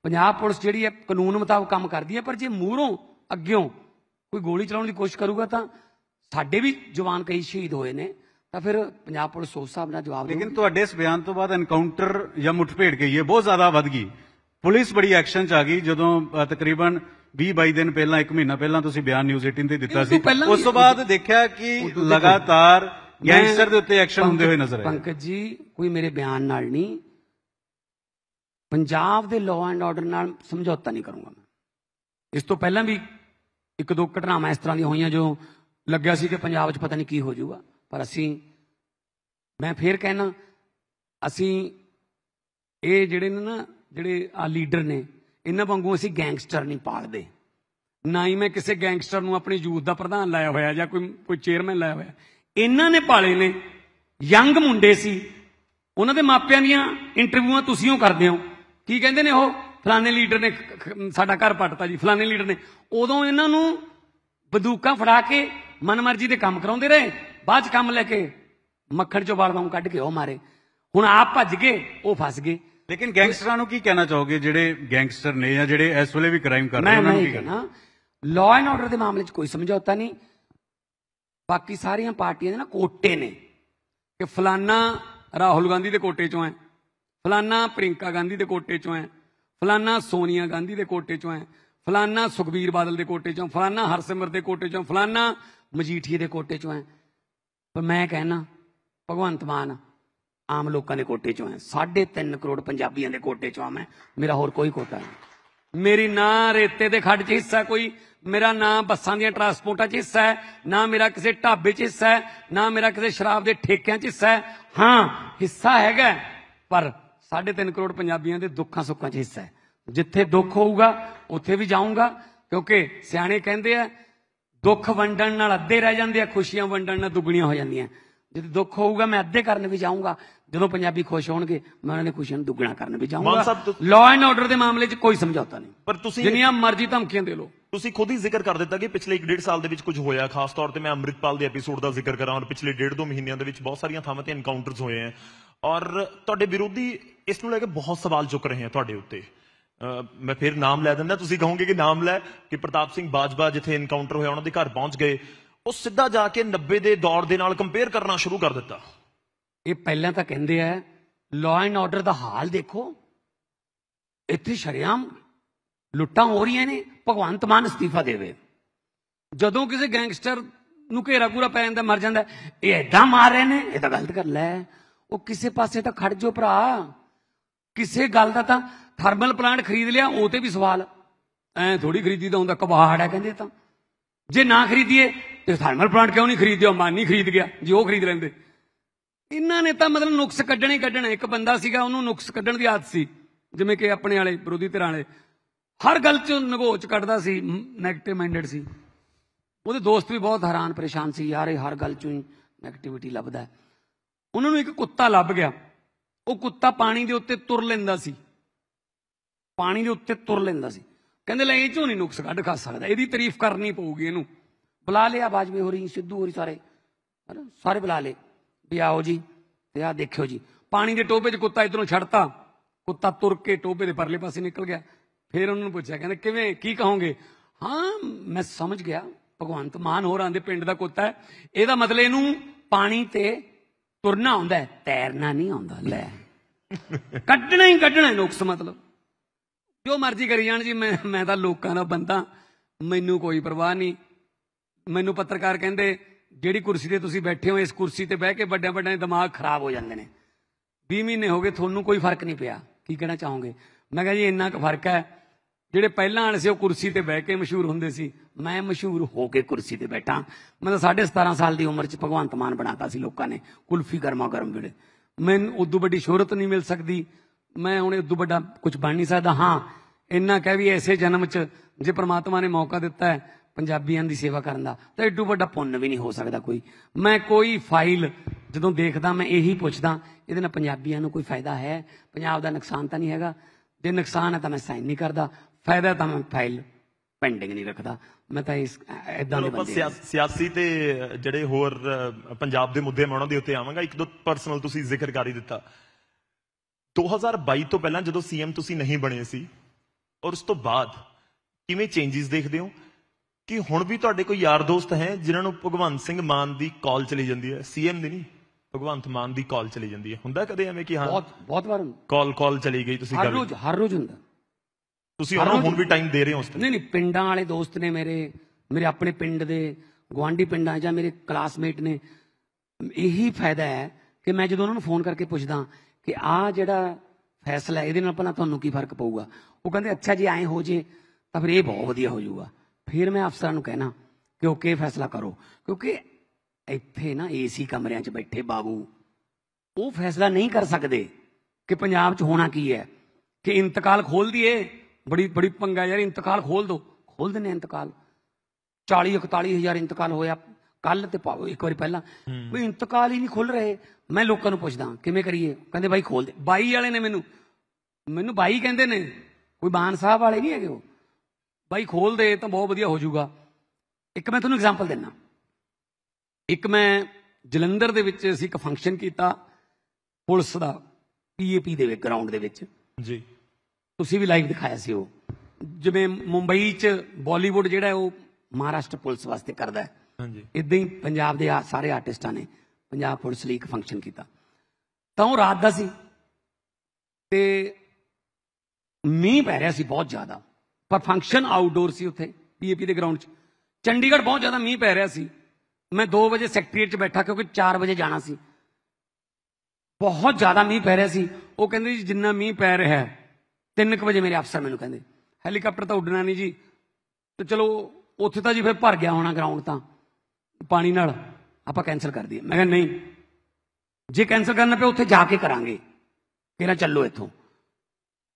[SPEAKER 1] ਪੰਜਾਬ ਪੁਲਿਸ ਜਿਹੜੀ ਹੈ ਕਾਨੂੰਨ ਮੁਤਾਬਕ ਕੰਮ ਕਰਦੀ ਹੈ ਪਰ ਜੇ ਮੂਹਰੋਂ ਅੱਗਿਓਂ ਕੋਈ ਗੋਲੀ ਚਲਾਉਣ ਦੀ ਕੋਸ਼ਿਸ਼ ਕਰੂਗਾ ਤਾਂ ਸਾਡੇ ਵੀ ਜਵਾਨ ਕਈ ਸ਼ਹੀਦ ਹੋਏ ਨੇ ਤਾਂ ਫਿਰ ਪੰਜਾਬ ਪੁਲਿਸ ਸੋਚ ਸਾਹਿਬ ਨਾਲ ਜਵਾਬ ਲੇਕਿਨ
[SPEAKER 5] ਤੁਹਾਡੇ ਇਸ ਬਿਆਨ ਤੋਂ ਬਾਅਦ ਐਨਕਾਊਂਟਰ ਜਾਂ ਮੁੱਠਭੇੜ ਗਈ ਹੈ ਬਹੁਤ ਜ਼ਿਆਦਾ ਵੱਧ ਗਈ ਪੁਲਿਸ ਬੜੀ ਐਕਸ਼ਨ ਚ ਆ ਗਈ ਜਦੋਂ ਤਕਰੀਬਨ 20-22 ਦਿਨ ਪਹਿਲਾਂ 1 ਮਹੀਨਾ ਪਹਿਲਾਂ ਤੁਸੀਂ ਬਿਆਨ ਨਿਊਜ਼ 18 ਤੇ ਦਿੱਤਾ ਸੀ ਉਸ ਤੋਂ ਬਾਅਦ ਦੇਖਿਆ ਕਿ ਲਗਾਤਾਰ ਗੈਂਗਸਟਰ ਦੇ ਉੱਤੇ ਐਕਸ਼ਨ ਹੁੰਦੇ ਹੋਏ ਨਜ਼ਰ ਆਏ ਪੰਕਜ
[SPEAKER 1] ਜੀ ਕੋਈ ਮੇਰੇ ਬਿਆਨ ਨਾਲ ਨਹੀਂ ਪੰਜਾਬ ਦੇ ਲਾਅ ਐਂਡ ਆਰਡਰ ਨਾਲ ਸਮਝੌਤਾ ਨਹੀਂ ਕਰੂੰਗਾ ਮੈਂ ਇਸ ਤੋਂ ਪਹਿਲਾਂ ਵੀ ਇੱਕ ਦੋ ਘਟਨਾਵਾਂ ਇਸ ਤਰ੍ਹਾਂ ਦੀਆਂ ਹੋਈਆਂ ਜੋ ਲੱਗਿਆ ਸੀ ਕਿ ਪੰਜਾਬ 'ਚ ਪਤਾ ਨਹੀਂ ਕੀ ਹੋ ਜਾਊਗਾ ਪਰ ਅਸੀਂ ਮੈਂ ਫੇਰ ਕਹਿਣਾ ਅਸੀਂ ਇਹ ਜਿਹੜੇ ਨੇ ਨਾ ਜਿਹੜੇ ਆ ਲੀਡਰ ਨੇ ਇਹਨਾਂ ਵਾਂਗੂ ਅਸੀਂ ਗੈਂਗਸਟਰ ਨਹੀਂ ਪਾਲਦੇ ਨਾ ਹੀ ਮੈਂ ਕਿਸੇ ਗੈਂਗਸਟਰ ਨੂੰ ਆਪਣੀ ਯੂਥ ਦਾ ਪ੍ਰਧਾਨ ਲਾਇਆ ਹੋਇਆ ਜਾਂ ਕੋਈ ਕੋਈ ਚੇਅਰਮੈਨ ਲਾਇਆ ਹੋਇਆ ਇਹਨਾਂ ਨੇ ਪਾਲੇ ਨੇ ਯੰਗ ਮੁੰਡੇ ਸੀ ਉਹਨਾਂ ਦੇ ਮਾਪਿਆਂ ਦੀਆਂ ਇੰਟਰਵਿਊਆਂ ਤੁਸੀਂ ਉਹ ਕਰਦੇ ਹੋ ਕੀ ਕਹਿੰਦੇ ਨੇ ਉਹ ਫਲਾਣੇ ਲੀਡਰ ਨੇ ਸਾਡਾ ਘਰ ਪੱਟਤਾ ਜੀ ਫਲਾਣੇ ਲੀਡਰ ਨੇ ਉਦੋਂ ਇਹਨਾਂ ਨੂੰ ਬੰਦੂਕਾਂ ਫੜਾ ਕੇ ਮਨਮਰਜ਼ੀ ਦੇ ਕੰਮ ਕਰਾਉਂਦੇ ਰਹੇ ਬਾਅਦ ਕੰਮ ਲੈ ਕੇ
[SPEAKER 5] ਮੱਖਣ ਚੋਂ ਵਾਲ ਨੂੰ ਕੱਢ ਕੇ ਉਹ ਮਾਰੇ ਹੁਣ ਆਪ ਭੱਜ ਗਏ ਉਹ ਫਸ ਗਏ ਲੇਕਿਨ ਗੈਂਗਸਟਰਾਂ ਨੂੰ ਕੀ ਕਹਿਣਾ ਚਾਹੋਗੇ ਜਿਹੜੇ ਗੈਂਗਸਟਰ ਨੇ ਜਾਂ ਜਿਹੜੇ ਇਸ ਵੇਲੇ ਵੀ ਕ੍ਰਾਈਮ ਕਰ ਰਹੇ ਉਹਨਾਂ ਨੂੰ ਕੀ ਕਹਿਣਾ
[SPEAKER 1] ਲਾਅ ਐਂਡ ਆਰਡਰ ਦੇ ਮਾਮਲੇ 'ਚ ਕੋਈ ਸਮਝੌਤਾ ਨਹੀਂ ਬਾਕੀ ਸਾਰੀਆਂ ਪਾਰਟੀਆਂ ਦੇ ਨਾ ਕੋਟੇ ਨੇ ਕਿ ਫਲਾਨਾ ਰਾਹੁਲ ਗਾਂਧੀ ਦੇ ਕੋਟੇ 'ਚੋਂ ਐ ਫਲਾਨਾ ਪ੍ਰਿੰਕਾ ਗਾਂਧੀ ਦੇ ਕੋਟੇ 'ਚੋਂ ਐ ਫਲਾਨਾ ਸੋਨੀਆ ਗਾਂਧੀ ਦੇ ਕੋਟੇ 'ਚੋਂ ਐ ਫਲਾਨਾ ਸੁਖਬੀਰ ਬਾਦਲ ਦੇ ਕੋਟੇ 'ਚੋਂ ਫਲਾਨਾ ਹਰਸਿਮਰ ਦੇ ਕੋਟੇ 'ਚੋਂ ਫਲਾਨਾ ਮਜੀਠੀਏ ਦੇ ਕੋਟੇ 'ਚੋਂ ਐ ਪਰ ਮੈਂ ਕਹਿਣਾ ਭਗਵੰਤ ਮਾਨ ਆਮ ਲੋਕਾਂ ਦੇ ਕੋਟੇ ਚੋਂ ਹੈ 3.5 ਕਰੋੜ ਪੰਜਾਬੀਆਂ ਦੇ ਕੋਟੇ ਚੋਂ ਆ ਮੈਂ ਮੇਰਾ ਹੋਰ ਕੋਈ ਕੋਟਾ ਨਹੀਂ ਮੇਰੀ ਨਾ ਰੇਤੇ ਦੇ ਖੱਡ 'ਚ ਹਿੱਸਾ ਕੋਈ ਮੇਰਾ ਨਾ ਬੱਸਾਂ ਦੀਆਂ ਟਰਾਂਸਪੋਰਟਾਂ 'ਚ ਹਿੱਸਾ ਹੈ ਨਾ ਮੇਰਾ ਕਿਸੇ ਢਾਬੇ 'ਚ ਹਿੱਸਾ ਹੈ ਨਾ ਮੇਰਾ ਕਿਸੇ ਸ਼ਰਾਬ ਦੇ ਠੇਕਿਆਂ 'ਚ ਹਿੱਸਾ ਹੈ ਹਾਂ ਹਿੱਸਾ ਹੈਗਾ ਪਰ 3.5 ਕਰੋੜ ਪੰਜਾਬੀਆਂ ਦੇ ਦੁੱਖਾਂ ਸੁੱਖਾਂ 'ਚ ਹਿੱਸਾ ਹੈ ਜਿੱਥੇ ਦੁੱਖ ਹੋਊਗਾ ਉੱਥੇ ਵੀ ਜਾਊਂਗਾ ਕਿਉਂਕਿ ਸਿਆਣੇ ਕਹਿੰਦੇ ਆ ਦੁੱਖ ਵੰਡਣ ਨਾਲ ਅੱਧੇ ਰਹਿ ਜਾਂਦੇ ਆ ਖੁਸ਼ੀਆਂ ਵੰਡਣ ਨਾਲ ਦੁੱਗਣੀਆਂ ਹੋ ਜਾਂਦੀਆਂ ਜੇ ਦੁੱਖ ਹੋਊਗਾ ਮੈਂ ਅੱਧੇ ਕਰਨ ਵੀ ਜਾਊਂਗਾ ਜਦੋਂ ਪੰਜਾਬੀ ਖੁਸ਼ ਹੋਣਗੇ ਮੈਂ ਉਹਨਾਂ ਨੇ ਖੁਸ਼ੀਆਂ ਨੂੰ ਦੁੱਗਣਾ ਕਰਨ ਵੀ ਜਾਊਂਗਾ ਲਾਅ ਐਂਡ ਆਰਡਰ ਦੇ ਮਾਮਲੇ 'ਚ ਕੋਈ ਸਮਝੌਤਾ ਨਹੀਂ
[SPEAKER 4] ਪਰ ਤੁਸੀਂ ਜਿੰਨੀਆਂ ਮਰਜ਼ੀ ਧਮਕੀਆਂ ਦੇ ਲਓ ਤੁਸੀਂ ਖੁਦ ਹੀ ਜ਼ਿਕਰ ਕਰ ਦਿੱਤਾ ਕਿ ਪਿਛਲੇ 1.5 ਸਾਲ ਦੇ ਵਿੱਚ ਕੁਝ ਹੋਇਆ ਖਾਸ ਤੌਰ ਤੇ ਮੈਂ ਅਮਰਿਤਪਾਲ ਦੇ ਐਪੀਸੋਡ ਦਾ ਜ਼ਿਕਰ ਕਰਾਂ ਔਰ ਪਿਛਲੇ 1.5-2 ਮਹੀਨਿਆਂ ਦੇ ਵਿੱਚ ਬਹੁਤ ਸਾਰੀਆਂ ਥਾਵਾਂ ਤੇ ਐਨਕਾਊਂਟਰਸ ਹੋਏ ਆ ਔਰ ਤੁਹਾਡੇ ਵਿਰੋਧੀ ਇਸ ਨੂੰ ਲੈ ਕੇ ਬਹੁਤ ਸਵਾਲ ਚੁੱਕ ਰਹੇ ਆ ਤੁਹਾਡੇ ਉੱਤੇ ਮੈਂ ਫਿਰ ਨਾਮ ਲੈ ਦਿੰਦਾ ਤੁਸੀਂ ਕਹੋਗੇ ਕਿ ਨਾਮ ਲੈ ਕਿ ਪ੍ਰਤਾਪ ਸਿੰਘ ਬਾਜਵਾ ਜਿੱਥੇ ਇਨਕਾਊਂਟਰ ਹੋਇਆ ਉਹਨਾਂ ਦੇ ਘਰ ਪਹੁੰਚ ਗਏ ਉਹ ਸਿੱਧਾ ਜਾ ਕੇ 90 ਦੇ ਦੌਰ ਦੇ ਨਾਲ ਕੰਪੇਅਰ ਕਰਨਾ ਸ਼ੁਰੂ ਕਰ ਦਿੱਤਾ
[SPEAKER 1] ਇਹ ਪਹਿਲਾਂ ਤਾਂ ਕਹਿੰਦੇ ਆ ਲਾਅ ਐਂਡ ਆਰਡਰ ਦਾ ਹਾਲ ਦੇਖੋ ਇੱਥੇ ਸ਼ਰਿਆਮ ਲੁੱਟਾਂ ਹੋ ਰਹੀਆਂ ਨੇ ਭਗਵੰਤ ਮਾਨ ਅਸਤੀਫਾ ਦੇਵੇ ਜਦੋਂ ਕਿਸੇ ਗੈਂਗਸਟਰ ਨੂੰ ਘੇਰਾ ਪੂਰਾ ਪੈ ਜਾਂਦਾ ਮਰ ਜਾਂਦਾ ਇਹ ਐਦਾਂ ਮਾਰ ਰਹੇ ਨੇ ਇਹ ਤਾਂ ਗਲਤ ਕਰ ਲੈ ਉਹ ਕਿਸੇ ਪਾਸੇ ਤਾਂ ਖੜ ਜਾਓ ਭਰਾ ਕਿਸੇ ਗੱਲ ਦਾ ਤਾਂ ਥਰਮਲ ਪਲਾਂਟ ਖਰੀਦ ਲਿਆ ਉਹ ਤੇ ਵੀ ਸਵਾਲ ਐ ਥੋੜੀ ਖਰੀਦੀ ਤਾਂ ਹੁੰਦਾ ਕਬਾੜ ਹੈ ਕਹਿੰਦੇ ਤਾਂ ਜੇ ਨਾ ਖਰੀਦੀਏ ਤੇ ਥਰਮਲ ਪਲਾਂਟ ਕਿਉਂ ਨਹੀਂ ਖਰੀਦਿਆ ਮਾਨੀ ਖਰੀਦ ਗਿਆ ਜੇ ਉਹ ਖਰੀਦ ਲੈਂਦੇ ਇਹਨਾਂ ਨੇ ਤਾਂ ਮਤਲਬ ਨੁਕਸ ਕੱਢਣੇ ਕੱਢਣਾ ਇੱਕ ਬੰਦਾ ਸੀਗਾ ਉਹਨੂੰ ਨੁਕਸ ਕੱਢਣ ਦੀ ਆਦਤ ਸੀ ਜਿਵੇਂ ਕਿ ਆਪਣੇ ਵਾਲੇ ਵਿਰੋਧੀ ਧਿਰਾਂ ਵਾਲੇ ਹਰ ਗੱਲ 'ਚ ਨਗੋਚ ਕੱਢਦਾ ਸੀ ਨੈਗੇਟਿਵ ਮਾਈਂਡਡ ਸੀ ਉਹਦੇ ਦੋਸਤ ਵੀ ਬਹੁਤ ਹੈਰਾਨ ਪਰੇਸ਼ਾਨ ਸੀ ਯਾਰ ਇਹ ਹਰ ਗੱਲ 'ਚੋਂ ਹੀ ਨੈਗੇਟਿਵਿਟੀ ਲੱਭਦਾ ਉਹਨਾਂ ਨੂੰ ਇੱਕ ਕੁੱਤਾ ਲੱਭ ਗਿਆ ਉਹ ਕੁੱਤਾ ਪਾਣੀ ਦੇ ਉੱਤੇ ਤੁਰ ਲੈਂਦਾ ਸੀ ਪਾਣੀ ਦੇ ਉੱਤੇ ਤੁਰ ਲੈਂਦਾ ਸੀ ਕਹਿੰਦੇ ਲੈ ਇਹ ਚੋਂ ਨਹੀਂ ਨੁਕਸ ਕੱਢ ਖਾ ਸਕਦਾ ਇਹਦੀ ਤਾਰੀਫ ਕਰਨੀ ਪਊਗੀ ਇਹਨੂੰ ਬੁਲਾ ਲਿਆ ਬਾਜਵੇ ਹੋ ਰਹੀ ਸਿੱਧੂ ਹੋਰੀ ਸਾਰੇ ਸਾਰੇ ਬੁਲਾ ਲੇ ਵੀ ਆਓ ਜੀ ਤੇ ਆ ਦੇਖਿਓ ਜੀ ਪਾਣੀ ਦੇ ਟੋਪੇ 'ਚ ਕੁੱਤਾ ਇਧਰੋਂ ਛੱਡਤਾ ਕੁੱਤਾ ਤੁਰ ਕੇ ਟੋਪੇ ਦੇ ਪਰਲੇ ਪਾਸੇ ਨਿਕਲ ਗਿਆ ਫਿਰ ਉਹਨਾਂ ਨੂੰ ਪੁੱਛਿਆ ਕਹਿੰਦੇ ਕਿਵੇਂ ਕੀ ਕਹੋਗੇ ਹਾਂ ਮੈਂ ਸਮਝ ਗਿਆ ਭਗਵੰਤ ਮਾਨ ਹੋਰਾਂ ਦੇ ਪਿੰਡ ਦਾ ਕੁੱਤਾ ਹੈ ਇਹਦਾ ਮਤਲਬ ਇਹਨੂੰ ਪਾਣੀ ਤੇ ਤੁਰਨਾ ਆਉਂਦਾ ਤੈਰਨਾ ਨਹੀਂ ਆਉਂਦਾ ਲੈ ਕੱਢਣਾ ਹੀ ਕੱਢਣਾ ਨੁਕਸ ਮਤਲਬ ਜੋ ਮਰਜ਼ੀ ਕਰੀ ਜਾਣ ਜੀ ਮੈਂ ਮੈਂ ਤਾਂ ਲੋਕਾਂ ਦਾ ਬੰਦਾ ਮੈਨੂੰ ਕੋਈ ਪਰਵਾਹ ਨਹੀਂ ਮੈਨੂੰ ਪੱਤਰਕਾਰ ਕਹਿੰਦੇ ਜਿਹੜੀ ਕੁਰਸੀ ਤੇ ਤੁਸੀਂ ਬੈਠੇ ਹੋ ਇਸ ਕੁਰਸੀ ਤੇ ਬਹਿ ਕੇ ਵੱਡਿਆਂ ਵੱਡਿਆਂ ਦੇ ਦਿਮਾਗ ਖਰਾਬ ਹੋ ਜਾਂਦੇ ਨੇ 20 ਮਹੀਨੇ ਹੋ ਗਏ ਤੁਹਾਨੂੰ ਕੋਈ ਫਰਕ ਨਹੀਂ ਪਿਆ ਕੀ ਕਹਿਣਾ ਚਾਹੋਗੇ ਮੈਂ ਕਹਾਂ ਜੀ ਇੰਨਾ ਕੁ ਫਰਕ ਹੈ ਜਿਹੜੇ ਪਹਿਲਾਂ ਆਣ ਸੀ ਉਹ ਕੁਰਸੀ ਤੇ ਬਹਿ ਕੇ ਮਸ਼ਹੂਰ ਹੁੰਦੇ ਸੀ ਮੈਂ ਮਸ਼ਹੂਰ ਹੋ ਕੇ ਕੁਰਸੀ ਤੇ ਬੈਠਾ ਮੈਂ ਤਾਂ 17.5 ਸਾਲ ਦੀ ਉਮਰ 'ਚ ਭਗਵੰਤ ਮਾਨ ਬਣਾਤਾ ਸੀ ਲੋਕਾਂ ਨੇ ਕੁਲਫੀ ਗਰਮਾ ਗਰਮ ਵੇਲੇ ਮੈਨੂੰ ਉਦੋਂ ਵੱਡੀ ਸ਼ੋਹਰਤ ਨਹੀਂ ਮਿਲ ਸਕਦੀ ਮੈਂ ਹੁਣ ਇਹ ਤੋਂ ਵੱਡਾ ਕੁਝ ਬਣ ਨਹੀਂ ਸਕਦਾ ਹਾਂ ਇੰਨਾ ਕਹਿ ਵੀ ਐਸੇ ਜਨਮ 'ਚ ਜੇ ਪ੍ਰਮਾਤਮਾ ਨੇ ਮੌਕਾ ਦਿੱਤਾ ਹੈ ਪੰਜਾਬੀਆਂ ਦੀ ਸੇਵਾ ਕਰਨ ਦਾ ਤਾਂ ਏਡੂ ਵੱਡਾ ਪੁੰਨ ਵੀ ਨਹੀਂ ਹੋ ਸਕਦਾ ਕੋਈ ਮੈਂ ਕੋਈ ਫਾਈਲ ਜਦੋਂ ਦੇਖਦਾ ਮੈਂ ਇਹੀ ਪੁੱਛਦਾ ਇਹਦੇ ਨਾਲ ਪੰਜਾਬੀਆਂ ਨੂੰ ਕੋਈ ਫਾਇਦਾ ਹੈ ਪੰਜਾਬ ਦਾ ਨੁਕਸਾਨ ਤਾਂ ਨਹੀਂ ਹੈਗਾ ਜੇ ਨੁਕਸਾਨ ਹੈ ਤਾਂ ਮੈਂ ਸਾਈਨ ਨਹੀਂ ਕਰਦਾ ਫਾਇਦਾ ਤਾਂ ਮੈਂ ਫਾਈਲ ਪੈਂਡਿੰਗ ਨਹੀਂ ਰੱਖਦਾ ਮੈਂ ਤਾਂ ਇਸ ਇਦਾਂ ਦੇ ਬੰਦੇ
[SPEAKER 4] ਸਿਆਸੀ ਤੇ ਜਿਹੜੇ ਹੋਰ ਪੰਜਾਬ ਦੇ ਮੁੱਦੇ ਮੈਂ ਉਹਨਾਂ ਦੇ ਉੱਤੇ ਆਵਾਂਗਾ ਇੱਕ ਦੋ ਪਰਸਨਲ ਤੁਸੀਂ ਜ਼ਿਕਰ ਕਰ ਹੀ ਦਿੱਤਾ 2022 ਤੋਂ ਪਹਿਲਾਂ ਜਦੋਂ ਸੀਐਮ ਤੁਸੀਂ ਨਹੀਂ ਬਣੇ ਸੀ ਔਰ ਉਸ ਤੋਂ ਬਾਅਦ ਕਿਵੇਂ ਚੇਂਜਸ ਦੇਖਦੇ ਹੋ ਕਿ ਹੁਣ ਵੀ ਤੁਹਾਡੇ ਕੋਈ ਯਾਰ ਦੋਸਤ ਹੈ ਜਿਨ੍ਹਾਂ ਨੂੰ ਭਗਵੰਤ ਸਿੰਘ ਮਾਨ ਦੀ ਕਾਲ ਚਲੀ ਜਾਂਦੀ ਹੈ ਸੀਐਮ ਦੀ ਨਹੀਂ ਭਗਵੰਤ ਮਾਨ ਦੀ ਕਾਲ ਚਲੀ ਜਾਂਦੀ ਹੈ ਹੁੰਦਾ ਕਦੇ ਐਵੇਂ ਕਿ ਹਾਂ ਬਹੁਤ ਬਹੁਤ ਵਾਰ ਕਾਲ ਕਾਲ ਚਲੀ ਗਈ ਤੁਸੀਂ ਹਰ ਰੋਜ਼ ਹਰ ਰੋਜ਼ ਹੁੰਦਾ ਤੁਸੀਂ ਉਹਨਾਂ ਨੂੰ ਹੁਣ ਵੀ ਟਾਈਮ ਦੇ ਰਹੇ ਹੋ ਉਸ ਤੇ ਨਹੀਂ ਨਹੀਂ ਪਿੰਡਾਂ ਵਾਲੇ ਦੋਸਤ ਨੇ
[SPEAKER 1] ਮੇਰੇ ਮੇਰੇ ਆਪਣੇ ਪਿੰਡ ਦੇ ਗਵਾਂਢੀ ਪਿੰਡਾਂ ਜਾਂ ਮੇਰੇ ਕਲਾਸਮੇਟ ਨੇ ਇਹੀ ਫਾਇਦਾ ਹੈ ਕਿ ਮੈਂ ਜਦੋਂ ਉਹਨਾਂ ਨੂੰ ਫੋਨ ਕਰਕੇ ਪੁੱਛਦਾ ਕਿ ਆ ਜਿਹੜਾ ਫੈਸਲਾ ਇਹਦੇ ਨਾਲ ਪਹਿਲਾਂ ਤੁਹਾਨੂੰ ਕੀ ਫਰਕ ਪਊਗਾ ਉਹ ਕਹਿੰਦੇ ਅੱਛਾ ਜੀ ਐਂ ਹੋ ਜੇ ਤਾਂ ਫਿਰ ਇਹ ਬਹੁਤ ਵਧੀਆ ਹੋ ਜਾਊਗਾ ਫਿਰ ਮੈਂ ਅਫਸਰਾਂ ਨੂੰ ਕਹਿਣਾ ਕਿ ਓਕੇ ਫੈਸਲਾ ਕਰੋ ਕਿਉਂਕਿ ਇੱਥੇ ਨਾ ਏਸੀ ਕਮਰਿਆਂ 'ਚ ਬੈਠੇ ਬਾਬੂ ਉਹ ਫੈਸਲਾ ਨਹੀਂ ਕਰ ਸਕਦੇ ਕਿ ਪੰਜਾਬ 'ਚ ਹੋਣਾ ਕੀ ਹੈ ਕਿ ਇੰਤਕਾਲ ਖੋਲ ਦਈਏ ਬੜੀ ਬੜੀ ਪੰਗਾ ਯਾਰ ਇੰਤਕਾਲ ਖੋਲ ਦੋ ਖੋਲ ਦਿੰਨੇ ਇੰਤਕਾਲ 40 41000 ਇੰਤਕਾਲ ਹੋਇਆ ਕੱਲ ਤੇ ਪਾਓ ਇੱਕ ਵਾਰੀ ਪਹਿਲਾਂ ਕੋਈ ਇੰਤਕਾਲ ਹੀ ਨਹੀਂ ਖੁੱਲ ਰਹੇ ਮੈਂ ਲੋਕਾਂ ਨੂੰ ਪੁੱਛਦਾ ਕਿਵੇਂ ਕਰੀਏ ਕਹਿੰਦੇ ਬਾਈ ਖੋਲ ਦੇ ਬਾਈ ਵਾਲੇ ਨੇ ਮੈਨੂੰ ਮੈਨੂੰ ਬਾਈ ਕਹਿੰਦੇ ਨੇ ਕੋਈ ਬਾਨ ਸਾਹਿਬ ਵਾਲੇ ਨਹੀਂ ਹੈਗੇ ਉਹ ਬਾਈ ਖੋਲ ਦੇ ਤਾਂ ਬਹੁਤ ਵਧੀਆ ਹੋ ਜਾਊਗਾ ਇੱਕ ਮੈਂ ਤੁਹਾਨੂੰ ਐਗਜ਼ਾਮਪਲ ਦਿੰਨਾ ਇੱਕ ਮੈਂ ਜਲੰਧਰ ਦੇ ਵਿੱਚ ਅਸੀਂ ਇੱਕ ਫੰਕਸ਼ਨ ਕੀਤਾ ਪੁਲਿਸ ਦਾ ਪੀਏਪੀ ਦੇ ਵਿੱਚ ਗਰਾਊਂਡ ਦੇ ਵਿੱਚ ਜੀ ਤੁਸੀਂ ਵੀ ਲਾਈਵ ਦਿਖਾਇਆ ਸੀ ਉਹ ਜਿਵੇਂ ਮੁੰਬਈ 'ਚ ਬਾਲੀਵੁੱਡ ਜਿਹੜਾ ਉਹ ਮਹਾਰਾਸ਼ਟਰ ਪੁਲਿਸ ਵਾਸਤੇ ਕਰਦਾ ਹੈ ਹਾਂਜੀ ਇਦਾਂ ਹੀ ਪੰਜਾਬ ਦੇ ਸਾਰੇ ਆਰਟਿਸਟਾਂ ਨੇ ਪੰਜਾਬ ਪੁਲਿਸ ਲਈ ਇੱਕ ਫੰਕਸ਼ਨ ਕੀਤਾ ਤਾਂ ਉਹ ਰਾਤ ਦਾ ਸੀ ਤੇ ਮੀਂਹ ਪੈ ਰਿਹਾ ਸੀ ਬਹੁਤ ਜ਼ਿਆਦਾ ਪਰ ਫੰਕਸ਼ਨ ਆਊਟਡੋਰ ਸੀ ਉੱਥੇ ਪੀਏਪੀ ਦੇ ਗਰਾਊਂਡ 'ਚ ਚੰਡੀਗੜ੍ਹ ਬਹੁਤ ਜ਼ਿਆਦਾ ਮੀਂਹ ਪੈ ਰਿਹਾ ਸੀ ਮੈਂ 2 ਵਜੇ ਸੈਕਟਰੀਏਟ 'ਚ ਬੈਠਾ ਕਿਉਂਕਿ 4 ਵਜੇ ਜਾਣਾ ਸੀ ਬਹੁਤ ਜ਼ਿਆਦਾ ਮੀਂਹ ਪੈ ਰਿਹਾ ਸੀ ਉਹ ਕਹਿੰਦੇ ਜੀ ਜਿੰਨਾ ਮੀਂਹ ਪੈ ਰਿਹਾ ਹੈ 3:00 ਵਜੇ ਮੇਰੇ ਅਫਸਰ ਮੈਨੂੰ ਕਹਿੰਦੇ ਹੈਲੀਕਾਪਟਰ ਤਾਂ ਉੱਡਣਾ ਨਹੀਂ ਜੀ ਤੇ ਚਲੋ ਉੱਥੇ ਤਾਂ ਜੀ ਫਿਰ ਭਰ ਗਿਆ ਹੋਣਾ ਗਰਾਊਂਡ ਤਾਂ ਪਾਣੀ ਨਾਲ ਆਪਾਂ ਕੈਨਸਲ ਕਰ ਦਈਏ ਮੈਂ ਕਿਹਾ ਨਹੀਂ ਜੇ ਕੈਨਸਲ ਕਰਨਾ ਪਿਆ ਉੱਥੇ ਜਾ ਕੇ ਕਰਾਂਗੇ ਕਿਹਨਾਂ ਚੱਲੋ ਇੱਥੋਂ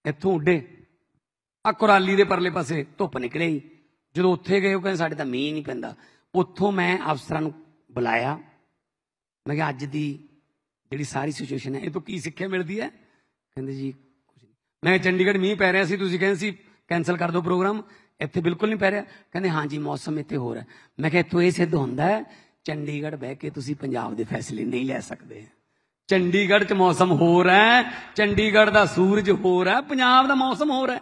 [SPEAKER 1] ਇੱਥੋਂ ਉੱਡੇ ਆ ਕੁਰਾਲੀ ਦੇ ਪਰਲੇ ਪਾਸੇ ਧੁੱਪ ਨਿਕਲੇਈ ਜਦੋਂ ਉੱਥੇ ਗਏ ਉਹ ਕਹਿੰਦੇ ਸਾਡੇ ਤਾਂ ਮੀਂਹ ਨਹੀਂ ਪੈਂਦਾ ਉੱਥੋਂ ਮੈਂ ਅਫਸਰਾਂ ਨੂੰ ਬੁਲਾਇਆ ਮੈਂ ਕਿਹਾ ਅੱਜ ਦੀ ਜਿਹੜੀ ਸਾਰੀ ਸਿਚੁਏਸ਼ਨ ਹੈ ਇਹ ਤੋਂ ਕੀ ਸਿੱਖਿਆ ਮਿਲਦੀ ਹੈ ਕਹਿੰਦੇ ਜੀ ਕੁਝ ਨਹੀਂ ਮੈਂ ਚੰਡੀਗੜ੍ਹ ਮੀਂਹ ਪੈ ਰਿਹਾ ਸੀ ਤੁਸੀਂ ਕਹਿੰਦੇ ਸੀ ਕੈਨਸਲ ਕਰ ਦਿਓ ਪ੍ਰੋਗਰਾਮ ਇੱਥੇ ਬਿਲਕੁਲ ਨਹੀਂ ਪੈ ਰਿਹਾ ਕਹਿੰਦੇ ਹਾਂਜੀ ਮੌਸਮ ਇੱਥੇ ਹੋਰ ਹੈ ਮੈਂ ਕਿਹਾ ਤੂੰ ਇਹ ਸਿੱਧ ਹੁੰਦਾ ਹੈ ਚੰਡੀਗੜ੍ਹ ਬਹਿ ਕੇ ਤੁਸੀਂ ਪੰਜਾਬ ਦੇ ਫੈਸਲੇ ਨਹੀਂ ਲੈ ਸਕਦੇ ਚੰਡੀਗੜ੍ਹ 'ਚ ਮੌਸਮ ਹੋਰ ਹੈ ਚੰਡੀਗੜ੍ਹ ਦਾ ਸੂਰਜ ਹੋਰ ਹੈ ਪੰਜਾਬ ਦਾ ਮੌਸਮ ਹੋਰ ਹੈ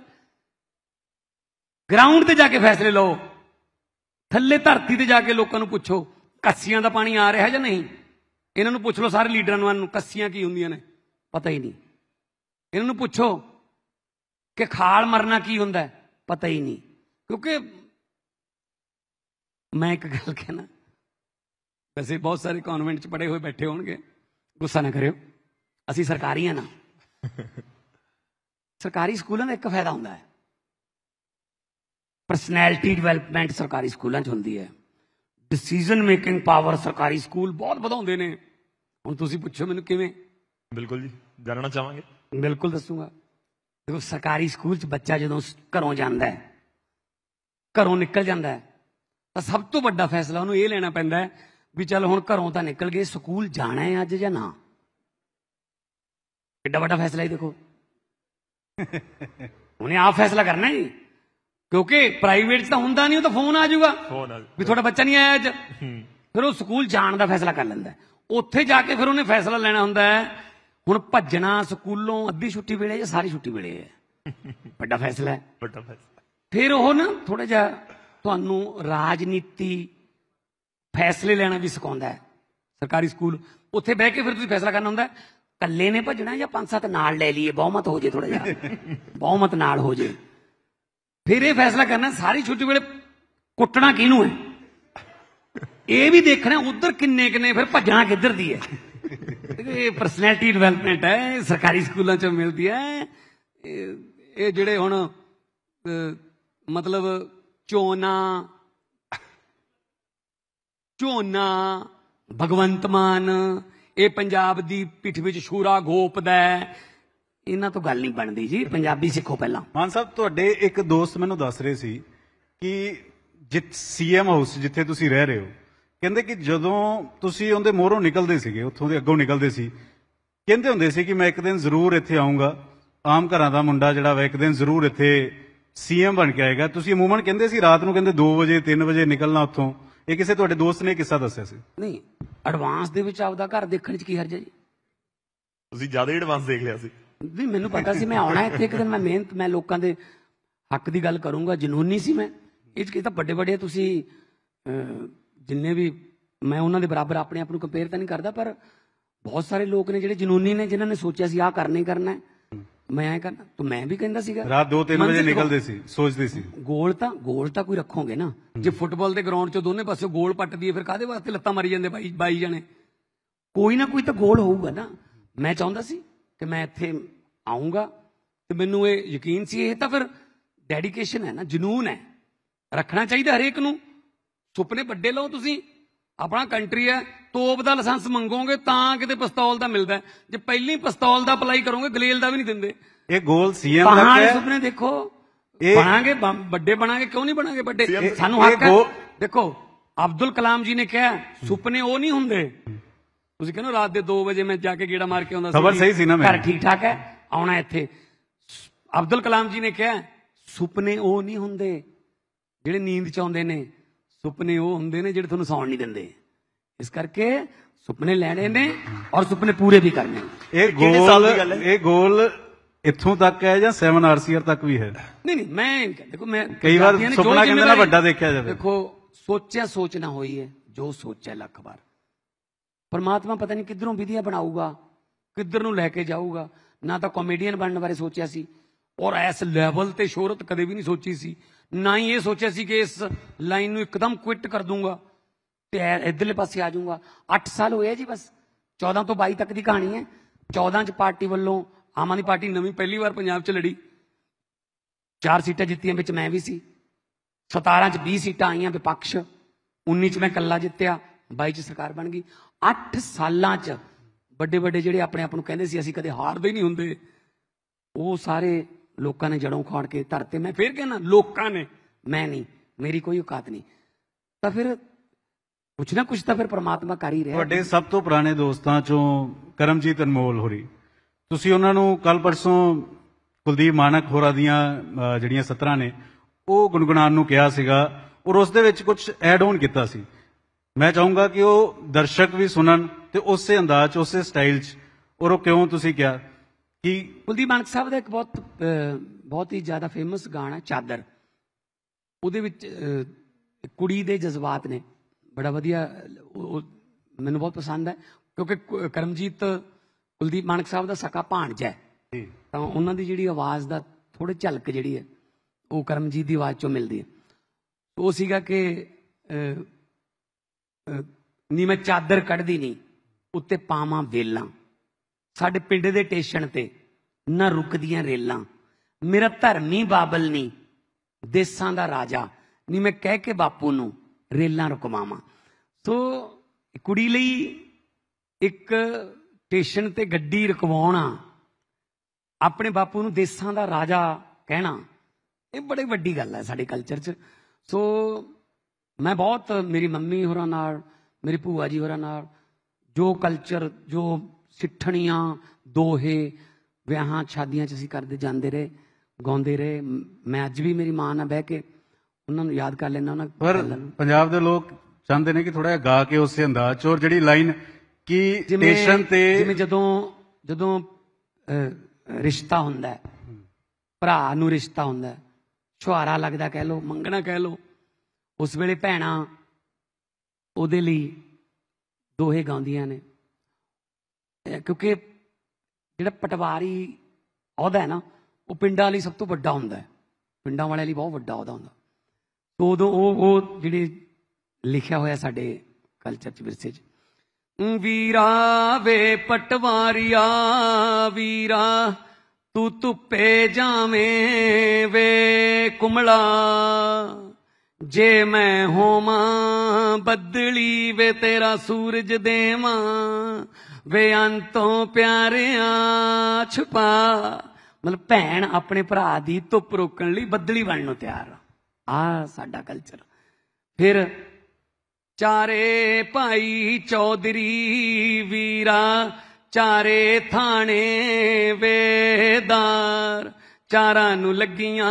[SPEAKER 1] ਗਰਾਊਂਡ ਤੇ ਜਾ ਕੇ ਫੈਸਲੇ ਲਓ ਥੱਲੇ ਧਰਤੀ ਤੇ ਜਾ ਕੇ ਲੋਕਾਂ ਨੂੰ ਪੁੱਛੋ ਕੱਸੀਆਂ ਦਾ ਪਾਣੀ ਆ ਰਿਹਾ ਜਾਂ ਨਹੀਂ ਇਹਨਾਂ ਨੂੰ ਪੁੱਛ ਲਓ ਸਾਰੇ ਲੀਡਰਾਂ ਨੂੰ ਕੱਸੀਆਂ ਕੀ ਹੁੰਦੀਆਂ ਨੇ ਪਤਾ ਹੀ ਨਹੀਂ ਇਹਨਾਂ ਨੂੰ ਪੁੱਛੋ ਕਿ ਖਾਲ ਮਰਨਾ ਕੀ ਹੁੰਦਾ ਪਤਾ ਹੀ ਨਹੀਂ ਕਿਉਂਕਿ ਮੈਂ ਇੱਕ ਗੱਲ ਕਹਿਣਾ ਵੈਸੇ ਬਹੁਤ ਸਾਰੇ ਕਨਵੈਂਟ ਚ ਪੜੇ ਹੋਏ ਬੈਠੇ ਹੋਣਗੇ ਗੁੱਸਾ ਨਾ ਕਰਿਓ ਅਸੀਂ ਸਰਕਾਰੀ ਆ ਨਾ ਸਰਕਾਰੀ ਸਕੂਲਾਂ ਦਾ ਇੱਕ ਫਾਇਦਾ ਹੁੰਦਾ ਹੈ ਪਰਸਨੈਲਿਟੀ ਡਿਵੈਲਪਮੈਂਟ ਸਰਕਾਰੀ ਸਕੂਲਾਂ 'ਚ ਹੁੰਦੀ ਹੈ ਡਿਸੀਜਨ ਮੇਕਿੰਗ ਪਾਵਰ ਸਰਕਾਰੀ ਸਕੂਲ ਬਹੁਤ ਵਧਾਉਂਦੇ ਨੇ ਹੁਣ ਤੁਸੀਂ ਪੁੱਛੋ ਮੈਨੂੰ ਕਿਵੇਂ ਬਿਲਕੁਲ ਜੀ ਜਾਣਨਾ ਚਾਹਾਂਗੇ ਬਿਲਕੁਲ ਦੱਸੂਗਾ ਦੇਖੋ ਸਰਕਾਰੀ ਸਕੂਲ 'ਚ ਬੱਚਾ ਜਦੋਂ ਘਰੋਂ ਜਾਂਦਾ ਹੈ ਘਰੋਂ ਨਿਕਲ ਜਾਂਦਾ ਹੈ ਤਾਂ ਸਭ ਤੋਂ ਵੱਡਾ ਫੈਸਲਾ ਉਹਨੂੰ ਇਹ ਲੈਣਾ ਪੈਂਦਾ ਹੈ ਵੀ ਚੱਲ ਹੁਣ ਘਰੋਂ ਤਾਂ ਨਿਕਲ ਗਏ ਸਕੂਲ ਜਾਣਾ ਹੈ ਅੱਜ ਜਾਂ ਨਾ ਕਿੱਡਾ ਵੱਡਾ ਫੈਸਲਾ ਹੈ ਦੇਖੋ
[SPEAKER 4] [laughs]
[SPEAKER 1] ਉਹਨੇ ਆਪ ਫੈਸਲਾ ਕਰਨਾ ਹੈ ਕਿਉਂਕਿ ਪ੍ਰਾਈਵੇਟ ਤਾਂ ਹੁੰਦਾ ਨਹੀਂ ਉਹ ਤਾਂ ਫੋਨ ਆ ਜਾਊਗਾ ਫੋਨ ਆ ਵੀ ਤੁਹਾਡਾ ਬੱਚਾ ਨਹੀਂ ਆਇਆ ਅੱਜ
[SPEAKER 4] ਫਿਰ
[SPEAKER 1] ਉਹ ਸਕੂਲ ਜਾਣ ਦਾ ਫੈਸਲਾ ਕਰ ਲੈਂਦਾ ਉੱਥੇ ਜਾ ਕੇ ਫਿਰ ਉਹਨੇ ਫੈਸਲਾ ਲੈਣਾ ਹੁੰਦਾ ਹੈ ਹੁਣ ਭੱਜਣਾ ਸਕੂਲੋਂ ਅੱਧੀ ਛੁੱਟੀ ਵੇਲੇ ਜਾਂ ਸਾਰੀ ਛੁੱਟੀ ਵੇਲੇ [laughs] ਵੱਡਾ ਫੈਸਲਾ ਹੈ ਵੱਡਾ ਫੈਸਲਾ ਫਿਰ ਉਹ ਨਾ ਥੋੜਾ ਜਿਹਾ ਤੁਹਾਨੂੰ ਰਾਜਨੀਤੀ ਫੈਸਲੇ ਲੈਣਾ ਵੀ ਸਿਖਾਉਂਦਾ ਹੈ ਸਰਕਾਰੀ ਸਕੂਲ ਉੱਥੇ ਬਹਿ ਕੇ ਫਿਰ ਤੁਸੀਂ ਫੈਸਲਾ ਕਰਨਾ ਹੁੰਦਾ ਕੱਲੇ ਨੇ ਭੱਜਣਾ ਜਾਂ ਪੰਜ ਸੱਤ ਨਾਲ ਲੈ ਲਈਏ ਬਹੁਮਤ ਹੋ ਜੇ ਥੋੜਾ ਜਿਹਾ [laughs] ਬਹੁਮਤ ਨਾਲ ਹੋ ਜੇ ਫਿਰ ਇਹ ਫੈਸਲਾ ਕਰਨਾ ਸਾਰੀ ਛੁੱਟੀ ਵੇਲੇ ਕੁੱਟਣਾ ਕਿਹਨੂੰ ਹੈ ਇਹ ਵੀ ਦੇਖਣਾ ਉਧਰ ਕਿੰਨੇ ਕਿੰਨੇ ਫਿਰ ਭੱਜਣਾ ਕਿੱਧਰ ਦੀ ਹੈ ਇਹ ਪਰਸਨੈਲਿਟੀ ਡਿਵੈਲਪਮੈਂਟ ਹੈ ਸਰਕਾਰੀ ਸਕੂਲਾਂ 'ਚ ਮਿਲਦੀ ਹੈ ਇਹ ਜਿਹੜੇ ਹੁਣ ਮਤਲਬ ਚੋਨਾ ਚੋਨਾ ਭਗਵੰਤ ਮਾਨ ਇਹ ਪੰਜਾਬ ਦੀ ਪਿੱਠ ਵਿੱਚ ਸ਼ੂਰਾ ਘੋਪਦਾ ਇਹਨਾਂ ਤੋਂ ਗੱਲ ਨਹੀਂ ਬਣਦੀ
[SPEAKER 5] ਜੀ ਪੰਜਾਬੀ ਸਿੱਖੋ ਪਹਿਲਾਂ ਮਾਨ ਸਾਹਿਬ ਤੁਹਾਡੇ ਇੱਕ ਦੋਸਤ ਮੈਨੂੰ ਦੱਸ ਰਹੇ ਸੀ ਕਿ ਜਿੱਤ ਸੀਐਮ ਹਾਊਸ ਜਿੱਥੇ ਤੁਸੀਂ ਰਹਿ ਰਹੇ ਹੋ ਕਹਿੰਦੇ ਕਿ ਜਦੋਂ ਤੁਸੀਂ ਉਹਦੇ ਮੋਹਰੋਂ ਨਿਕਲਦੇ ਸੀਗੇ ਉੱਥੋਂ ਦੇ ਅੱਗੋਂ ਨਿਕਲਦੇ ਸੀ ਕਹਿੰਦੇ ਹੁੰਦੇ ਸੀ ਕਿ ਮੈਂ ਇੱਕ ਦਿਨ ਜ਼ਰੂਰ ਇੱਥੇ ਆਉਂਗਾ ਆਮ ਘਰਾਂ ਦਾ ਮੁੰਡਾ ਜਿਹੜਾ ਵਾ ਇੱਕ ਦਿਨ ਜ਼ਰੂਰ ਇੱਥੇ ਸੀਐਮ ਬਣ ਕੇ ਆਏਗਾ ਤੁਸੀਂ ਅਮੂਮਨ ਕਹਿੰਦੇ ਸੀ ਰਾਤ ਨੂੰ ਕਹਿੰਦੇ 2 ਵਜੇ 3 ਵਜੇ ਨਿਕਲਣਾ ਉੱਥੋਂ ਇਹ ਕਿਸੇ ਤੁਹਾਡੇ ਦੋਸਤ ਨੇ ਕਿੱਸਾ ਦੱਸਿਆ ਸੀ
[SPEAKER 1] ਨਹੀਂ ਐਡਵਾਂਸ ਦੇ ਵਿੱਚ ਆਪਦਾ ਘਰ ਦੇਖਣ 'ਚ ਕੀ ਹਰਜ ਹੈ ਜੀ
[SPEAKER 4] ਤੁਸੀਂ ਜ਼ਿਆਦਾ ਐਡਵਾਂਸ ਦੇਖ ਲਿਆ ਸੀ
[SPEAKER 1] ਵੀ ਮੈਨੂੰ ਪਤਾ ਸੀ ਮੈਂ ਆਉਣਾ ਇੱਥੇ ਇੱਕ ਦਿਨ ਮੈਂ ਮਿਹਨਤ ਮੈਂ ਲੋਕਾਂ ਦੇ ਹੱਕ ਦੀ ਗੱਲ ਕਰੂੰਗਾ ਜਨੂਨੀ ਸੀ ਮੈਂ ਇਹ ਕਿ ਤਾਂ ਵੱਡੇ ਵੱਡੇ ਤੁਸੀਂ ਜਿੰਨੇ ਵੀ ਮੈਂ ਉਹਨਾਂ ਦੇ ਬਰਾਬਰ ਆਪਣੇ ਆਪ ਨੂੰ ਕੰਪੇਅਰ ਤਾਂ ਨਹੀਂ ਕਰਦਾ ਪਰ ਬਹੁਤ ਸਾਰੇ ਲੋਕ ਨੇ ਜਿਹੜੇ ਜਨੂਨੀ ਨੇ ਜਿਨ੍ਹਾਂ ਨੇ ਸੋਚਿਆ ਸੀ ਆਹ ਕਰਨੇ ਕਰਨਾ ਹੈ ਮੈਂ ਐ ਕਰਨਾ ਤਾਂ ਮੈਂ ਵੀ ਕਹਿੰਦਾ ਸੀਗਾ ਰਾਤ 2-3 ਵਜੇ ਨਿਕਲਦੇ
[SPEAKER 5] ਸੀ ਸੋਚਦੇ ਸੀ
[SPEAKER 1] ਗੋਲ ਤਾਂ ਗੋਲ ਤਾਂ ਕੋਈ ਰੱਖੋਗੇ ਨਾ ਜੇ ਫੁੱਟਬਾਲ ਦੇ ਗਰਾਊਂਡ 'ਚ ਦੋਨੇ ਪਾਸੇ ਗੋਲ ਪੱਟ ਦੀਏ ਫਿਰ ਕਾਦੇ ਵਾਸਤੇ ਲੱਤਾਂ ਮਾਰੀ ਜਾਂਦੇ ਬਾਈ ਬਾਈ ਜਾਣੇ ਕੋਈ ਨਾ ਕੋਈ ਤਾਂ ਗੋਲ ਹੋਊਗਾ ਨਾ ਮੈਂ ਚਾਹੁੰਦਾ ਸੀ ਕਿ ਮੈਂ ਇੱਥੇ ਆਉਂਗਾ ਤੇ ਮੈਨੂੰ ਇਹ ਯਕੀਨ ਸੀ ਇਹ ਤਾਂ ਫਿਰ ਡੈਡੀਕੇਸ਼ਨ ਹੈ ਨਾ ਜਨੂਨ ਹੈ ਰੱਖਣਾ ਚਾਹੀਦਾ ਹਰੇਕ ਨੂੰ ਸੁਪਨੇ ਵੱਡੇ ਲਓ ਤੁਸੀਂ ਆਪਣਾ ਕੰਟਰੀ ਹੈ ਤੋਪ ਦਾ ਲਾਇਸੈਂਸ ਮੰਗੋਗੇ ਤਾਂ ਕਿਤੇ ਪਿਸਤੌਲ ਦਾ ਮਿਲਦਾ ਜੇ ਪਹਿਲੀ ਪਿਸਤੌਲ ਦਾ ਅਪਲਾਈ ਕਰੋਗੇ ਗਲੇਲ ਦਾ ਵੀ ਨਹੀਂ ਦਿੰਦੇ
[SPEAKER 5] ਇਹ ਗੋਲ ਸੀਐਮ ਦਾ ਹੈ
[SPEAKER 1] ਸੁਪਨੇ ਦੇਖੋ ਬਣਾਂਗੇ ਵੱਡੇ ਬਣਾਂਗੇ ਕਿਉਂ ਨਹੀਂ ਬਣਾਂਗੇ ਵੱਡੇ ਸਾਨੂੰ ਹੱਕ ਹੈ ਦੇਖੋ ਅਬਦੁਲ ਕਲਾਮ ਜੀ ਨੇ ਕਿਹਾ ਸੁਪਨੇ ਉਹ ਨਹੀਂ ਹੁੰਦੇ ਤੁਸੀਂ ਕਹਿੰਦੇ ਰਾਤ ਦੇ 2 ਵਜੇ ਮੈਂ ਜਾ ਕੇ ਗੇੜਾ ਮਾਰ ਕੇ ਆਉਂਦਾ ਸੀ ਖਬਰ ਸਹੀ ਸੀ ਨਾ ਮੈਂ ਘਰ ਠੀਕ ਠਾਕ ਹੈ ਆਉਣਾ ਇੱਥੇ ਅਬਦੁਲ ਕਲਾਮ ਜੀ ਨੇ ਕਿਹਾ ਸੁਪਨੇ ਉਹ ਨਹੀਂ ਹੁੰਦੇ ਜਿਹੜੇ ਨੀਂਦ ਚ ਆਉਂਦੇ ਨੇ ਸੁਪਨੇ ਉਹ ਹੁੰਦੇ ਨੇ ਜਿਹੜੇ ਤੁਹਾਨੂੰ ਸੌਣ ਨਹੀਂ ਦਿੰਦੇ ਇਸ ਕਰਕੇ ਸੁਪਨੇ ਲੈਣੇ ਨੇ
[SPEAKER 5] ਔਰ ਸੁਪਨੇ ਪੂਰੇ ਵੀ ਕਰਨੇ ਨੇ ਇਹ ਗੋਲ ਇਹ ਗੋਲ ਇੱਥੋਂ ਤੱਕ ਹੈ ਜਾਂ 7 ਆਰਸੀਆਰ ਤੱਕ ਵੀ ਹੈ ਨਹੀਂ
[SPEAKER 1] ਨਹੀਂ ਮੈਂ ਦੇਖੋ ਮੈਂ ਕਈ ਵਾਰ ਸੁਪਨਾ ਕਹਿੰਦੇ ਨਾ ਵੱਡਾ ਦੇਖਿਆ ਜਾਵੇ ਦੇਖੋ ਸੋਚਿਆ ਸੋਚਣਾ ਹੋਈ ਹੈ ਜੋ ਸੋਚਿਆ ਲੱਖ ਵਾਰ ਪਰਮਾਤਮਾ ਪਤਾ ਨਹੀਂ ਕਿੱਧਰੋਂ ਵਿਧੀਆਂ ਬਣਾਊਗਾ ਕਿੱਧਰ ਨੂੰ ਲੈ ਕੇ ਜਾਊਗਾ ਨਾ ਤਾਂ ਕਾਮੇਡੀਅਨ ਬਣਨ ਬਾਰੇ ਸੋਚਿਆ ਸੀ ਔਰ ਇਸ ਲੈਵਲ ਤੇ ਸ਼ੋਹਰਤ ਕਦੇ ਵੀ ਨਹੀਂ ਸੋਚੀ ਸੀ ਨਾ ਹੀ ਇਹ ਸੋਚਿਆ ਸੀ ਕਿ ਇਸ ਲਾਈਨ ਨੂੰ ਇੱਕਦਮ ਕੁਇਟ ਕਰ ਦੂੰਗਾ ਤੇ ਇਧਰਲੇ ਪਾਸੇ ਆ ਜਾਊਗਾ 8 ਸਾਲ ਹੋਏ ਜੀ ਬਸ 14 ਤੋਂ 22 ਤੱਕ ਦੀ ਕਹਾਣੀ ਹੈ 14 ਚ ਪਾਰਟੀ ਵੱਲੋਂ ਆਮ ਆਦਮੀ ਪਾਰਟੀ ਨਵੀਂ ਪਹਿਲੀ ਵਾਰ ਪੰਜਾਬ ਚ ਲੜੀ ਚਾਰ ਸੀਟਾਂ ਜਿੱਤੀਆਂ ਵਿੱਚ ਮੈਂ ਵੀ ਸੀ 17 ਚ 20 ਸੀਟਾਂ ਆਈਆਂ ਵਿਪਕਸ਼ 19 ਚ ਮੈਂ ਕੱਲਾ ਜਿੱਤਿਆ 22 ਚ ਸਰਕਾਰ ਬਣ ਗਈ 8 ਸਾਲਾਂ ਚ ਵੱਡੇ ਵੱਡੇ ਜਿਹੜੇ ਆਪਣੇ ਆਪ ਨੂੰ ਕਹਿੰਦੇ ਸੀ ਅਸੀਂ ਕਦੇ ਹਾਰਦੇ ਨਹੀਂ ਹੁੰਦੇ ਉਹ ਸਾਰੇ ਲੋਕਾਂ ਨੇ ਜੜੋਂ ਖਾੜ ਕੇ ਧਰਤੇ ਮੈਂ ਫੇਰ ਕਹਿੰਦਾ ਲੋਕਾਂ ਨੇ ਮੈਂ ਨਹੀਂ ਮੇਰੀ ਕੋਈ ਔਕਾਤ ਨਹੀਂ ਤਾਂ ਫਿਰ ਕੁਛ ਨਾ ਕੁਛ ਤਾਂ ਫਿਰ ਪ੍ਰਮਾਤਮਾ ਕਰ ਹੀ ਰਿਹਾ ਤੁਹਾਡੇ
[SPEAKER 5] ਸਭ ਤੋਂ ਪੁਰਾਣੇ ਦੋਸਤਾਂ ਚੋਂ ਕਰਮਜੀਤ ਅਨਮੋਲ ਹੋਰੀ ਤੁਸੀਂ ਉਹਨਾਂ ਨੂੰ ਕੱਲ ਪਰਸੋਂ ਕੁਲਦੀਪ ਮਾਨਕ ਹੋਰਾਂ ਦੀਆਂ ਜਿਹੜੀਆਂ ਸਤਰਾਂ ਨੇ ਉਹ ਗੁਣਗੁਣਾਨ ਨੂੰ ਕਿਹਾ ਸੀਗਾ ਔਰ ਉਸ ਦੇ ਵਿੱਚ ਕੁਝ ਐਡ ਆਨ ਕੀਤਾ ਸੀ ਮੈਂ ਚਾਹੂੰਗਾ ਕਿ ਉਹ ਦਰਸ਼ਕ ਵੀ ਸੁਣਨ ਤੇ ਉਸੇ ਅੰਦਾਜ਼ 'ਚ, ਉਸੇ ਸਟਾਈਲ 'ਚ ਔਰ ਉਹ ਕਿਉਂ ਤੁਸੀਂ ਕਿਹਾ ਕਿ ਕੁਲਦੀਪ ਮਾਨਕ ਸਾਹਿਬ ਦਾ ਇੱਕ ਬਹੁਤ
[SPEAKER 1] ਬਹੁਤ ਹੀ ਜ਼ਿਆਦਾ ਫੇਮਸ ਗਾਣਾ ਚਾਦਰ ਉਹਦੇ ਵਿੱਚ ਕੁੜੀ ਦੇ ਜਜ਼ਬਾਤ ਨੇ ਬੜਾ ਵਧੀਆ ਮੈਨੂੰ ਬਹੁਤ ਪਸੰਦ ਹੈ ਕਿਉਂਕਿ ਕਰਮਜੀਤ ਕੁਲਦੀਪ ਮਾਨਕ ਸਾਹਿਬ ਦਾ ਸਕਾ ਭਾਣਜਾ ਹੈ ਤਾਂ ਉਹਨਾਂ ਦੀ ਜਿਹੜੀ ਆਵਾਜ਼ ਦਾ ਥੋੜੇ ਝਲਕ ਜਿਹੜੀ ਹੈ ਉਹ ਕਰਮਜੀਤ ਦੀ ਆਵਾਜ਼ ਚੋਂ ਮਿਲਦੀ ਹੈ ਉਹ ਸੀਗਾ ਕਿ ਨੀ ਮੈਂ ਚਾਦਰ ਕੱਢਦੀ ਨਹੀਂ ਉੱਤੇ ਪਾਵਾਂ ਵੇਲਾਂ ਸਾਡੇ ਪਿੰਡ ਦੇ ਟੇਸ਼ਨ ਤੇ ਨਾ ਰੁਕਦੀਆਂ ਰੇਲਾਂ ਮੇਰਾ ਧਰਮੀ ਬਾਬਲ ਨਹੀਂ ਦੇਸਾਂ ਦਾ ਰਾਜਾ ਨੀ ਮੈਂ ਕਹਿ ਕੇ ਬਾਪੂ ਨੂੰ ਰੇਲਾਂ ਰੁਕਵਾਵਾਂ ਸੋ ਕੁੜੀ ਲਈ ਇੱਕ ਸਟੇਸ਼ਨ ਤੇ ਗੱਡੀ ਰੁਕਵਾਉਣਾ ਆਪਣੇ ਬਾਪੂ ਨੂੰ ਦੇਸਾਂ ਦਾ ਰਾਜਾ ਕਹਿਣਾ ਇਹ ਬੜੀ ਵੱਡੀ ਗੱਲ ਹੈ ਸਾਡੇ ਕਲਚਰ 'ਚ ਸੋ ਮੈਂ ਬਹੁਤ ਮੇਰੀ ਮੰਮੀ ਹੋਰਾਂ ਨਾਲ ਮੇਰੀ ਭੂਆ ਜੀ ਹੋਰਾਂ ਨਾਲ ਜੋ ਕਲਚਰ ਜੋ ਸਿੱਠਣੀਆਂ ਦੋਹੇ ਵਿਆਹਾਂ ਛਾਦੀਆਂ 'ਚ ਅਸੀਂ ਕਰਦੇ ਜਾਂਦੇ ਰਹੇ ਗਾਉਂਦੇ ਰਹੇ ਮੈਂ ਅੱਜ ਵੀ ਮੇਰੀ ਮਾਂ ਨਾਲ ਬਹਿ ਕੇ ਉਹਨਾਂ ਨੂੰ ਯਾਦ ਕਰ ਲੈਣਾ ਉਹਨਾਂ ਪਰ
[SPEAKER 5] ਪੰਜਾਬ ਦੇ ਲੋਕ ਚਾਹੁੰਦੇ ਨੇ ਕਿ ਥੋੜਾ ਜਿਹਾ ਗਾ ਕੇ ਉਸੇ ਅੰਦਾਜ਼ 'ਚ ਔਰ ਜਿਹੜੀ ਲਾਈਨ ਕਿ ਸਟੇਸ਼ਨ ਤੇ ਜਿਵੇਂ ਜਦੋਂ ਜਦੋਂ ਰਿਸ਼ਤਾ ਹੁੰਦਾ ਹੈ
[SPEAKER 1] ਭਰਾ ਨੂੰ ਰਿਸ਼ਤਾ ਹੁੰਦਾ ਹੈ ਛੁਹਾਰਾ ਲੱਗਦਾ ਕਹਿ ਲੋ ਮੰਗਣਾ ਕਹਿ ਲੋ ਉਸ ਵੇਲੇ ਭੈਣਾ ਉਹਦੇ ਲਈ ਦੋਹੇ ਗਾਉਂਦੀਆਂ ਨੇ ਕਿਉਂਕਿ ਜਿਹੜਾ ਪਟਵਾਰੀ ਅਹੁਦਾ ਹੈ ਨਾ ਉਹ ਪਿੰਡਾਂ ਲਈ ਸਭ ਤੋਂ ਵੱਡਾ ਹੁੰਦਾ ਹੈ ਪਿੰਡਾਂ ਵਾਲਿਆਂ ਲਈ ਬਹੁਤ ਵੱਡਾ ਅਹੁਦਾ ਹੁੰਦਾ ਤੋ ਉਦੋਂ ਉਹ ਉਹ ਜਿਹੜੇ ਲਿਖਿਆ ਹੋਇਆ ਸਾਡੇ ਕਲਚਰ ਚ ਵਿਰਸੇ ਚ ਵੀਰਾ ਵੇ ਪਟਵਾਰੀਆ ਵੀਰਾ ਤੂੰ ਧੁੱਪੇ ਜਾਵੇਂ ਵੇ ਕੁਮਲਾ ਜੇ ਮੈਂ ਹੋਵਾਂ ਬੱਦਲੀ ਵੇ ਤੇਰਾ ਸੂਰਜ ਦੇਵਾ ਵੇ ਅੰਤੋਂ ਪਿਆਰਿਆ ਛੁਪਾ ਮਤਲਬ ਭੈਣ ਆਪਣੇ ਭਰਾ ਦੀ ਧੁੱਪ ਰੋਕਣ ਲਈ ਬੱਦਲੀ ਬਣਨ ਨੂੰ ਤਿਆਰ ਆ ਆ ਸਾਡਾ ਕਲਚਰ ਫਿਰ ਚਾਰੇ ਭਾਈ ਚੌਧਰੀ ਵੀਰਾ ਚਾਰੇ ਥਾਣੇ ਵੇਦਾਰ ਚਾਰਾਂ ਨੂੰ ਲੱਗੀਆਂ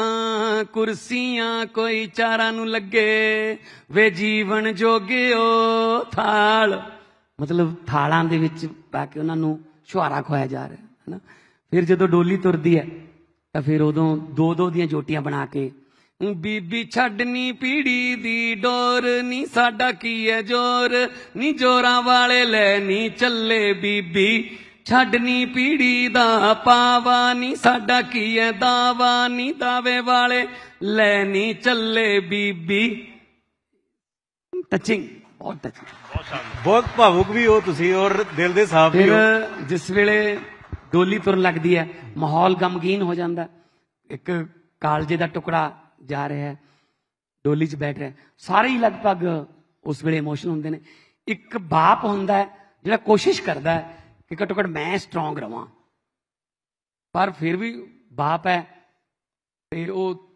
[SPEAKER 1] ਕੁਰਸੀਆਂ ਕੋਈ ਚਾਰਾਂ ਨੂੰ ਲੱਗੇ ਵੇ ਜੀਵਨ ਜੋਗਿਓ ਥਾਲ ਮਤਲਬ ਥਾਲਾਂ ਦੇ ਵਿੱਚ ਪਾ ਕੇ ਉਹਨਾਂ ਨੂੰ ਛੁਹਾਰਾ ਖਵਾਇਆ ਜਾ ਰਿਹਾ ਹੈ ਨਾ ਫਿਰ ਜਦੋਂ ਡੋਲੀ ਤੁਰਦੀ ਹੈ ਤਾਂ ਫਿਰ ਉਦੋਂ ਦੋ ਦੋ ਦੀਆਂ ਜੋਟੀਆਂ ਬਣਾ ਕੇ ਬੀਬੀ ਛੱਡਨੀ ਪੀੜੀ ਦੀ ਡੋਰ ਨੀ ਸਾਡਾ ਕੀ ਐ ਜੋਰ ਨੀ ਜੋਰਾਂ ਵਾਲੇ ਲੈ ਨੀ ਚੱਲੇ ਬੀਬੀ ਛੱਡਨੀ ਪੀੜੀ ਦਾ ਪਾਵਾ ਨੀ ਸਾਡਾ ਕੀ ਐ ਦਾਵਾ ਨੀ ਦਾਵੇ ਵਾਲੇ ਲੈ ਨੀ ਚੱਲੇ ਬੀਬੀ
[SPEAKER 5] ਟਚਿੰਗ ਬਹੁਤ ਟਚਿੰਗ ਬਹੁਤ ਭਾਵੁਕ ਵੀ ਹੋ ਤੁਸੀਂ ਔਰ ਦਿਲ ਦੇ ਸਾਫ਼ ਵੀ ਹੋ ਜਿਸ ਵੇਲੇ
[SPEAKER 1] ਡੋਲੀ ਤੁਰਨ ਲੱਗਦੀ ਹੈ ਮਾਹੌਲ ਗਮਗੀਨ ਹੋ ਜਾਂਦਾ ਇੱਕ ਕਾਲਜੇ ਦਾ ਟੁਕੜਾ ਜਾ ਰਿਹਾ ਹੈ ਡੋਲੀ 'ਚ ਬੈਠ ਰਿਹਾ ਸਾਰੇ ਹੀ ਲਗਭਗ ਉਸ ਵੇਲੇ ਇਮੋਸ਼ਨ ਹੁੰਦੇ ਨੇ ਇੱਕ ਬਾਪ ਹੁੰਦਾ ਹੈ ਜਿਹੜਾ ਕੋਸ਼ਿਸ਼ ਕਰਦਾ ਹੈ ਕਿ ਘੱਟੋ ਘੱਟ ਮੈਂ ਸਟਰੋਂਗ ਰਵਾਂ ਪਰ ਫਿਰ ਵੀ ਬਾਪ ਹੈ ਤੇ ਉਹ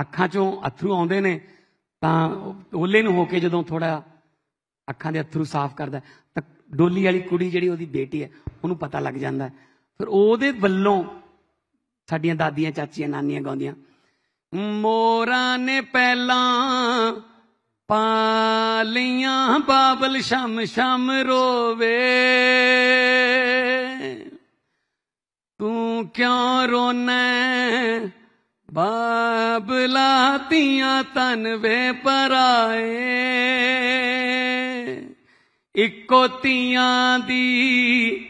[SPEAKER 1] ਅੱਖਾਂ 'ਚੋਂ ਅਥਰੂ ਆਉਂਦੇ ਨੇ ਤਾਂ ਓਲੇ ਨੂੰ ਹੋ ਕੇ ਜਦੋਂ ਥੋੜਾ ਅੱਖਾਂ ਦੇ ਅਥਰੂ ਸਾਫ਼ ਕਰਦਾ ਤਾਂ ਡੋਲੀ ਵਾਲੀ ਕੁੜੀ ਜਿਹੜੀ ਉਹਦੀ ਬੇਟੀ ਹੈ ਉਹਨੂੰ ਪਤਾ ਲੱਗ ਜਾਂਦਾ ਫਿਰ ਉਹਦੇ ਵੱਲੋਂ ਸਾਡੀਆਂ ਦਾਦੀਆਂ ਚਾਚੀਆਂ ਨਾਨੀਆਂ ਗਾਉਂਦੀਆਂ ਮੋਰਾ ਨੇ ਪਹਿਲਾਂ ਪਾਲੀਆਂ ਬਾਬਲ ਸ਼ਮ ਸ਼ਮ ਰੋਵੇ ਤੂੰ ਕਿਉਂ ਰੋਨੈ ਬਾਬਲਾ ਤੀਆਂ ਤਨ ਵੇ ਪਰਾਏ ਇੱਕੋ ਤੀਆਂ ਦੀ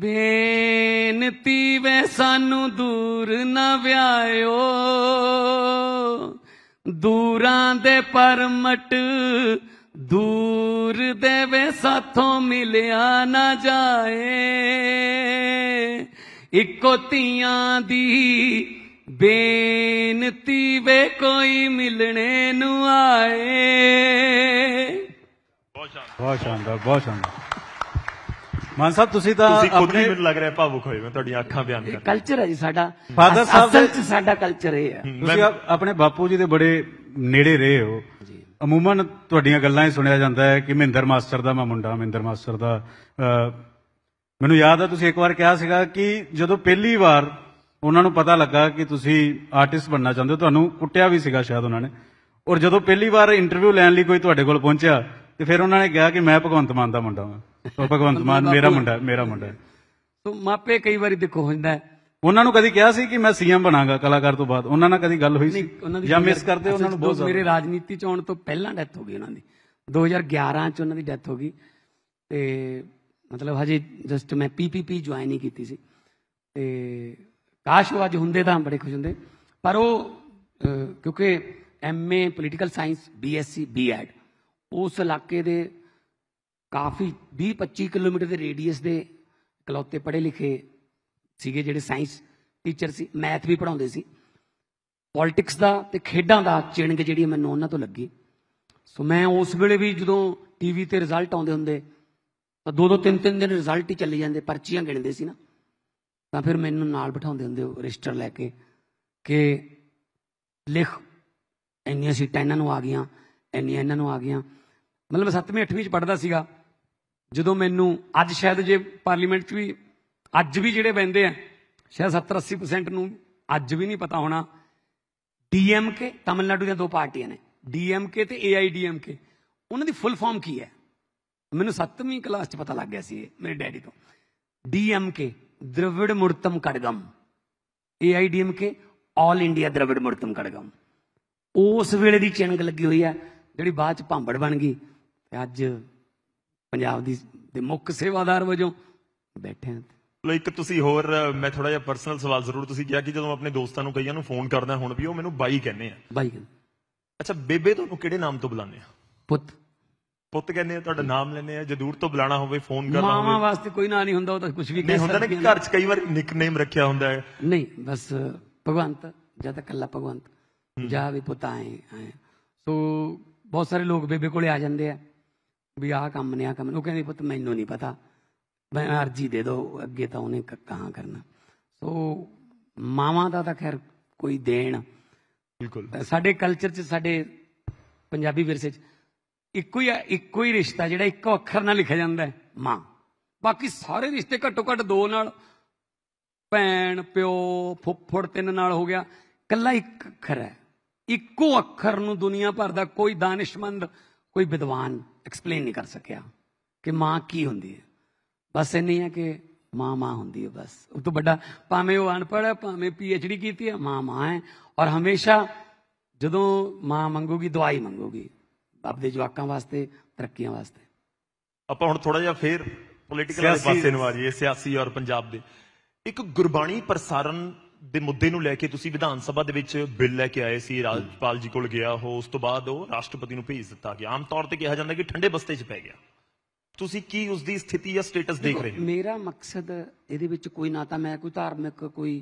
[SPEAKER 1] ਬੇਨਤੀ ਵੇ ਸਾਨੂੰ ਦੂਰ ਨਾ ਵਿਆਇਓ ਦੂਰਾਂ ਦੇ ਪਰਮਟ ਦੂਰ ਦੇ ਵੇ ਸਾਥੋਂ ਮਿਲਿਆ ਨਾ ਜਾਏ ਇੱਕੋ ਤੀਆਂ ਦੀ ਬੇਨਤੀ ਵੇ ਕੋਈ ਮਿਲਣੇ ਨੂੰ ਆਏ
[SPEAKER 5] ਬਹੁਤ ਸ਼ਾਨਦਾਰ ਬਹੁਤ ਸ਼ਾਨਦਾਰ ਬਹੁਤ ਮਾਨ ਸਾਹਿਬ ਤੁਸੀਂ ਤਾਂ ਤੁਸੀਂ ਖੁਦ ਹੀ ਮੈਨੂੰ ਲੱਗ ਰਿਹਾ ਭਾਵੁਕ ਹੋਏ ਮੈਂ ਤੁਹਾਡੀਆਂ ਅੱਖਾਂ ਬਿਆਨ ਕਰ
[SPEAKER 1] ਕਲਚਰ ਹੈ ਜੀ ਸਾਡਾ ਫਾਦਰ ਸਾਹਿਬ ਅਸਲ ਚ ਸਾਡਾ ਕਲਚਰ ਇਹ ਹੈ ਤੁਸੀਂ
[SPEAKER 5] ਆਪਣੇ ਬਾਪੂ ਜੀ ਦੇ ਬੜੇ ਨੇੜੇ ਰਹੇ ਹੋ ਅਮੂਮਨ ਤੁਹਾਡੀਆਂ ਗੱਲਾਂ ਹੀ ਸੁਣਿਆ ਜਾਂਦਾ ਹੈ ਕਿ ਮਹਿੰਦਰ ਮਾਸਟਰ ਦਾ ਮੈਂ ਮੁੰਡਾ ਮਹਿੰਦਰ ਮਾਸਟਰ ਦਾ ਮੈਨੂੰ ਯਾਦ ਹੈ ਤੁਸੀਂ ਇੱਕ ਵਾਰ ਕਿਹਾ ਸੀਗਾ ਕਿ ਜਦੋਂ ਪਹਿਲੀ ਵਾਰ ਉਹਨਾਂ ਨੂੰ ਪਤਾ ਲੱਗਾ ਕਿ ਤੁਸੀਂ ਆਰਟਿਸਟ ਬਣਨਾ ਚਾਹੁੰਦੇ ਹੋ ਤੁਹਾਨੂੰ ਕੁੱਟਿਆ ਵੀ ਸੀਗਾ ਸ਼ਾਇਦ ਉਹਨਾਂ ਨੇ ਔਰ ਜਦੋਂ ਪਹਿਲੀ ਵਾਰ ਇੰਟਰਵਿਊ ਲੈਣ ਲਈ ਕੋਈ ਤੁਹਾਡੇ ਕੋਲ ਪਹੁੰਚਿਆ ਤੇ ਫਿਰ ਉਹਨਾਂ ਨੇ ਕਿਹਾ ਕਿ ਮੈਂ ਭਗਵੰਤ ਮਾਨ ਦਾ ਮੁੰਡਾ ਹਾਂ ਸੋ ਭਗਵੰਤ ਮਾਨ ਮੇਰਾ ਮੁੰਡਾ ਮੇਰਾ ਮੁੰਡਾ ਸੋ ਮਾਪੇ ਕਈ ਵਾਰੀ ਦੇਖੋ ਹੁੰਦਾ ਉਹਨਾਂ ਨੂੰ ਕਦੀ ਕਿਹਾ ਸੀ ਕਿ ਮੈਂ ਸੀਐਮ ਬਣਾਗਾ ਕਲਾਕਾਰ ਤੋਂ ਬਾਅਦ ਉਹਨਾਂ ਨਾਲ ਕਦੀ ਗੱਲ ਹੋਈ ਸੀ ਜਾਂ ਮਿਸ ਕਰਦੇ ਉਹਨਾਂ ਨੂੰ ਬਹੁਤ ਮੇਰੇ
[SPEAKER 1] ਰਾਜਨੀਤੀ ਚ ਆਉਣ ਤੋਂ ਪਹਿਲਾਂ ਡੈਥ ਹੋ ਗਈ ਉਹਨਾਂ ਦੀ 2011 ਚ ਉਹਨਾਂ ਦੀ ਡੈਥ ਹੋ ਗਈ ਤੇ ਮਤਲਬ ਹਜੇ ਜਸਟ ਮੈਂ ਪੀਪੀਪੀ ਜੁਆਇਨ ਹੀ ਕੀਤੀ ਸੀ ਤੇ ਕਾਸ਼ ਉਹ ਅੱਜ ਹੁੰਦੇ ਤਾਂ ਬੜੇ ਖੁਸ਼ ਹੁੰਦੇ ਪਰ ਉਹ ਕਿਉਂਕਿ MA political science BSc BEd ਉਸ ਇਲਾਕੇ ਦੇ ਕਾਫੀ 20-25 ਕਿਲੋਮੀਟਰ ਦੇ ਰੇਡੀਅਸ ਦੇ ਇਕਲੌਤੇ ਪੜ੍ਹੇ ਲਿਖੇ ਸੀਗੇ ਜਿਹੜੇ ਸਾਇੰਸ ਟੀਚਰ ਸੀ ਮੈਥ ਵੀ ਪੜਾਉਂਦੇ ਸੀ ਪੋਲਿਟਿਕਸ ਦਾ ਤੇ ਖੇਡਾਂ ਦਾ ਚਿੰਗ ਜਿਹੜੀ ਮੈਨੂੰ ਉਹਨਾਂ ਤੋਂ ਲੱਗੀ ਸੋ ਮੈਂ ਉਸ ਵੇਲੇ ਵੀ ਜਦੋਂ ਟੀਵੀ ਤੇ ਰਿਜ਼ਲਟ ਆਉਂਦੇ ਹੁੰਦੇ ਤਾਂ ਦੋ ਦੋ ਤਿੰਨ ਤਿੰਨ ਦਿਨ ਰਿਜ਼ਲਟ ਹੀ ਚੱਲੇ ਜਾਂਦੇ ਪਰਚੀਆਂ ਗਿਣਦੇ ਸੀ ਨਾ ਤਾਂ ਫਿਰ ਮੈਨੂੰ ਨਾਲ ਬਿਠਾਉਂਦੇ ਹੁੰਦੇ ਉਹ ਰਜਿਸਟਰ ਲੈ ਕੇ ਕਿ ਲਿਖ ਇੰਨੀਆਂ ਸੀਟਾਂ ਇਹਨਾਂ ਨੂੰ ਆ ਗਈਆਂ ਇੰਨੀਆਂ ਇਹਨਾਂ ਨੂੰ ਆ ਗਈਆਂ ਮਤਲਬ 7ਵੀਂ 8ਵੀਂ ਚ ਪੜਦਾ ਸੀਗਾ ਜਦੋਂ ਮੈਨੂੰ ਅੱਜ ਸ਼ਾਇਦ ਜੇ ਪਾਰਲੀਮੈਂਟ 'ਚ ਵੀ ਅੱਜ ਵੀ ਜਿਹੜੇ ਬੰਦੇ ਆ ਸ਼ਾਇਦ 70 80% ਨੂੰ ਅੱਜ ਵੀ ਨਹੀਂ ਪਤਾ ਹੋਣਾ ਡੀਐਮਕੇ ਤਮਿਲਨਾਡੂ ਦੀਆਂ ਦੋ ਪਾਰਟੀਆਂ ਨੇ ਡੀਐਮਕੇ ਤੇ ਏਆਈਡੀਐਮਕੇ ਉਹਨਾਂ ਦੀ ਫੁੱਲ ਫਾਰਮ ਕੀ ਹੈ ਮੈਨੂੰ 7ਵੀਂ ਕਲਾਸ 'ਚ ਪਤਾ ਲੱਗ ਗਿਆ ਸੀ ਮੇਰੇ ਡੈਡੀ ਤੋਂ ਡੀਐਮਕੇ ਦ੍ਰਵਿੜ ਮੁਰਤਮ ਕੜਗਮ ਏਆਈਡੀਐਮਕੇ ਆਲ ਇੰਡੀਆ ਦ੍ਰਵਿੜ ਮੁਰਤਮ ਕੜਗਮ ਉਸ ਵੇਲੇ ਦੀ ਚਿੰਗ ਲੱਗੀ ਹੋਈ ਹੈ ਜਿਹੜੀ ਬਾਅਦ 'ਚ ਭਾਂਬੜ ਬਣ ਗਈ ਤੇ ਅੱਜ ਪੰਜਾਬ ਦੀ ਦੇ ਮੁੱਖ ਸੇਵਾਦਾਰ
[SPEAKER 4] ਵਜੋਂ ਬੈਠੇ ਹਾਂ ਲੋ ਇੱਕ ਤੁਸੀਂ ਹੋਰ ਮੈਂ ਥੋੜਾ ਜਿਹਾ ਪਰਸਨਲ ਸਵਾਲ ਜ਼ਰੂਰ ਤੁਸੀਂ ਕਿਹਾ ਕਿ ਜਦੋਂ ਆਪਣੇ ਦੋਸਤਾਂ ਨੂੰ ਕਈਆਂ ਨੂੰ ਫੋਨ ਕਰਦਾ ਹੁਣ ਵੀ ਉਹ ਮੈਨੂੰ ਬਾਈ ਕਹਿੰਦੇ ਆ ਬਾਈ ਅੱਛਾ ਬੇਬੇ ਤੁਹਾਨੂੰ ਕਿਹੜੇ ਨਾਮ ਤੋਂ ਬੁਲਾਉਂਦੇ ਆ ਪੁੱਤ ਪੁੱਤ ਕਹਿੰਦੇ ਆ ਤੁਹਾਡਾ ਨਾਮ ਲੈਨੇ ਆ ਜੇ ਦੂਰ ਤੋਂ ਬੁਲਾਣਾ ਹੋਵੇ ਫੋਨ ਕਰਨਾ ਹੋਵੇ ਮਾਵਾਂ ਵਾਸਤੇ ਕੋਈ ਨਾਂ ਨਹੀਂ ਹੁੰਦਾ ਉਹ ਤਾਂ ਕੁਝ ਵੀ ਨਹੀਂ ਹੁੰਦਾ ਨਾ ਕਿ ਘਰ 'ਚ ਕਈ ਵਾਰ ਨਿਕਨੇਮ ਰੱਖਿਆ ਹੁੰਦਾ ਹੈ ਨਹੀਂ ਬਸ
[SPEAKER 1] ਭਗਵੰਤ ਜਾਂ ਤਾਂ ਕੱਲਾ ਭਗਵੰਤ ਜਾਂ ਵੀ ਪੁੱਤ ਆਏ ਸੋ ਬਹੁਤ ਸਾਰੇ ਲੋਕ ਬੇਬੇ ਕੋਲੇ ਆ ਜਾਂਦੇ ਆ ਵੀ ਆਹ ਕੰਮ ਨੇ ਆ ਕੰਮ ਉਹ ਕਹਿੰਦੀ ਪੁੱਤ ਮੈਨੂੰ ਨਹੀਂ ਪਤਾ ਮੈਂ ਅਰਜੀ ਦੇ ਦੋ ਅੱਗੇ ਤਾਂ ਉਹਨੇ ਕ- ਕਹਾਂ ਕਰਨਾ ਸੋ ਮਾਵਾਂ ਦਾ ਤਾਂ ਖੈਰ ਕੋਈ ਦੇਣ ਬਿਲਕੁਲ ਸਾਡੇ ਕਲਚਰ 'ਚ ਸਾਡੇ ਪੰਜਾਬੀ ਵਿਰਸੇ 'ਚ ਇੱਕੋ ਹੀ ਇੱਕੋ ਹੀ ਰਿਸ਼ਤਾ ਜਿਹੜਾ ਇੱਕੋ ਅੱਖਰ ਨਾਲ ਲਿਖਿਆ ਜਾਂਦਾ ਹੈ ਮਾਂ ਬਾਕੀ ਸਾਰੇ ਰਿਸ਼ਤੇ ਘੱਟੋ ਘੱਟ ਦੋ ਨਾਲ ਭੈਣ ਪਿਓ ਫੁੱਫੜ ਤਿੰਨ ਨਾਲ ਹੋ ਗਿਆ ਕੱਲਾ ਇੱਕ ਅੱਖਰ ਹੈ ਇੱਕੋ ਅੱਖਰ ਨੂੰ ਦੁਨੀਆ ਭਰ ਦਾ ਕੋਈ ਦਾਨਿਸ਼ਮੰਦ ਕੋਈ ਵਿਦਵਾਨ ਐਕਸਪਲੇਨ ਨਹੀਂ ਕਰ ਸਕਿਆ ਕਿ ਮਾਂ ਕੀ ਹੁੰਦੀ ਹੈ ਬਸ ਇੰਨੀ ਹੈ ਕਿ ਮਾਂ ਮਾਂ ਹੁੰਦੀ ਹੈ ਬਸ ਉਹ ਤੋਂ ਵੱਡਾ ਭਾਵੇਂ ਉਹ ਅਨਪੜ੍ਹ ਹੈ ਭਾਵੇਂ ਪੀ ਐਚ ਡੀ ਕੀਤੀ ਹੈ ਮਾਂ ਮਾਂ ਹੈ ਔਰ ਹਮੇਸ਼ਾ ਜਦੋਂ ਮਾਂ ਮੰਗੂਗੀ ਦਵਾਈ ਮੰਗੂਗੀ
[SPEAKER 4] ਬਾਪ ਦੇ ਜਵਾਕਾਂ ਵਾਸਤੇ ਤਰੱਕੀਆਂ ਵਾਸਤੇ ਆਪਾਂ ਹੁਣ ਥੋੜਾ ਜਿਹਾ ਫੇਰ ਪੋਲੀਟੀਕਲ ਪਾਸੇ ਨੂੰ ਆ ਜਾਈਏ ਸਿਆਸੀ ਔਰ ਪੰਜਾਬ ਦੇ ਇੱਕ ਗੁਰਬਾਣੀ ਪ੍ਰਸਾਰਣ ਦੇ ਮੁੱਦੇ ਨੂੰ ਲੈ ਕੇ ਤੁਸੀਂ ਵਿਧਾਨ ਸਭਾ ਦੇ ਵਿੱਚ ਬਿੱਲ ਲੈ ਕੇ ਆਏ ਸੀ ਰਾਜਪਾਲ ਜੀ ਕੋਲ ਗਿਆ ਉਹ ਉਸ ਤੋਂ ਬਾਅਦ ਉਹ ਰਾਸ਼ਟਰਪਤੀ ਨੂੰ ਭੇਜ ਦਿੱਤਾ ਗਿਆ ਆਮ ਤੌਰ ਤੇ ਕਿਹਾ ਜਾਂਦਾ ਕਿ ਠੰਡੇ ਬਸਤੇ 'ਚ ਪੈ ਗਿਆ ਤੁਸੀਂ ਕੀ ਉਸ ਦੀ ਸਥਿਤੀ ਜਾਂ ਸਟੇਟਸ ਦੇਖ ਰਹੇ
[SPEAKER 1] ਹੋ ਮੇਰਾ ਮਕਸਦ ਇਹਦੇ ਵਿੱਚ ਕੋਈ ਨਾ ਤਾਂ ਮੈਂ ਕੋਈ ਧਾਰਮਿਕ ਕੋਈ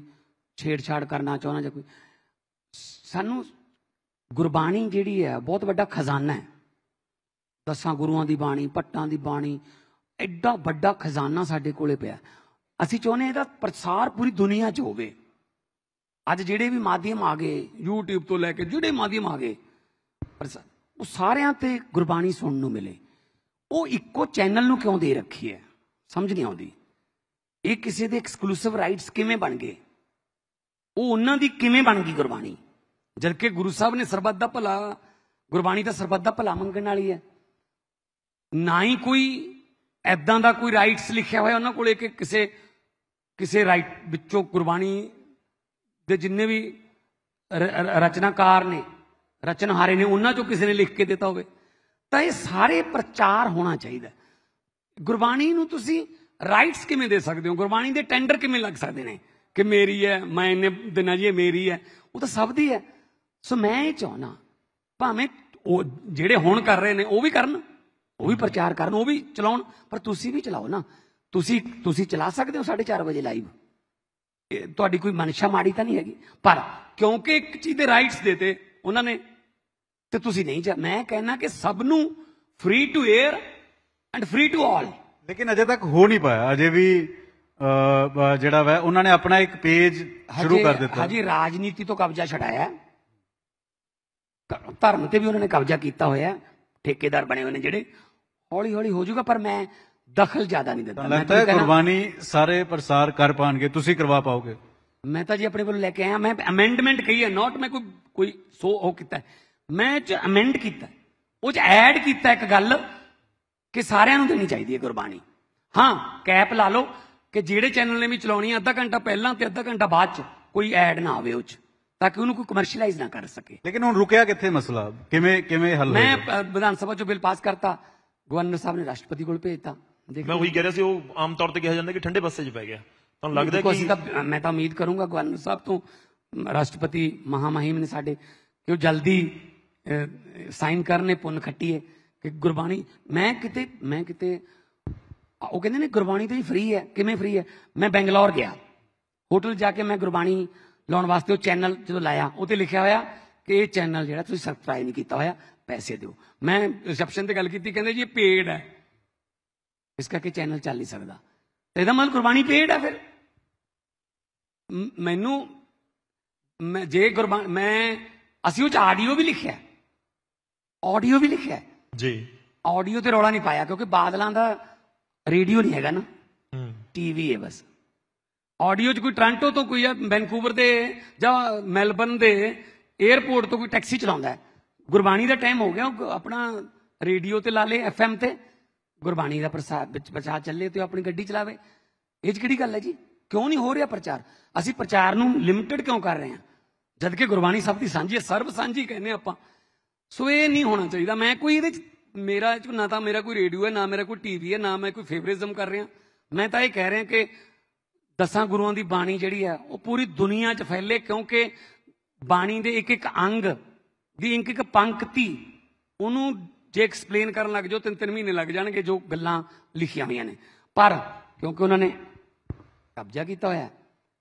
[SPEAKER 1] ਛੇੜਛਾੜ ਕਰਨਾ ਚਾਹੁੰਦਾ ਜਾਂ ਕੋਈ ਸਾਨੂੰ ਗੁਰਬਾਣੀ ਜਿਹੜੀ ਹੈ ਬਹੁਤ ਵੱਡਾ ਖਜ਼ਾਨਾ ਹੈ ਦਸਾਂ ਗੁਰੂਆਂ ਦੀ ਬਾਣੀ ਪੱਟਾਂ ਦੀ ਬਾਣੀ ਐਡਾ ਵੱਡਾ ਖਜ਼ਾਨਾ ਸਾਡੇ ਕੋਲੇ ਪਿਆ ਅਸੀਂ ਚਾਹੁੰਦੇ ਇਹਦਾ ਪ੍ਰਸਾਰ ਪੂਰੀ ਦੁਨੀਆ 'ਚ ਹੋਵੇ ਅੱਜ ਜਿਹੜੇ ਵੀ ਮਾਧਿਅਮ ਆ ਗਏ YouTube ਤੋਂ ਲੈ ਕੇ ਜਿਹੜੇ ਮਾਧਿਅਮ ਆ ਗਏ ਪਰ ਉਹ ਸਾਰਿਆਂ ਤੇ ਗੁਰਬਾਣੀ ਸੁਣਨ ਨੂੰ ਮਿਲੇ ਉਹ ਇੱਕੋ ਚੈਨਲ ਨੂੰ ਕਿਉਂ ਦੇ ਰੱਖੀ ਹੈ ਸਮਝ ਨਹੀਂ ਆਉਂਦੀ ਇਹ ਕਿਸੇ ਦੇ ਐਕਸਕਲੂਸਿਵ ਰਾਈਟਸ ਕਿਵੇਂ ਬਣ ਗਏ ਉਹ ਉਹਨਾਂ ਦੀ ਕਿਵੇਂ ਬਣ ਗਈ ਗੁਰਬਾਣੀ ਜਦਕਿ ਗੁਰੂ ਸਾਹਿਬ ਨੇ ਸਰਬੱਤ ਦਾ ਭਲਾ ਗੁਰਬਾਣੀ ਦਾ ਸਰਬੱਤ ਦਾ ਭਲਾ ਮੰਗਣ ਵਾਲੀ ਹੈ ਨਾ ਹੀ ਕੋਈ ਐਦਾਂ ਦਾ ਕੋਈ ਰਾਈਟਸ ਲਿਖਿਆ ਹੋਇਆ ਉਹਨਾਂ ਕੋਲੇ ਕਿ ਕਿਸੇ ਕਿਸੇ ਰਾਈਟ ਵਿੱਚੋਂ ਗੁਰਬਾਣੀ ਦੇ ਜਿੰਨੇ ਵੀ ਰਚਨਾਕਾਰ ਨੇ ਰਚਨਹਾਰੇ ਨੇ ਉਹਨਾਂ ਚੋਂ ਕਿਸੇ ਨੇ ਲਿਖ ਕੇ ਦਿੱਤਾ ਹੋਵੇ ਤਾਂ ਇਹ ਸਾਰੇ ਪ੍ਰਚਾਰ ਹੋਣਾ ਚਾਹੀਦਾ ਗੁਰਬਾਣੀ ਨੂੰ ਤੁਸੀਂ ਰਾਈਟਸ ਕਿਵੇਂ ਦੇ ਸਕਦੇ ਹੋ ਗੁਰਬਾਣੀ ਦੇ ਟੈਂਡਰ ਕਿਵੇਂ ਲੱਗ ਸਕਦੇ ਨੇ ਕਿ ਮੇਰੀ ਹੈ ਮੈਂ ਇਹਨੇ ਦਿਨਾਂ ਜੀ ਇਹ ਮੇਰੀ ਹੈ ਉਹ ਤਾਂ ਸਭ ਦੀ ਹੈ ਸੋ ਮੈਂ ਇਹ ਚਾਹਣਾ ਭਾਵੇਂ ਉਹ ਜਿਹੜੇ ਹੁਣ ਕਰ ਰਹੇ ਨੇ ਉਹ ਵੀ ਕਰਨ ਉਹ ਵੀ ਪ੍ਰਚਾਰ ਕਰਨ ਉਹ ਵੀ ਚਲਾਉਣ ਪਰ ਤੁਸੀਂ ਵੀ ਚਲਾਓ ਨਾ ਤੁਸੀਂ ਤੁਸੀਂ ਚਲਾ ਸਕਦੇ ਹੋ 4:30 ਵਜੇ ਲਾਈਵ ਤੁਹਾਡੀ ਕੋਈ ਮਨਸ਼ਾ ਮਾੜੀ ਤਾਂ ਨਹੀਂ ਹੈਗੀ ਪਰ ਕਿਉਂਕਿ ਇੱਕ ਚੀਜ਼ ਦੇ ਰਾਈਟਸ ਦੇਤੇ ਉਹਨਾਂ ਨੇ ਤੇ ਤੁਸੀਂ ਨਹੀਂ ਮੈਂ ਕਹਿਣਾ ਕਿ ਸਭ ਨੂੰ free to air and free to all
[SPEAKER 5] ਲੇਕਿਨ ਅਜੇ ਤੱਕ ਹੋ ਨਹੀਂ ਪਾਇਆ ਅਜੇ ਵੀ ਜਿਹੜਾ ਵਾ ਉਹਨਾਂ ਨੇ ਆਪਣਾ ਇੱਕ ਪੇਜ ਸ਼ੁਰੂ ਕਰ ਦਿੱਤਾ ਹਾਂਜੀ
[SPEAKER 1] ਰਾਜਨੀਤੀ ਤੋਂ ਕਬਜ਼ਾ ਛਡਾਇਆ ਧਰਮ ਤੇ ਵੀ ਉਹਨਾਂ ਨੇ ਕਬਜ਼ਾ ਕੀਤਾ ਹੋਇਆ ਠੇਕੇਦਾਰ ਬਣੇ ਹੋਏ ਨੇ ਜਿਹੜੇ ਹੌਲੀ ਹੌਲੀ ਹੋ ਜਾਊਗਾ ਪਰ ਮੈਂ ਦਖਲ ਜ਼ਿਆਦਾ ਨਹੀਂ ਦਿੰਦਾ ਮੈਂ ਤਾਂ ਕੁਰਬਾਨੀ
[SPEAKER 5] ਸਾਰੇ ਪ੍ਰਸਾਰ ਕਰ ਪਾਣਗੇ ਤੁਸੀਂ ਕਰਵਾ ਪਾਓਗੇ
[SPEAKER 1] ਮੈਂ ਤਾਂ ਜੀ ਆਪਣੇ ਕੋਲ ਲੈ ਕੇ ਆਇਆ ਮੈਂ ਅਮੈਂਡਮੈਂਟ ਕਹੀ ਹੈ ਨਾਟ ਮੈਂ ਕੋਈ ਕੋਈ ਸੋ ਉਹ ਕੀਤਾ ਮੈਂ ਚ ਅਮੈਂਡ ਕੀਤਾ ਉਹ ਚ ਐਡ ਕੀਤਾ ਇੱਕ ਗੱਲ ਕਿ ਸਾਰਿਆਂ ਨੂੰ ਦੇਣੀ ਚਾਹੀਦੀ ਹੈ ਕੁਰਬਾਨੀ ਹਾਂ ਕੈਪ ਲਾ ਲਓ ਕਿ ਜਿਹੜੇ ਚੈਨਲ ਨੇ ਵੀ ਚਲਾਉਣੀ ਅੱਧਾ ਘੰਟਾ ਪਹਿਲਾਂ ਤੇ ਅੱਧਾ ਘੰਟਾ ਬਾਅਦ ਚ ਕੋਈ ਐਡ ਨਾ ਆਵੇ
[SPEAKER 5] ਉਹ ਚ ਤਾਂ ਕਿ ਉਹਨੂੰ ਕੋਈ ਕਮਰਸ਼ੀਅਲਾਈਜ਼ ਨਾ ਕਰ ਸਕੇ ਲੇਕਿਨ ਹੁਣ ਰੁਕਿਆ ਕਿੱਥੇ ਮਸਲਾ ਕਿਵੇਂ ਕਿਵੇਂ ਹੱਲ ਮੈਂ
[SPEAKER 1] ਵਿਧਾਨ ਸਭਾ ਚੋਂ ਬਿੱਲ ਪਾਸ ਕਰਤਾ ਗਵਰਨਰ ਸਾਹਿਬ ਨੇ ਰਾਸ਼ਟਰਪਤੀ ਕੋਲ ਭੇਜਤਾ ਮੈਂ ਉਹੀ ਕਹਿ
[SPEAKER 4] ਰਿਹਾ ਸੀ ਉਹ ਆਮ ਤੌਰ ਤੇ ਕਿਹਾ ਜਾਂਦਾ ਕਿ ਠੰਡੇ ਪਾਸੇ 'ਚ ਪੈ ਗਿਆ ਤੁਹਾਨੂੰ ਲੱਗਦਾ ਕਿ ਮੈਂ
[SPEAKER 1] ਤਾਂ ਉਮੀਦ ਕਰੂੰਗਾ ਗਵਰਨਰ ਸਾਹਿਬ ਤੋਂ ਰਾਸ਼ਟਰਪਤੀ ਮਹਾਮਹਿਮ ਨੇ ਸਾਡੇ ਕਿ ਉਹ ਜਲਦੀ ਸਾਈਨ ਕਰਨੇ ਪੁੰਨ ਖੱਟੀਏ ਕਿ ਗੁਰਬਾਣੀ ਮੈਂ ਕਿਤੇ ਮੈਂ ਕਿਤੇ ਉਹ ਕਹਿੰਦੇ ਨੇ ਗੁਰਬਾਣੀ ਤਾਂ ਹੀ ਫ੍ਰੀ ਹੈ ਕਿਵੇਂ ਫ੍ਰੀ ਹੈ ਮੈਂ ਬੈਂਗਲੌਰ ਗਿਆ ਹੋਟਲ ਜਾ ਕੇ ਮੈਂ ਗੁਰਬਾਣੀ ਲਾਉਣ ਵਾਸਤੇ ਉਹ ਚੈਨਲ ਜਦੋਂ ਲਾਇਆ ਉਹ ਤੇ ਲਿਖਿਆ ਹੋਇਆ ਕਿ ਇਹ ਚੈਨਲ ਜਿਹੜਾ ਤੁਸੀਂ ਸਬਸਕ੍ਰਾਈਬ ਨਹੀਂ ਕੀਤਾ ਹੋਇਆ ਪੈਸੇ ਦਿਓ ਮੈਂ ਰਿਸੈਪਸ਼ਨ ਤੇ ਗੱਲ ਕੀਤੀ ਕਹਿੰਦੇ ਜੀ ਇਹ ਪੇਡ ਹੈ ਇਸ ਕਰਕੇ ਚੈਨਲ ਚੱਲ ਨਹੀਂ ਸਕਦਾ ਤੇ ਇਹਦਾ ਮਨ ਕੁਰਬਾਨੀ ਪੇਡ ਆ ਫਿਰ ਮੈਨੂੰ ਮੈਂ ਜੇ ਕੁਰਬਾਨ ਮੈਂ ਅਸੀਂ ਉਹ ਚ ਆਡੀਓ ਵੀ ਲਿਖਿਆ ਆਡੀਓ ਵੀ ਲਿਖਿਆ ਜੀ ਆਡੀਓ ਤੇ ਰੌਲਾ ਨਹੀਂ ਪਾਇਆ ਕਿਉਂਕਿ ਬਾਦਲਾਂ ਦਾ ਰੇਡੀਓ ਨਹੀਂ ਹੈਗਾ ਨਾ ਟੀਵੀ ਹੈ ਬਸ ਆਡੀਓ 'ਚ ਕੋਈ ਟ੍ਰਾਂਟੋ ਤੋਂ ਕੋਈ ਆ ਵੈਨਕੂਵਰ ਦੇ ਜਾਂ ਮੈਲਬਨ ਦੇ 에어ਪੋਰਟ ਤੋਂ ਕੋਈ ਟੈਕਸੀ ਚਲਾਉਂਦਾ ਗੁਰਬਾਣੀ ਦਾ ਟਾਈਮ ਹੋ ਗਿਆ ਆਪਣਾ ਰੇਡੀਓ ਤੇ ਲਾ ਲੇ ਐਫਐਮ ਤੇ ਗੁਰਬਾਣੀ ਦਾ ਪ੍ਰਸਾਦ ਵਿੱਚ ਪ੍ਰਚਾਰ ਚੱਲੇ ਤੇ ਆਪਣੀ ਗੱਡੀ ਚਲਾਵੇ ਇਹ ਕਿਹੜੀ ਗੱਲ ਹੈ ਜੀ ਕਿਉਂ ਨਹੀਂ ਹੋ ਰਿਹਾ ਪ੍ਰਚਾਰ ਅਸੀਂ ਪ੍ਰਚਾਰ ਨੂੰ ਲਿਮਟਿਡ ਕਿਉਂ ਕਰ ਰਹੇ ਹਾਂ ਜਦ ਕਿ ਗੁਰਬਾਣੀ ਸਭ ਦੀ ਸਾਂਝੀ ਹੈ ਸਰਬ ਸਾਂਝੀ ਕਹਿੰਦੇ ਆਪਾਂ ਸੋ ਇਹ ਨਹੀਂ ਹੋਣਾ ਚਾਹੀਦਾ ਮੈਂ ਕੋਈ ਇਹਦੇ ਚ ਮੇਰਾ ਚ ਨਾ ਤਾਂ ਮੇਰਾ ਕੋਈ ਰੇਡੀਓ ਹੈ ਨਾ ਮੇਰਾ ਕੋਈ ਟੀਵੀ ਹੈ ਨਾ ਮੈਂ ਕੋਈ ਫੇਵਰਿਜ਼ਮ ਕਰ ਰਿਹਾ ਮੈਂ ਤਾਂ ਇਹ ਕਹਿ ਰਿਹਾ ਕਿ ਦਸਾਂ ਗੁਰੂਆਂ ਦੀ ਬਾਣੀ ਜਿਹੜੀ ਹੈ ਉਹ ਪੂਰੀ ਦੁਨੀਆ 'ਚ ਫੈਲੇ ਕਿਉਂਕਿ ਬਾਣੀ ਦੇ ਇੱਕ ਇੱਕ ਅੰਗ ਦੀ ਇੱਕ ਇੱਕ ਪੰਕਤੀ ਉਹਨੂੰ ਜੇ ਐਕਸਪਲੇਨ ਕਰਨ ਲੱਗ ਜਾਓ ਤਿੰਨ ਤਿੰਨ ਮਹੀਨੇ ਲੱਗ ਜਾਣਗੇ ਜੋ ਗੱਲਾਂ ਲਿਖੀਆਂ ਹੋਈਆਂ ਨੇ ਪਰ ਕਿਉਂਕਿ ਉਹਨਾਂ ਨੇ ਕਬਜ਼ਾ ਕੀਤਾ ਹੋਇਆ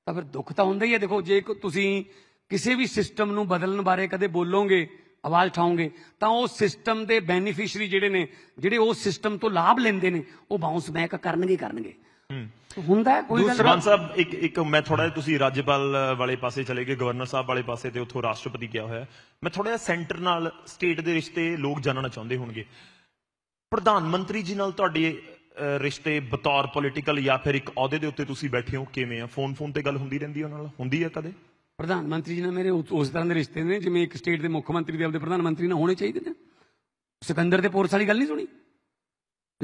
[SPEAKER 1] ਤਾਂ ਫਿਰ ਦੁੱਖ ਤਾਂ ਹੁੰਦਾ ਹੀ ਹੈ ਦੇਖੋ ਜੇ ਤੁਸੀਂ ਕਿਸੇ ਵੀ ਸਿਸਟਮ ਨੂੰ ਬਦਲਣ ਬਾਰੇ ਕਦੇ ਬੋਲੋਗੇ ਆਵਾਜ਼ ਠਾਉਂਗੇ ਤਾਂ ਉਹ ਸਿਸਟਮ ਦੇ ਬੈਨੀਫੀਸ਼ਰੀ ਜਿਹੜੇ ਨੇ ਜਿਹੜੇ ਉਹ ਸਿਸਟਮ ਤੋਂ ਲਾਭ ਲੈਂਦੇ ਨੇ ਉਹ ਬਾਉਂਸ ਬੈਕ ਕਰਨਗੇ ਕਰਨਗੇ ਹੁੰਦਾ ਕੋਈ ਗੱਲ ਦੂਸਰਾ
[SPEAKER 4] ਸਾਹਿਬ ਇੱਕ ਇੱਕ ਮੈਂ ਥੋੜਾ ਜਿਹਾ ਤੁਸੀਂ ਰਾਜਪਾਲ ਵਾਲੇ ਪਾਸੇ ਚਲੇ ਗਏ ਗਵਰਨਰ ਸਾਹਿਬ ਵਾਲੇ ਪਾਸੇ ਤੇ ਉੱਥੋਂ ਰਾਸ਼ਟਰਪਤੀ ਗਿਆ ਹੋਇਆ ਮੈਂ ਥੋੜਾ ਜਿਹਾ ਸੈਂਟਰ ਨਾਲ ਸਟੇਟ ਦੇ ਰਿਸ਼ਤੇ ਲੋਕ ਜਾਣਨਾ ਚਾਹੁੰਦੇ ਹੋਣਗੇ ਪ੍ਰਧਾਨ ਮੰਤਰੀ ਜੀ ਨਾਲ ਤੁਹਾਡੇ ਰਿਸ਼ਤੇ ਬਤੌਰ ਪੋਲੀਟੀਕਲ ਜਾਂ ਫਿਰ ਇੱਕ ਅਹੁਦੇ ਦੇ ਉੱਤੇ ਤੁਸੀਂ ਬੈਠੇ ਹੋ ਕਿਵੇਂ ਆ ਫੋਨ ਫੋਨ ਤੇ ਗੱਲ ਹੁੰਦੀ ਰਹਿੰਦੀ ਉਹਨਾਂ ਨਾਲ ਹੁੰਦੀ ਹੈ ਕਦੇ ਪ੍ਰਧਾਨ ਮੰਤਰੀ ਜੀ ਨਾਲ ਮੇਰੇ ਉਸ ਤਰ੍ਹਾਂ ਦੇ ਰਿਸ਼ਤੇ ਨੇ ਜਿਵੇਂ ਇੱਕ ਸਟੇਟ ਦੇ ਮੁੱਖ ਮੰਤਰੀ ਦੇ ਆਪਣੇ ਪ੍ਰਧਾਨ ਮੰਤਰੀ ਨਾਲ ਹੋਣੇ ਚਾਹੀਦੇ ਨੇ
[SPEAKER 1] ਸਿਕੰਦਰ ਦੇ ਪੋਰਸ ਵਾਲੀ ਗੱਲ ਨਹੀਂ ਸੁਣੀ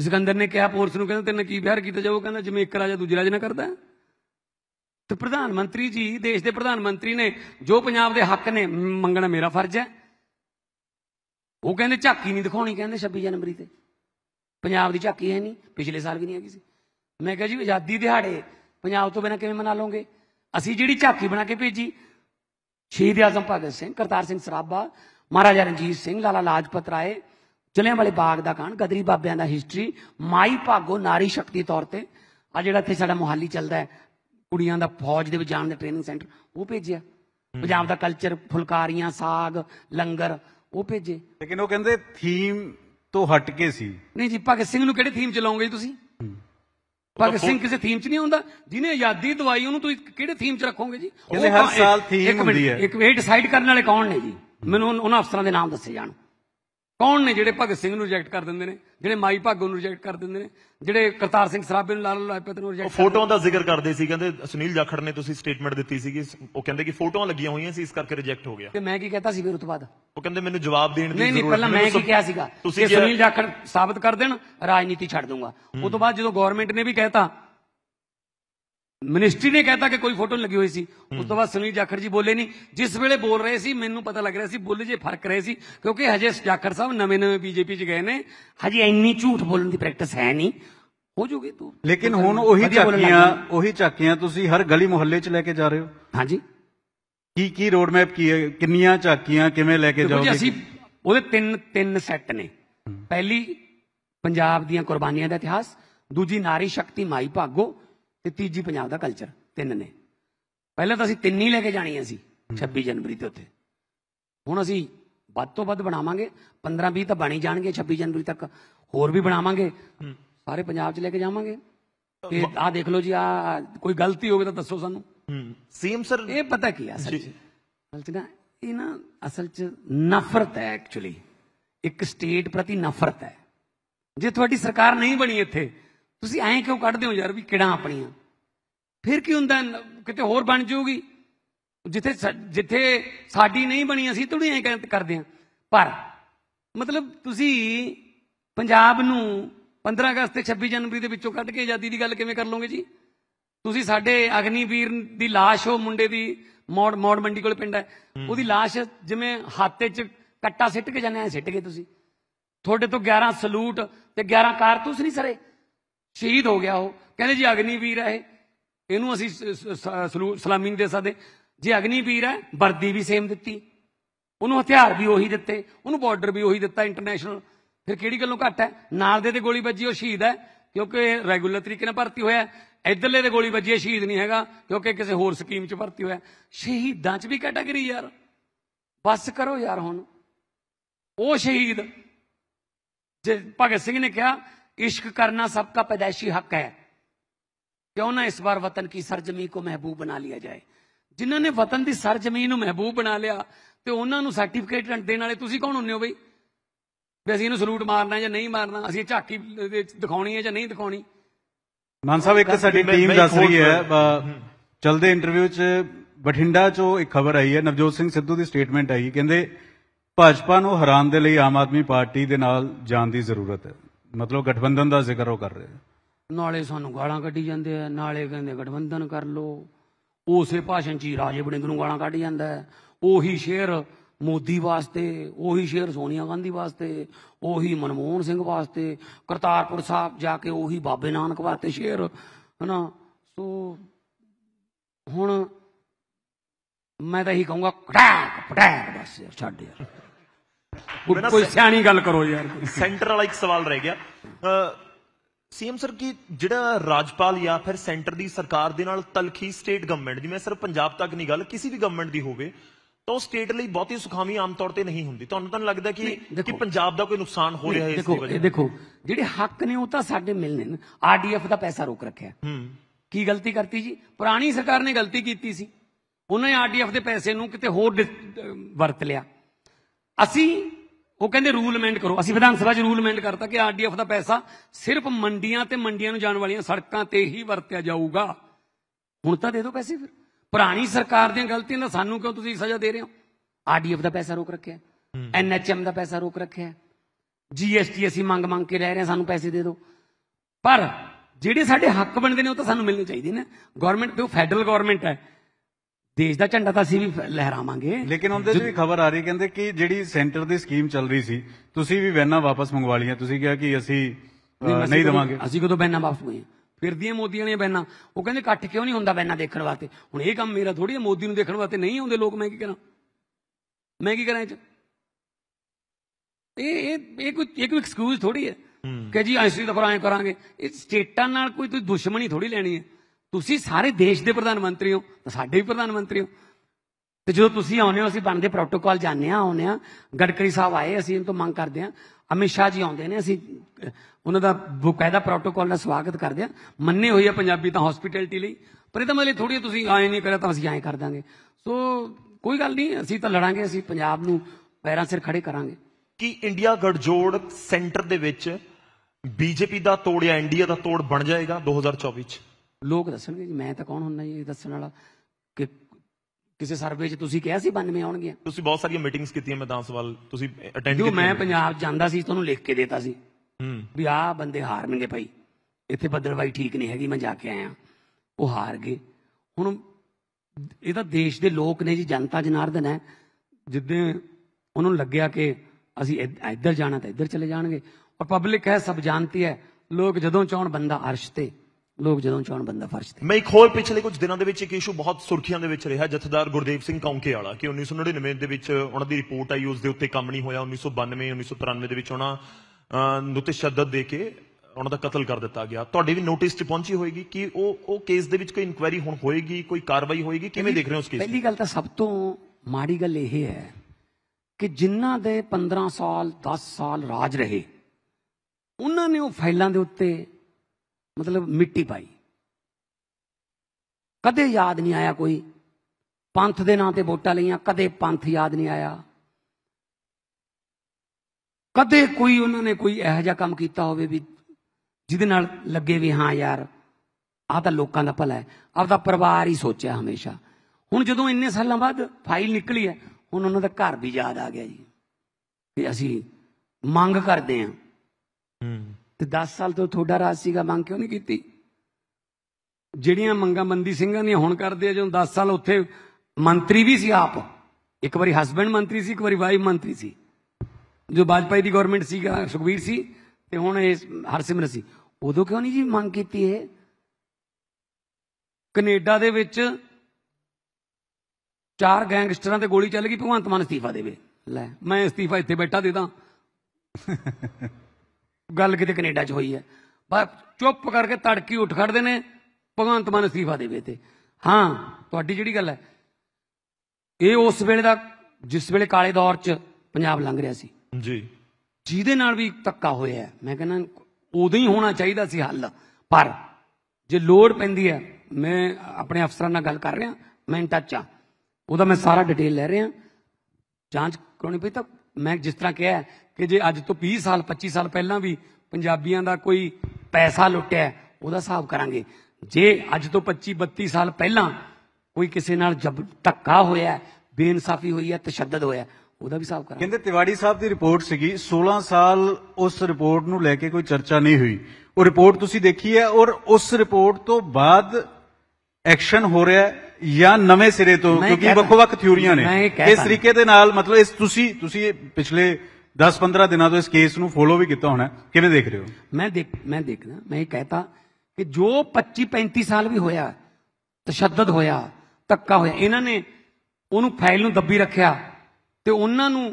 [SPEAKER 1] ਸਿਕੰਦਰ ਨੇ ਕਿਹਾ ਪੋਰਸ ਨੂੰ ਕਹਿੰਦਾ ਤੈਨੂੰ ਕੀ ਵਿਹਾਰ ਕੀਤਾ ਜਾਊ ਕਹਿੰਦਾ ਜਿਵੇਂ ਇੱਕ ਰਾਜਾ ਦੂਜੇ ਰਾਜੇ ਨਾਲ ਕਰਦਾ ਤੇ ਪ੍ਰਧਾਨ ਮੰਤਰੀ ਜੀ ਦੇਸ਼ ਦੇ ਪ੍ਰਧਾਨ ਮੰਤਰੀ ਨੇ ਜੋ ਪੰਜਾਬ ਦੇ ਹੱਕ ਨੇ ਮੰਗਣਾ ਮੇਰਾ ਫਰਜ਼ ਹੈ ਉਹ ਕਹਿੰਦੇ ਝਾਕੀ ਨਹੀਂ ਦਿਖਾਉਣੀ ਕਹਿੰਦੇ 26 ਜਨਵਰੀ ਤੇ ਪੰਜਾਬ ਦੀ ਝਾਕੀ ਹੈ ਨਹੀਂ ਪਿਛਲੇ ਸਾਲ ਵੀ ਨਹੀਂ ਹੈਗੀ ਸੀ ਮੈਂ ਕਿਹਾ ਜੀ ਆਜ਼ਾਦੀ ਦਿਹਾੜੇ ਪੰਜਾਬ ਤੋਂ ਬਿਨਾ ਕਿਵੇਂ ਮਨਾ ਲਓਗੇ ਅਸੀਂ ਜਿਹੜੀ ਝਾਕੀ ਬਣਾ ਕੇ ਭੇਜੀ ਸ਼ਹੀਦ ਆਜ਼ਮ ਭਗਤ ਸਿੰਘ ਕਰਤਾਰ ਸਿੰਘ ਸਰਾਭਾ ਮਹਾਰਾਜਾ ਰਣਜੀਤ ਸਿੰਘ ਲਾਲਾ ਲਾਜਪਤ ਰਾਏ ਜਲਿਆਂ ਵਾਲੇ ਬਾਗ ਦਾ ਕਾਂਡ ਗਦਰੀ ਬਾਬਿਆਂ ਦਾ ਹਿਸਟਰੀ ਮਾਈ ਭਾਗੋ ਨਾਰੀ ਸ਼ਕਤੀ ਤੌਰ ਤੇ ਆ ਜਿਹੜਾ ਇੱਥੇ ਸਾਡਾ ਮੁਹਾਲੀ ਚੱਲਦਾ ਹੈ ਕੁੜੀਆਂ ਦਾ ਫੌਜ ਦੇ ਵਿੱਚ ਜਾਣ ਦਾ ਟ੍ਰੇਨਿੰਗ ਸੈਂਟਰ ਉਹ ਭੇਜਿਆ ਪੰਜਾਬ ਦਾ ਕਲਚਰ ਫੁਲਕਾਰੀਆਂ ਸਾਗ ਲੰਗਰ
[SPEAKER 5] ਉਹ ਭੇਜੇ ਲੇਕਿਨ ਉਹ ਕਹਿੰਦੇ ਥੀਮ ਤੋਂ ਹਟ ਕੇ ਸੀ
[SPEAKER 1] ਨਹੀਂ ਜੀ ਭਗਤ ਸਿੰਘ ਨੂੰ ਕਿਹੜੇ ਥੀਮ ਚ ਲਾਉਂਗੇ ਤੁਸੀਂ ਭਗਤ ਸਿੰਘ ਕਿਸੇ ਥੀਮ 'ਚ ਨਹੀਂ ਹੁੰਦਾ ਜਿਹਨੇ ਆਜ਼ਾਦੀ ਦਵਾਈ ਉਹਨੂੰ ਤੁਸੀਂ ਕਿਹੜੇ ਥੀਮ 'ਚ ਰੱਖੋਗੇ ਜੀ ਕਹਿੰਦੇ ਹਰ ਸਾਲ ਥੀਮ ਹੁੰਦੀ ਹੈ ਇੱਕ ਮਿੰਟ ਡਿਸਾਈਡ ਕਰਨ ਵਾਲੇ ਕੌਣ ਨੇ ਜੀ ਮੈਨੂੰ ਉਹਨਾਂ ਅਫਸਰਾਂ ਦੇ ਨਾਮ ਦੱਸੇ ਜਾਣ ਕੌਣ ਨੇ ਜਿਹੜੇ ਭਗਤ ਸਿੰਘ ਨੂੰ ਰਿਜੈਕਟ ਕਰ ਦਿੰਦੇ ਨੇ ਜਿਹੜੇ ਮਾਈ ਭਾਗੋ ਨੂੰ ਰਿਜੈਕਟ ਕਰ ਦਿੰਦੇ ਨੇ ਜਿਹੜੇ ਕਰਤਾਰ ਸਿੰਘ ਸਰਾਭੇ ਨੂੰ ਲਾਲ ਲਾਜਪਤ ਨੂੰ ਰਿਜੈਕਟ ਫੋਟੋਆਂ ਦਾ
[SPEAKER 4] ਜ਼ਿਕਰ ਕਰਦੇ ਸੀ ਕਹਿੰਦੇ ਸੁਨੀਲ ਜਾਖੜ ਨੇ ਤੁਸੀਂ ਸਟੇਟਮੈਂਟ ਦਿੱਤੀ ਸੀਗੀ ਉਹ ਕਹਿੰਦੇ ਕਿ ਫੋਟੋਆਂ ਲੱਗੀਆਂ ਹੋਈਆਂ ਸੀ ਇਸ ਕਰਕੇ ਰਿਜੈਕਟ ਹੋ ਗਿਆ
[SPEAKER 1] ਤੇ ਮੈਂ ਕੀ ਕਹਤਾ ਸੀ ਫਿਰ ਉਸ ਤੋਂ ਬਾਅਦ
[SPEAKER 4] ਉਹ ਕਹਿੰਦੇ ਮੈਨੂੰ ਜਵਾਬ ਦੇਣ ਦੀ ਜ਼ਰੂਰਤ ਨਹੀਂ ਨਹੀਂ ਪਹਿਲਾਂ ਮੈਂ ਕੀ ਕਿਹਾ
[SPEAKER 1] ਸੀਗਾ ਤੁਸੀਂ ਸੁਨੀਲ ਜਾਖੜ ਸਾਬਤ ਕਰ ਦੇਣ ਰਾਜਨੀਤੀ ਛੱਡ ਦੂੰਗਾ ਉਸ ਤੋਂ ਬਾਅਦ ਜਦੋਂ ਗਵਰਨਮੈਂਟ ਨੇ ਵੀ ਕਹਿਤਾ ਮਿਨਿਸਟਰੀ ਨੇ ਕਹਿਤਾ ਕਿ ਕੋਈ ਫੋਟੋ ਲੱਗੀ ਹੋਈ ਸੀ ਉਸ ਤੋਂ ਬਾਅਦ ਸੁਨੀਲ ਜਾਖੜ ਜੀ ਬੋਲੇ ਨਹੀਂ ਜਿਸ ਵੇਲੇ ਬੋਲ ਰਹੇ ਸੀ ਮੈਨੂੰ ਪਤਾ ਲੱਗ ਰਿਹਾ ਸੀ ਬੁੱਲ ਜੇ ਫਰਕ ਰਹੇ ਸੀ ਕਿਉਂਕਿ ਹਜੇ ਜਾਖੜ ਸਾਹਿਬ ਨਵੇਂ ਨਵੇਂ ਬੀਜੇਪੀ 'ਚ ਗਏ ਨੇ ਹਜੇ ਇੰਨੀ ਝੂਠ ਬੋਲਣ ਦੀ ਪ੍ਰੈਕਟਿਸ ਹੈ ਨਹੀਂ ਹੋ ਜੂਗੀ ਤੂੰ ਲੇਕਿਨ ਹੁਣ ਉਹੀ ਚਾਕੀਆਂ
[SPEAKER 5] ਉਹੀ ਚਾਕੀਆਂ ਤੁਸੀਂ ਹਰ ਗਲੀ ਮੁਹੱਲੇ 'ਚ ਲੈ ਕੇ ਜਾ ਰਹੇ ਹੋ ਹਾਂਜੀ ਕੀ ਕੀ ਰੋਡ ਮੈਪ ਕੀ ਹੈ ਕਿੰਨੀਆਂ ਚਾਕੀਆਂ ਕਿਵੇਂ ਲੈ ਕੇ ਜਾਓਗੇ ਅਸੀਂ ਉਹਦੇ ਤਿੰਨ ਤਿੰਨ
[SPEAKER 1] ਸੈੱਟ ਨੇ ਪਹਿਲੀ ਪੰਜਾਬ ਦੀਆਂ ਕੁਰਬਾਨੀਆਂ ਦਾ ਇਤਿਹਾਸ ਦੂਜੀ ਨਾਰੀ ਸ਼ਕਤੀ ਮਾਈ ਭਾਗੋ ਤੇ ਤੀਜੀ ਪੰਜਾਬ ਦਾ ਕਲਚਰ ਤਿੰਨ ਨੇ ਪਹਿਲਾਂ ਤਾਂ ਅਸੀਂ ਤਿੰਨ ਹੀ ਲੈ ਕੇ ਜਾਣੀਆਂ ਸੀ 26 ਜਨਵਰੀ ਤੇ ਉੱਤੇ ਹੁਣ ਅਸੀਂ ਵੱਧ ਤੋਂ ਵੱਧ ਬਣਾਵਾਂਗੇ 15 20 ਤਾਂ ਬਣੀ ਜਾਣਗੇ 26 ਜਨਵਰੀ ਤੱਕ ਹੋਰ ਵੀ ਬਣਾਵਾਂਗੇ ਸਾਰੇ ਪੰਜਾਬ 'ਚ ਲੈ ਕੇ ਜਾਵਾਂਗੇ ਤੇ ਆ ਦੇਖ ਲਓ ਜੀ ਆ ਕੋਈ ਗਲਤੀ ਹੋਵੇ ਤਾਂ ਦੱਸੋ ਸਾਨੂੰ ਸੀਮ ਸਰ ਇਹ ਪਤਾ ਕੀ ਆ ਸੱਚੀ ਗਲਤੀ ਨਾ ਇਹ ਨਾ ਅਸਲ 'ਚ ਨਫ਼ਰਤ ਹੈ ਐਕਚੁਅਲੀ ਇੱਕ ਸਟੇਟ ਪ੍ਰਤੀ ਨਫ਼ਰਤ ਹੈ ਜੇ ਤੁਹਾਡੀ ਸਰਕਾਰ ਨਹੀਂ ਬਣੀ ਇੱਥੇ ਤੁਸੀਂ ਐਂ ਕਿਉਂ ਕੱਢਦੇ ਹੋ ਯਾਰ ਵੀ ਕਿੜਾ ਆਪਣੀਆਂ ਫਿਰ ਕੀ ਹੁੰਦਾ ਕਿਤੇ ਹੋਰ ਬਣ ਜਾਊਗੀ ਜਿੱਥੇ ਜਿੱਥੇ ਸਾਡੀ ਨਹੀਂ ਬਣੀ ਅਸੀਂ ਤੁਹਾਨੂੰ ਐਂ ਕਰਦੇ ਆ ਪਰ ਮਤਲਬ ਤੁਸੀਂ ਪੰਜਾਬ ਨੂੰ 15 ਅਗਸਤ ਤੇ 26 ਜਨਵਰੀ ਦੇ ਵਿੱਚੋਂ ਕੱਢ ਕੇ ਆਜ਼ਾਦੀ ਦੀ ਗੱਲ ਕਿਵੇਂ ਕਰ ਲੋਗੇ ਜੀ ਤੁਸੀਂ ਸਾਡੇ ਅਗਨੀਵੀਰ ਦੀ লাশ ਉਹ ਮੁੰਡੇ ਦੀ ਮੋੜ ਮੋੜ ਮੰਡੀ ਕੋਲ ਪਿੰਡ ਹੈ ਉਹਦੀ লাশ ਜਿਵੇਂ ਹੱਥੇ 'ਚ ਕੱਟਾ ਸਿੱਟ ਕੇ ਜਾਂਦੇ ਆ ਸਿੱਟ ਕੇ ਤੁਸੀਂ ਤੁਹਾਡੇ ਤੋਂ 11 ਸਲੂਟ ਤੇ 11 ਕਾਰਤੂਸ ਨਹੀਂ ਸਰੇ ਸ਼ਹੀਦ ਹੋ ਗਿਆ ਉਹ ਕਹਿੰਦੇ ਜੀ ਅਗਨੀ ਵੀਰ ਹੈ ਇਹਨੂੰ ਅਸੀਂ ਸਲਾਮੀ ਨਹੀਂ ਦੇ ਸਕਦੇ ਜੇ ਅਗਨੀ ਵੀਰ ਹੈ ਵਰਦੀ ਵੀ ਸੇਮ ਦਿੱਤੀ ਉਹਨੂੰ ਹਥਿਆਰ ਵੀ ਉਹੀ ਦਿੱਤੇ ਉਹਨੂੰ ਬਾਰਡਰ ਵੀ ਉਹੀ ਦਿੱਤਾ ਇੰਟਰਨੈਸ਼ਨਲ ਫਿਰ ਕਿਹੜੀ ਗੱਲੋਂ ਘੱਟ ਹੈ ਨਾਲ ਦੇ ਤੇ ਗੋਲੀ ਵੱਜੀ ਉਹ ਸ਼ਹੀਦ ਹੈ ਕਿਉਂਕਿ ਰੈਗੂਲਰ ਤਰੀਕੇ ਨਾਲ ਭਰਤੀ ਹੋਇਆ ਇਧਰਲੇ ਦੇ ਗੋਲੀ ਵੱਜੀ ਸ਼ਹੀਦ ਨਹੀਂ ਹੈਗਾ ਕਿਉਂਕਿ ਕਿਸੇ ਹੋਰ ਸਕੀਮ 'ਚ ਭਰਤੀ ਹੋਇਆ ਸ਼ਹੀਦਾਂ 'ਚ ਵੀ ਕੈਟਾਗਰੀ ਯਾਰ ਬਸ ਕਰੋ ਯਾਰ ਹੁਣ ਉਹ ਸ਼ਹੀਦ ਜੇ ਭਗਤ ਸਿੰਘ ਨੇ ਕਿਹਾ इश्क करना सबका पैदाइशी हक है क्यों ना ਇਸ ਵਾਰ ਵਤਨ ਕੀ ਸਰਜ਼ਮੀਨ ਕੋ ਮਹਿਬੂਬ ਬਣਾ ਲਿਆ ਜਾਏ ਜਿਨ੍ਹਾਂ ਨੇ ਵਤਨ ਦੀ ਸਰਜ਼ਮੀਨ ਨੂੰ ਮਹਿਬੂਬ ਬਣਾ ਲਿਆ ਤੇ ਉਹਨਾਂ ਨੂੰ ਸਰਟੀਫਿਕੇਟ ਦੇਣ ਵਾਲੇ ਤੁਸੀਂ ਕੌਣ ਹੁੰਨੇ ਹੋ ਬਈ ਵੀ ਅਸੀਂ ਇਹਨੂੰ ਸਲੂਟ ਮਾਰਨਾ ਜਾਂ ਨਹੀਂ ਮਾਰਨਾ ਅਸੀਂ ਝਾਕੀ ਦਿਖਾਉਣੀ ਹੈ ਜਾਂ ਨਹੀਂ ਦਿਖਾਉਣੀ
[SPEAKER 5] ਮਾਨ ਸਾਹਿਬ ਇੱਕ ਸਾਡੀ ਟੀਮ ਦੱਸ ਰਹੀ ਹੈ ਚਲਦੇ ਇੰਟਰਵਿਊ 'ਚ ਬਠਿੰਡਾ 'ਚੋਂ ਇੱਕ ਖਬਰ ਆਈ ਹੈ ਨਵਜੋਤ ਸਿੰਘ ਸਿੱਧੂ ਦੀ ਸਟੇਟਮੈਂਟ ਆਈ ਕਹਿੰਦੇ ਭਾਜਪਾ ਨੂੰ ਹਰਾਉਣ ਦੇ ਲਈ ਆਮ ਆਦਮੀ ਪਾਰਟੀ ਦੇ ਨਾਲ ਜਾਣ ਦੀ ਜ਼ਰੂਰਤ ਹੈ ਮਤਲਬ ਗਠਬੰਧਨ ਦਾ ਜ਼ਿਕਰ ਉਹ ਕਰ ਰਹੇ
[SPEAKER 1] ਨਾਲੇ ਸਾਨੂੰ ਗਾਲਾਂ ਕੱਢੀ ਜਾਂਦੇ ਆ ਨਾਲੇ ਕਹਿੰਦੇ ਗਠਬੰਧਨ ਕਰ ਲੋ ਉਸੇ ਭਾਸ਼ਣ 'ਚ ਹੀ ਰਾਜੇ ਬਣਿੰਦ ਨੂੰ ਗਾਲਾਂ ਕੱਢ ਜਾਂਦਾ ਹੈ ਉਹੀ ਸ਼ੇਰ ਮੋਦੀ ਵਾਸਤੇ ਉਹੀ ਸ਼ੇਰ ਸੋਨੀਆ ਗਾਂਧੀ ਵਾਸਤੇ ਉਹੀ ਮਨਮੋਹਨ ਸਿੰਘ ਵਾਸਤੇ ਕਰਤਾਰਪੁਰ ਸਾਹਿਬ ਜਾ ਕੇ ਉਹੀ ਬਾਬੇ ਨਾਨਕ ਵਾਸਤੇ ਸ਼ੇਰ ਹਨਾ ਸੋ ਹੁਣ ਮੈਂ ਤਾਂ ਇਹੀ
[SPEAKER 4] ਕਹੂੰਗਾ ਕਟਾਕ ਪਟਾਕ
[SPEAKER 1] ਬਸ ਛੱਡ ਯਾਰ
[SPEAKER 4] ਨਾ ਕੋਈ ਸਿਆਣੀ ਗੱਲ ਕਰੋ ਯਾਰ ਸੈਂਟਰ ਵਾਲਾ ਇੱਕ ਸਵਾਲ ਰਹਿ ਗਿਆ ਸੀਐਮ ਸਰ ਕੀ ਜਿਹੜਾ ਰਾਜਪਾਲ ਜਾਂ ਫਿਰ ਸੈਂਟਰ ਦੀ ਸਰਕਾਰ ਦੇ ਨਾਲ ਤਲਖੀ ਸਟੇਟ ਗਵਰਨਮੈਂਟ ਜਿਵੇਂ ਸਰ ਪੰਜਾਬ ਤੱਕ ਨਹੀਂ ਗੱਲ ਕਿਸੇ ਵੀ ਗਵਰਨਮੈਂਟ ਦੀ ਹੋਵੇ ਤਾਂ ਉਹ ਸਟੇਟ ਲਈ ਬਹੁਤੀ ਸੁਖਾਵੀ ਆਮ ਤੌਰ ਤੇ ਨਹੀਂ ਹੁੰਦੀ ਤੁਹਾਨੂੰ ਤਾਂ ਲੱਗਦਾ ਕਿ ਕਿ ਪੰਜਾਬ ਦਾ ਕੋਈ ਨੁਕਸਾਨ ਹੋ ਰਿਹਾ ਹੈ ਇਸ ਵਜ੍ਹਾ ਦੇਖੋ
[SPEAKER 1] ਜਿਹੜੇ ਹੱਕ ਨੇ ਉਹ ਤਾਂ ਸਾਡੇ ਮਿਲਨੇ ਨੇ ਆਰਡੀਐਫ ਦਾ ਪੈਸਾ ਰੋਕ ਰੱਖਿਆ ਹੂੰ ਕੀ ਗਲਤੀ ਕਰਤੀ ਜੀ ਪੁਰਾਣੀ ਸਰਕਾਰ ਨੇ ਗਲਤੀ ਕੀਤੀ ਸੀ ਉਹਨਾਂ ਨੇ ਆਰਡੀਐਫ ਦੇ ਪੈਸੇ ਨੂੰ ਕਿਤੇ ਹੋਰ ਵਰਤ ਲਿਆ ਅਸੀਂ ਉਹ ਕਹਿੰਦੇ ਰੂਲ ਅਮੈਂਡ ਕਰੋ ਅਸੀਂ ਵਿਧਾਨ ਸਭਾ 'ਚ ਰੂਲ ਅਮੈਂਡ ਕਰਤਾ ਕਿ ਆਰਡੀਐਫ ਦਾ ਪੈਸਾ ਸਿਰਫ ਮੰਡੀਆਂ ਤੇ ਮੰਡੀਆਂ ਨੂੰ ਜਾਣ ਵਾਲੀਆਂ ਸੜਕਾਂ ਤੇ ਹੀ ਵਰਤਿਆ ਜਾਊਗਾ ਹੁਣ ਤਾਂ ਦੇ ਦਿਓ ਪੈਸੇ ਫਿਰ
[SPEAKER 2] ਪੁਰਾਣੀ ਸਰਕਾਰ
[SPEAKER 1] ਦੀਆਂ ਗਲਤੀਆਂ ਦਾ ਸਾਨੂੰ ਕਿਉਂ ਤੁਸੀਂ ਸਜ਼ਾ ਦੇ ਰਹੇ ਹੋ ਆਰਡੀਐਫ ਦਾ ਪੈਸਾ ਰੋਕ ਰੱਖਿਆ ਐਨਐਚਐਮ ਦਾ ਪੈਸਾ ਰੋਕ ਰੱਖਿਆ ਜੀਐਸਟੀ ਅਸੀਂ ਮੰਗ ਮੰਗ ਕੇ ਰਹਿ ਰਹੇ ਹਾਂ ਸਾਨੂੰ ਪੈਸੇ ਦੇ ਦਿਓ ਪਰ ਜਿਹੜੇ ਸਾਡੇ ਹੱਕ ਬਣਦੇ ਨੇ ਉਹ ਤਾਂ ਸਾਨੂੰ ਮਿਲਣੇ ਚਾਹੀਦੇ ਨੇ
[SPEAKER 5] ਗਵਰਨਮੈਂਟ ਤੇ ਉਹ ਫੈਡਰਲ ਗਵਰਨਮੈਂਟ ਹੈ ਦੇਸ਼ ਦਾ ਝੰਡਾ ਤਾਂ ਅਸੀਂ ਵੀ ਲਹਿਰਾਵਾਂਗੇ ਲੇਕਿਨ ਉਹਦੇ 'ਚ ਵੀ ਖਬਰ ਆ ਰਹੀ ਕਹਿੰਦੇ ਕਿ ਜਿਹੜੀ ਸੈਂਟਰ ਦੀ ਸਕੀਮ ਚੱਲ ਰਹੀ ਸੀ ਤੁਸੀਂ ਵੀ ਵੈਨਾਂ ਵਾਪਸ ਮੰਗਵਾ ਲਈਆਂ ਤੁਸੀਂ ਕਿਹਾ ਕਿ ਅਸੀਂ ਨਹੀਂ ਦਵਾਂਗੇ ਅਸੀਂ ਕਦੋਂ ਵੈਨਾਂ ਵਾਪਸ ਹੋਏ ਫਿਰਦੀਆਂ ਮੋਦੀ
[SPEAKER 1] ਵਾਲੀਆਂ ਵੈਨਾਂ ਉਹ ਕਹਿੰਦੇ ਕੱਟ ਕਿਉਂ ਨਹੀਂ ਹੁੰਦਾ ਵੈਨਾਂ ਦੇਖਣ ਵਾਸਤੇ ਹੁਣ ਇਹ ਕੰਮ ਮੇਰਾ ਥੋੜੀ ਮੋਦੀ ਨੂੰ ਦੇਖਣ ਵਾਸਤੇ ਨਹੀਂ ਆਉਂਦੇ ਲੋਕ ਮੈਂ ਕੀ ਕਰਾਂ ਮੈਂ ਕੀ ਕਰਾਂ ਇਹ 'ਚ ਇਹ ਇਹ ਕੋਈ ਇੱਕ ਐਕਸਕਿਊਜ਼ ਥੋੜੀ ਹੈ ਕਿ ਜੀ ਅਸੀਂ ਤਾਂ ਫਿਰ ਕਰਾਂਗੇ ਇਹ ਸਟੇਟਾਂ ਨਾਲ ਕੋਈ ਤੁਸੀਂ ਦੁਸ਼ਮਣੀ ਥੋੜੀ ਲੈਣੀ ਹੈ ਤੁਸੀਂ ਸਾਰੇ ਦੇਸ਼ ਦੇ ਪ੍ਰਧਾਨ ਮੰਤਰੀ ਹੋ ਤਾਂ ਸਾਡੇ ਵੀ ਪ੍ਰਧਾਨ ਮੰਤਰੀ ਹੋ ਤੇ ਜਦੋਂ ਤੁਸੀਂ ਆਉਨੇ ਹੋ ਅਸੀਂ ਬਣਦੇ ਪ੍ਰੋਟੋਕਾਲ ਜਾਣਦੇ ਆ ਆਉਨੇ ਆ ਗੜਕਰੀ ਸਾਹਿਬ ਆਏ ਅਸੀਂ ਇਹਨਾਂ ਤੋਂ ਮੰਗ ਕਰਦੇ ਆ ਅਮਿਸ਼ਾ ਜੀ ਆਉਂਦੇ ਨੇ ਅਸੀਂ ਉਹਨਾਂ ਦਾ ਬੁਕਾਇਦਾ ਪ੍ਰੋਟੋਕਾਲ ਨਾਲ ਸਵਾਗਤ ਕਰਦੇ ਆ ਮੰਨੇ ਹੋਈ ਆ ਪੰਜਾਬੀ ਤਾਂ ਹਸਪੀਟੈਲਿਟੀ ਲਈ ਪਰ ਇਹ ਤਾਂ ਮਤਲਬ ਥੋੜੀ ਤੁਸੀਂ ਆਏ ਨਹੀਂ ਕਰਿਆ ਤਾਂ ਅਸੀਂ ਐਂ ਕਰ ਦਾਂਗੇ ਸੋ ਕੋਈ ਗੱਲ ਨਹੀਂ ਅਸੀਂ ਤਾਂ
[SPEAKER 4] ਲੜਾਂਗੇ ਅਸੀਂ ਪੰਜਾਬ ਨੂੰ ਪੈਰਾਂ ਸਿਰ ਖੜੇ ਕਰਾਂਗੇ ਕਿ ਇੰਡੀਆ ਗੜਜੋੜ ਸੈਂਟਰ ਦੇ ਵਿੱਚ ਬੀਜੇਪੀ ਦਾ ਤੋੜ ਜਾਂ ਇੰਡੀਆ ਦਾ ਤੋੜ ਬਣ ਜਾਏਗਾ 2024 ਚ ਲੋਕ ਦੱਸਣਗੇ ਜੀ ਮੈਂ ਤਾਂ ਕੌਣ ਹੁੰਨਾ ਜੀ ਦੱਸਣ ਵਾਲਾ ਕਿ ਕਿਸੇ ਸਰਵੇ 'ਚ ਤੁਸੀਂ ਕਿਹਾ ਸੀ 92 ਆਉਣਗੇ ਤੁਸੀਂ ਬਹੁਤ ਸਾਰੀਆਂ ਮੀਟਿੰਗਸ ਕੀਤੀਆਂ ਮੈਂ ਤਾਂ ਸਵਾਲ ਤੁਸੀਂ ਅਟੈਂਡ ਕੀਤੇ ਜੋ ਮੈਂ ਪੰਜਾਬ ਜਾਂਦਾ ਸੀ ਤੁਹਾਨੂੰ ਲਿਖ ਕੇ ਦੇਤਾ ਸੀ ਹੂੰ ਵੀ ਆਹ ਬੰਦੇ ਹਾਰਨਗੇ ਭਾਈ ਇੱਥੇ ਭਾਈ ਠੀਕ ਨਹੀਂ ਹੈਗੀ ਮੈਂ ਜਾ
[SPEAKER 1] ਕੇ ਆਇਆ ਉਹ ਹਾਰ ਗਏ ਹੁਣ ਇਹ ਤਾਂ ਦੇਸ਼ ਦੇ ਲੋਕ ਨੇ ਜੀ ਜਨਤਾ ਜਨਾਰਦਨ ਹੈ ਜਿੱਦੇ ਉਹਨਾਂ ਨੂੰ ਲੱਗਿਆ ਕਿ ਅਸੀਂ ਇੱਧਰ ਜਾਣਾ ਤਾਂ ਇੱਧਰ ਚਲੇ ਜਾਣਗੇ ਔਰ ਪਬਲਿਕ ਹੈ ਸਭ ਜਾਣਦੀ ਹੈ ਲੋਕ ਜਦੋਂ ਚਾਹਣ ਬੰਦਾ ਅਰਸ਼ ਤੇ ਲੋਕ ਜਦੋਂ
[SPEAKER 4] ਚੋਣ ਬੰਦਾ ਫਰਸ਼ ਤੇ ਮੈਂ ਇੱਕ ਹੋਰ ਪਿਛਲੇ ਕੁਝ ਦਿਨਾਂ ਦੇ ਵਿੱਚ ਇੱਕ ਇਸ਼ੂ ਬਹੁਤ ਸੁਰਖੀਆਂ ਦੇ ਵਿੱਚ ਰਿਹਾ ਜਥੇਦਾਰ ਗੁਰਦੇਵ ਸਿੰਘ ਕੌਂਕੇ ਵਾਲਾ ਕਿ 1999 ਦੇ ਵਿੱਚ ਉਹਨਾਂ ਦੀ ਰਿਪੋਰਟ ਆਈ ਉਸ ਦੇ ਉੱਤੇ ਕੰਮ ਨਹੀਂ ਹੋਇਆ 1992 1993 ਦੇ ਵਿੱਚ ਉਹਨਾਂ ਨੂੰ ਤੇ ਸ਼ੱਦਤ ਦੇ ਕੇ ਉਹਨਾਂ ਦਾ ਕਤਲ ਕਰ ਦਿੱਤਾ ਗਿਆ ਤੁਹਾਡੇ ਵੀ ਨੋਟਿਸ 'ਚ ਪਹੁੰਚੀ ਹੋਏਗੀ ਕਿ ਉਹ ਉਹ ਕੇਸ ਦੇ ਵਿੱਚ ਕੋਈ ਇਨਕੁਆਇਰੀ ਹੁਣ ਹੋਏਗੀ ਕੋਈ ਕਾਰਵਾਈ ਹੋਏਗੀ ਕਿਵੇਂ ਦੇਖ ਰਹੇ ਹੋ ਉਸ ਕੇਸ ਪਹਿਲੀ
[SPEAKER 1] ਗੱਲ ਤਾਂ ਸਭ ਤੋਂ ਮਾੜੀ ਗੱਲ ਇਹ ਹੈ ਕਿ ਜਿਨ੍ਹਾਂ ਦੇ 15 ਸਾਲ 10 ਸਾਲ ਰਾਜ ਰਹੇ ਉਹਨਾਂ ਨੇ ਉਹ ਫਾਈਲਾਂ ਦੇ ਉੱਤੇ ਮਤਲਬ ਮਿੱਟੀ ਪਾਈ ਕਦੇ ਯਾਦ ਨਹੀਂ ਆਇਆ ਕੋਈ ਪੰਥ ਦੇ ਨਾਂ ਤੇ ਵੋਟਾਂ ਲਈਆਂ ਕਦੇ ਪੰਥ ਯਾਦ ਨਹੀਂ ਆਇਆ ਕਦੇ ਕੋਈ ਉਹਨਾਂ ਨੇ ਕੋਈ ਇਹੋ ਜਿਹਾ ਕੰਮ ਕੀਤਾ ਹੋਵੇ ਵੀ ਜਿਹਦੇ ਨਾਲ ਲੱਗੇ ਵੀ ਹਾਂ ਯਾਰ ਆਹ ਤਾਂ ਲੋਕਾਂ ਦਾ ਭਲਾ ਹੈ ਆਪਦਾ ਪਰਿਵਾਰ ਹੀ ਸੋਚਿਆ ਹਮੇਸ਼ਾ ਹੁਣ ਜਦੋਂ ਇੰਨੇ ਸਾਲਾਂ ਬਾਅਦ ਫਾਈਲ ਨਿਕਲੀ ਹੈ ਹੁਣ ਉਹਨਾਂ ਦਾ ਘਰ ਵੀ ਯਾਦ ਆ ਗਿਆ ਜੀ ਕਿ ਅਸੀਂ ਮੰਗ ਕਰਦੇ ਹਾਂ ਹੂੰ ਤੇ 10 ਸਾਲ ਤੋਂ ਤੁਹਾਡਾ ਰਾਜ ਸੀਗਾ ਮੰਗ ਕਿਉਂ ਨਹੀਂ ਕੀਤੀ ਜਿਹੜੀਆਂ ਮੰਗਾਂ ਮੰਦੀ ਸਿੰਘਾਂ ਦੀਆਂ ਹੁਣ ਕਰਦੇ ਆ ਜਦੋਂ 10 ਸਾਲ ਉੱਥੇ ਮੰਤਰੀ ਵੀ ਸੀ ਆਪ ਇੱਕ ਵਾਰੀ ਹਸਬੰਡ ਮੰਤਰੀ ਸੀ ਇੱਕ ਵਾਰੀ ਵਾਈਫ ਮੰਤਰੀ ਸੀ ਜੋ ਬਾਜਪਾਈ ਦੀ ਗਵਰਨਮੈਂਟ ਸੀਗਾ ਸੁਖਵੀਰ ਸੀ ਤੇ ਹੁਣ ਇਹ ਹਰਸਿਮਰਨ ਸੀ ਉਦੋਂ ਕਿਉਂ ਨਹੀਂ ਜੀ ਮੰਗ ਕੀਤੀ ਇਹ ਕੈਨੇਡਾ ਦੇ ਵਿੱਚ ਚਾਰ ਗੈਂਗਸਟਰਾਂ ਤੇ ਗੋਲੀ ਚੱਲ ਗਈ ਭਗਵੰਤ ਮਾਨ ਅਸਤੀਫਾ ਦੇਵੇ ਲੈ ਮੈਂ ਅਸਤੀਫਾ ਇੱਥੇ ਬੈਠਾ ਦੇ ਦਾਂ ਗੱਲ ਕਿਤੇ ਕੈਨੇਡਾ 'ਚ ਹੋਈ ਹੈ ਬਸ ਚੁੱਪ ਕਰਕੇ ਤੜਕੀ ਉੱਠ ਖੜਦੇ ਨੇ ਭਗਵੰਤ ਮਾਨ ਅਸਤੀਫਾ ਦੇਵੇ ਤੇ ਹਾਂ ਤੁਹਾਡੀ ਜਿਹੜੀ ਗੱਲ ਹੈ ਇਹ ਉਸ ਵੇਲੇ ਦਾ ਜਿਸ ਵੇਲੇ ਕਾਲੇ ਦੌਰ 'ਚ ਪੰਜਾਬ ਲੰਘ ਰਿਹਾ ਸੀ ਜੀ ਜਿਹਦੇ ਨਾਲ ਵੀ ਤੱਕਾ ਹੋਇਆ ਮੈਂ ਕਹਿੰਦਾ ਉਦੋਂ ਹੀ ਹੋਣਾ ਚਾਹੀਦਾ ਸੀ ਹੱਲ ਪਰ ਜੇ ਲੋੜ ਪੈਂਦੀ ਹੈ ਮੈਂ ਆਪਣੇ ਅਫਸਰਾਂ ਨਾਲ ਗੱਲ ਕਰ ਰਿਹਾ ਮੈਂ ਇਨ ਟੱਚ ਆ ਉਹਦਾ ਮੈਂ ਸਾਰਾ ਡਿਟੇਲ ਲੈ ਰਿਹਾ ਜਾਂਚ ਕਰਾਉਣੀ ਪਈ ਤਾਂ ਮੈਂ ਜਿਸ ਤਰ੍ਹਾਂ ਕਿਹਾ ਕਿ ਜੇ ਅੱਜ ਤੋਂ 20 ਸਾਲ 25 ਸਾਲ ਪਹਿਲਾਂ ਵੀ ਪੰਜਾਬੀਆਂ ਦਾ ਕੋਈ ਪੈਸਾ ਲੁੱਟਿਆ ਉਹਦਾ ਹਿਸਾਬ ਕਰਾਂਗੇ ਜੇ ਅੱਜ ਤੋਂ 25 32 ਸਾਲ ਪਹਿਲਾਂ ਕੋਈ ਕਿਸੇ ਨਾਲ ਜਬ ਧੱਕਾ ਹੋਇਆ ਬੇਇਨਸਾਫੀ ਹੋਈ ਹੈ ਤਸ਼ੱਦਦ ਹੋਇਆ
[SPEAKER 5] ਉਹਦਾ ਵੀ ਹਿਸਾਬ ਕਰਾਂਗੇ ਕਹਿੰਦੇ ਤਿਵਾੜੀ ਸਾਹਿਬ ਦੀ ਰਿਪੋਰਟ ਸੀਗੀ 16 ਸਾਲ ਉਸ ਰਿਪੋਰਟ ਨੂੰ ਲੈ ਕੇ ਕੋਈ ਚਰਚਾ ਨਹੀਂ ਹੋਈ ਉਹ ਰਿਪੋਰਟ ਤੁਸੀਂ ਦੇਖੀ ਹੈ ਔਰ ਉਸ ਰਿਪੋਰਟ ਤੋਂ ਬਾਅਦ ਐਕਸ਼ਨ ਹੋ ਰਿਹਾ ਜਾਂ ਨਵੇਂ ਸਿਰੇ ਤੋਂ ਕਿਉਂਕਿ ਵੱਖ-ਵੱਖ ਥਿਊਰੀਆਂ ਨੇ ਇਸ ਤਰੀਕੇ ਦੇ ਨਾਲ ਮਤਲਬ ਇਸ ਤੁਸੀਂ ਤੁਸੀਂ ਪਿਛਲੇ 10-15 ਦਿਨਾਂ ਤੋਂ ਇਸ ਕੇਸ ਨੂੰ ਫੋਲੋ ਵੀ ਕੀਤਾ ਹੋਣਾ ਕਿਵੇਂ ਦੇਖ ਰਹੇ ਹੋ
[SPEAKER 1] ਮੈਂ ਦੇਖ ਮੈਂ ਦੇਖਣਾ ਮੈਂ ਇਹ ਕਹਤਾ ਕਿ ਜੋ 25-35 ਸਾਲ ਵੀ ਹੋਇਆ ਤਸ਼ੱਦਦ ਹੋਇਆ ਤੱਕਾ ਹੋਇਆ ਇਹਨਾਂ ਨੇ ਉਹਨੂੰ ਫਾਈਲ ਨੂੰ ਦੱਬੀ ਰੱਖਿਆ ਤੇ ਉਹਨਾਂ ਨੂੰ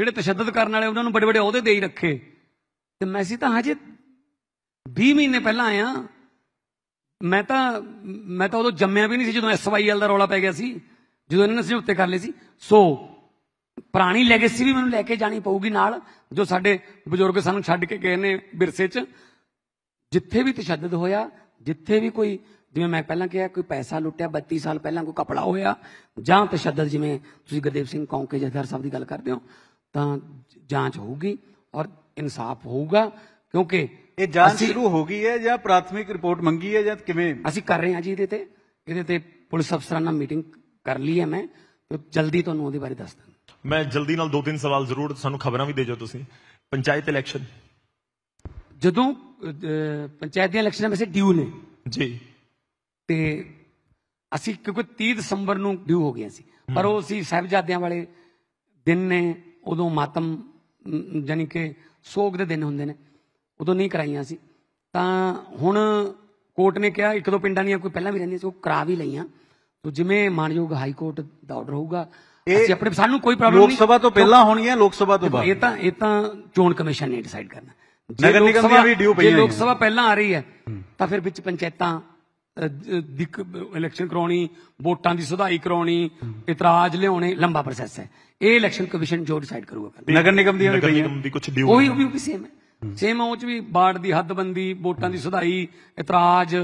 [SPEAKER 1] ਜਿਹੜੇ ਤਸ਼ੱਦਦ ਕਰਨ ਵਾਲੇ ਉਹਨਾਂ ਨੂੰ ਬੜੇ ਬੜੇ ਅਹੁਦੇ ਦੇ ਹੀ ਰੱਖੇ ਤੇ ਮੈਂ ਸੀ ਤਾਂ ਹਜੇ 20 ਮਹੀਨੇ ਪਹਿਲਾਂ ਆਇਆ ਮੈਂ ਤਾਂ ਮੈਂ ਤਾਂ ਉਦੋਂ ਜੰਮਿਆ ਵੀ ਨਹੀਂ ਸੀ ਜਦੋਂ ਐਸਵਾਈਐਲ ਦਾ ਰੌਲਾ ਪੈ ਗਿਆ ਸੀ ਜਦੋਂ ਇਹਨਾਂ ਨੇ ਉੱਤੇ ਕਰ ਲਈ ਸੀ ਸੋ ਪੁਰਾਣੀ ਲੈਗੇਸੀ ਵੀ ਮੈਨੂੰ ਲੈ ਕੇ ਜਾਣੀ ਪਊਗੀ ਨਾਲ ਜੋ ਸਾਡੇ ਬਜ਼ੁਰਗ ਸਾਨੂੰ ਛੱਡ ਕੇ ਗਏ ਨੇ ਵਿਰਸੇ 'ਚ ਜਿੱਥੇ ਵੀ ਤਸ਼ੱਦਦ ਹੋਇਆ ਜਿੱਥੇ ਵੀ ਕੋਈ ਜਿਵੇਂ ਮੈਂ ਪਹਿਲਾਂ ਕਿਹਾ ਕੋਈ ਪੈਸਾ ਲੁੱਟਿਆ 32 ਸਾਲ ਪਹਿਲਾਂ ਕੋਈ ਕਪੜਾ ਹੋਇਆ ਜਾਂ ਤਸ਼ੱਦਦ ਜਿਵੇਂ ਤੁਸੀਂ ਗੁਰਦੇਵ ਸਿੰਘ ਕੌਂਕੇ ਜਥੇਦਾਰ ਸਾਹਿਬ ਦੀ ਗੱਲ ਕਰਦੇ ਹੋ ਤਾਂ ਜਾਂਚ ਹੋਊਗੀ ਔਰ ਇਨਸਾਫ ਹੋਊਗਾ ਕਿਉਂਕਿ ਇਹ ਜਾਂਚ ਸ਼ੁਰੂ
[SPEAKER 5] ਹੋ ਗਈ ਹੈ ਜਾਂ ਪ੍ਰਾਥਮਿਕ ਰਿਪੋਰਟ ਮੰਗੀ ਹੈ ਜਾਂ ਕਿਵੇਂ
[SPEAKER 1] ਅਸੀਂ ਕਰ ਰਹੇ ਹਾਂ ਜੀ ਇਹਦੇ ਤੇ ਇਹਦੇ ਤੇ ਪੁਲਿਸ ਅਫਸਰਾਂ ਨਾਲ ਮੀਟਿੰਗ ਕਰ ਲਈ ਹੈ ਮੈਂ ਤੇ ਜਲਦੀ ਤੁਹਾਨੂੰ ਉਹਦੇ ਬਾਰੇ ਦੱਸ ਦਾਂਗਾ
[SPEAKER 4] ਮੈਂ ਜਲਦੀ ਨਾਲ ਦੋ ਤਿੰਨ ਸਵਾਲ ਜ਼ਰੂਰ ਸਾਨੂੰ ਖਬਰਾਂ ਵੀ ਦੇ ਜਾਓ ਤੁਸੀਂ ਪੰਚਾਇਤ ਇਲੈਕਸ਼ਨ
[SPEAKER 1] ਜਦੋਂ ਪੰਚਾਇਤ ਦੀਆਂ ਇਲੈਕਸ਼ਨਾਂ ਵਿੱਚ ਡਿਊ ਨੇ ਜੀ ਤੇ ਅਸੀਂ ਕਿਉਂਕਿ 30 ਦਸੰਬਰ ਨੂੰ ਡਿਊ ਹੋ ਗਿਆ ਸੀ ਪਰ ਉਹ ਸੀ ਸਹਿਬਜ਼ਾਦਿਆਂ ਵਾਲੇ ਦਿਨ ਨੇ ਉਦੋਂ ਮਾਤਮ ਜਾਨੀ ਕਿ ਸੋਗ ਦੇ ਦਿਨ ਹੁੰਦੇ ਨੇ ਉਦੋਂ ਨਹੀਂ ਕਰਾਈਆਂ ਸੀ ਤਾਂ ਹੁਣ ਕੋਰਟ ਨੇ ਕਿਹਾ ਇੱਕ ਦੋ ਪਿੰਡਾਂ ਦੀਆਂ ਕੋਈ ਪਹਿਲਾਂ ਵੀ ਰਹਿੰਦੀਆਂ ਸੀ ਉਹ ਕਰਾ ਵੀ ਲਈਆਂ ਤੋਂ ਜਿਵੇਂ ਮਾਨਯੋਗ ਹਾਈ ਕੋਰਟ ਦਾ ਆਰਡਰ ਹੋਊਗਾ ਅਸੀਂ ਆਪਣੇ ਸਾਨੂੰ ਕੋਈ ਪ੍ਰੋਬਲਮ ਨਹੀਂ ਲੋਕ ਸਭਾ ਤੋਂ ਪਹਿਲਾਂ ਹੈ ਲੋਕ ਸਭਾ ਤੋਂ ਬਾਅਦ ਇਹ ਤਾਂ ਇਹ ਤਾਂ ਚੋਣ ਕਮਿਸ਼ਨ ਨੇ ਡਿਸਾਈਡ ਕਰਨਾ
[SPEAKER 2] ਨਗਰ ਨਿਗਮ ਦੀ ਵੀ ਡਿਊ ਪਈ ਹੈ ਜੇ ਲੋਕ ਸਭਾ
[SPEAKER 1] ਪਹਿਲਾਂ ਆ ਰਹੀ ਹੈ ਤਾਂ ਫਿਰ ਵਿੱਚ ਪੰਚਾਇਤਾਂ ਦੀ ਇਲੈਕਸ਼ਨ ਕਰਾਉਣੀ ਵੋਟਾਂ ਦੀ ਸੁਧਾਈ ਕਰਾਉਣੀ ਇਤਰਾਜ਼ ਲਿਆਉਣੇ ਲੰਬਾ ਪ੍ਰੋਸੈਸ ਹੈ ਇਹ ਇਲੈਕਸ਼ਨ ਕਮਿਸ਼ਨ ਜੋ ਡਿਸਾਈਡ ਕਰੂਗਾ ਨਗਰ ਨਿਗਮ ਦੀਆਂ ਵੀ ਪਈਆਂ
[SPEAKER 4] ਕੁਝ ਡਿਊ ਉਹੀ ਉਹ
[SPEAKER 1] ਵੀ ਸੇਮ ਹੈ ਸੇਮ ਉਹ ਚ ਵੀ ਬਾੜ ਦੀ ਹੱਦਬੰਦੀ ਵੋਟਾਂ ਦੀ ਸੁਧਾਈ ਇਤਰਾਜ਼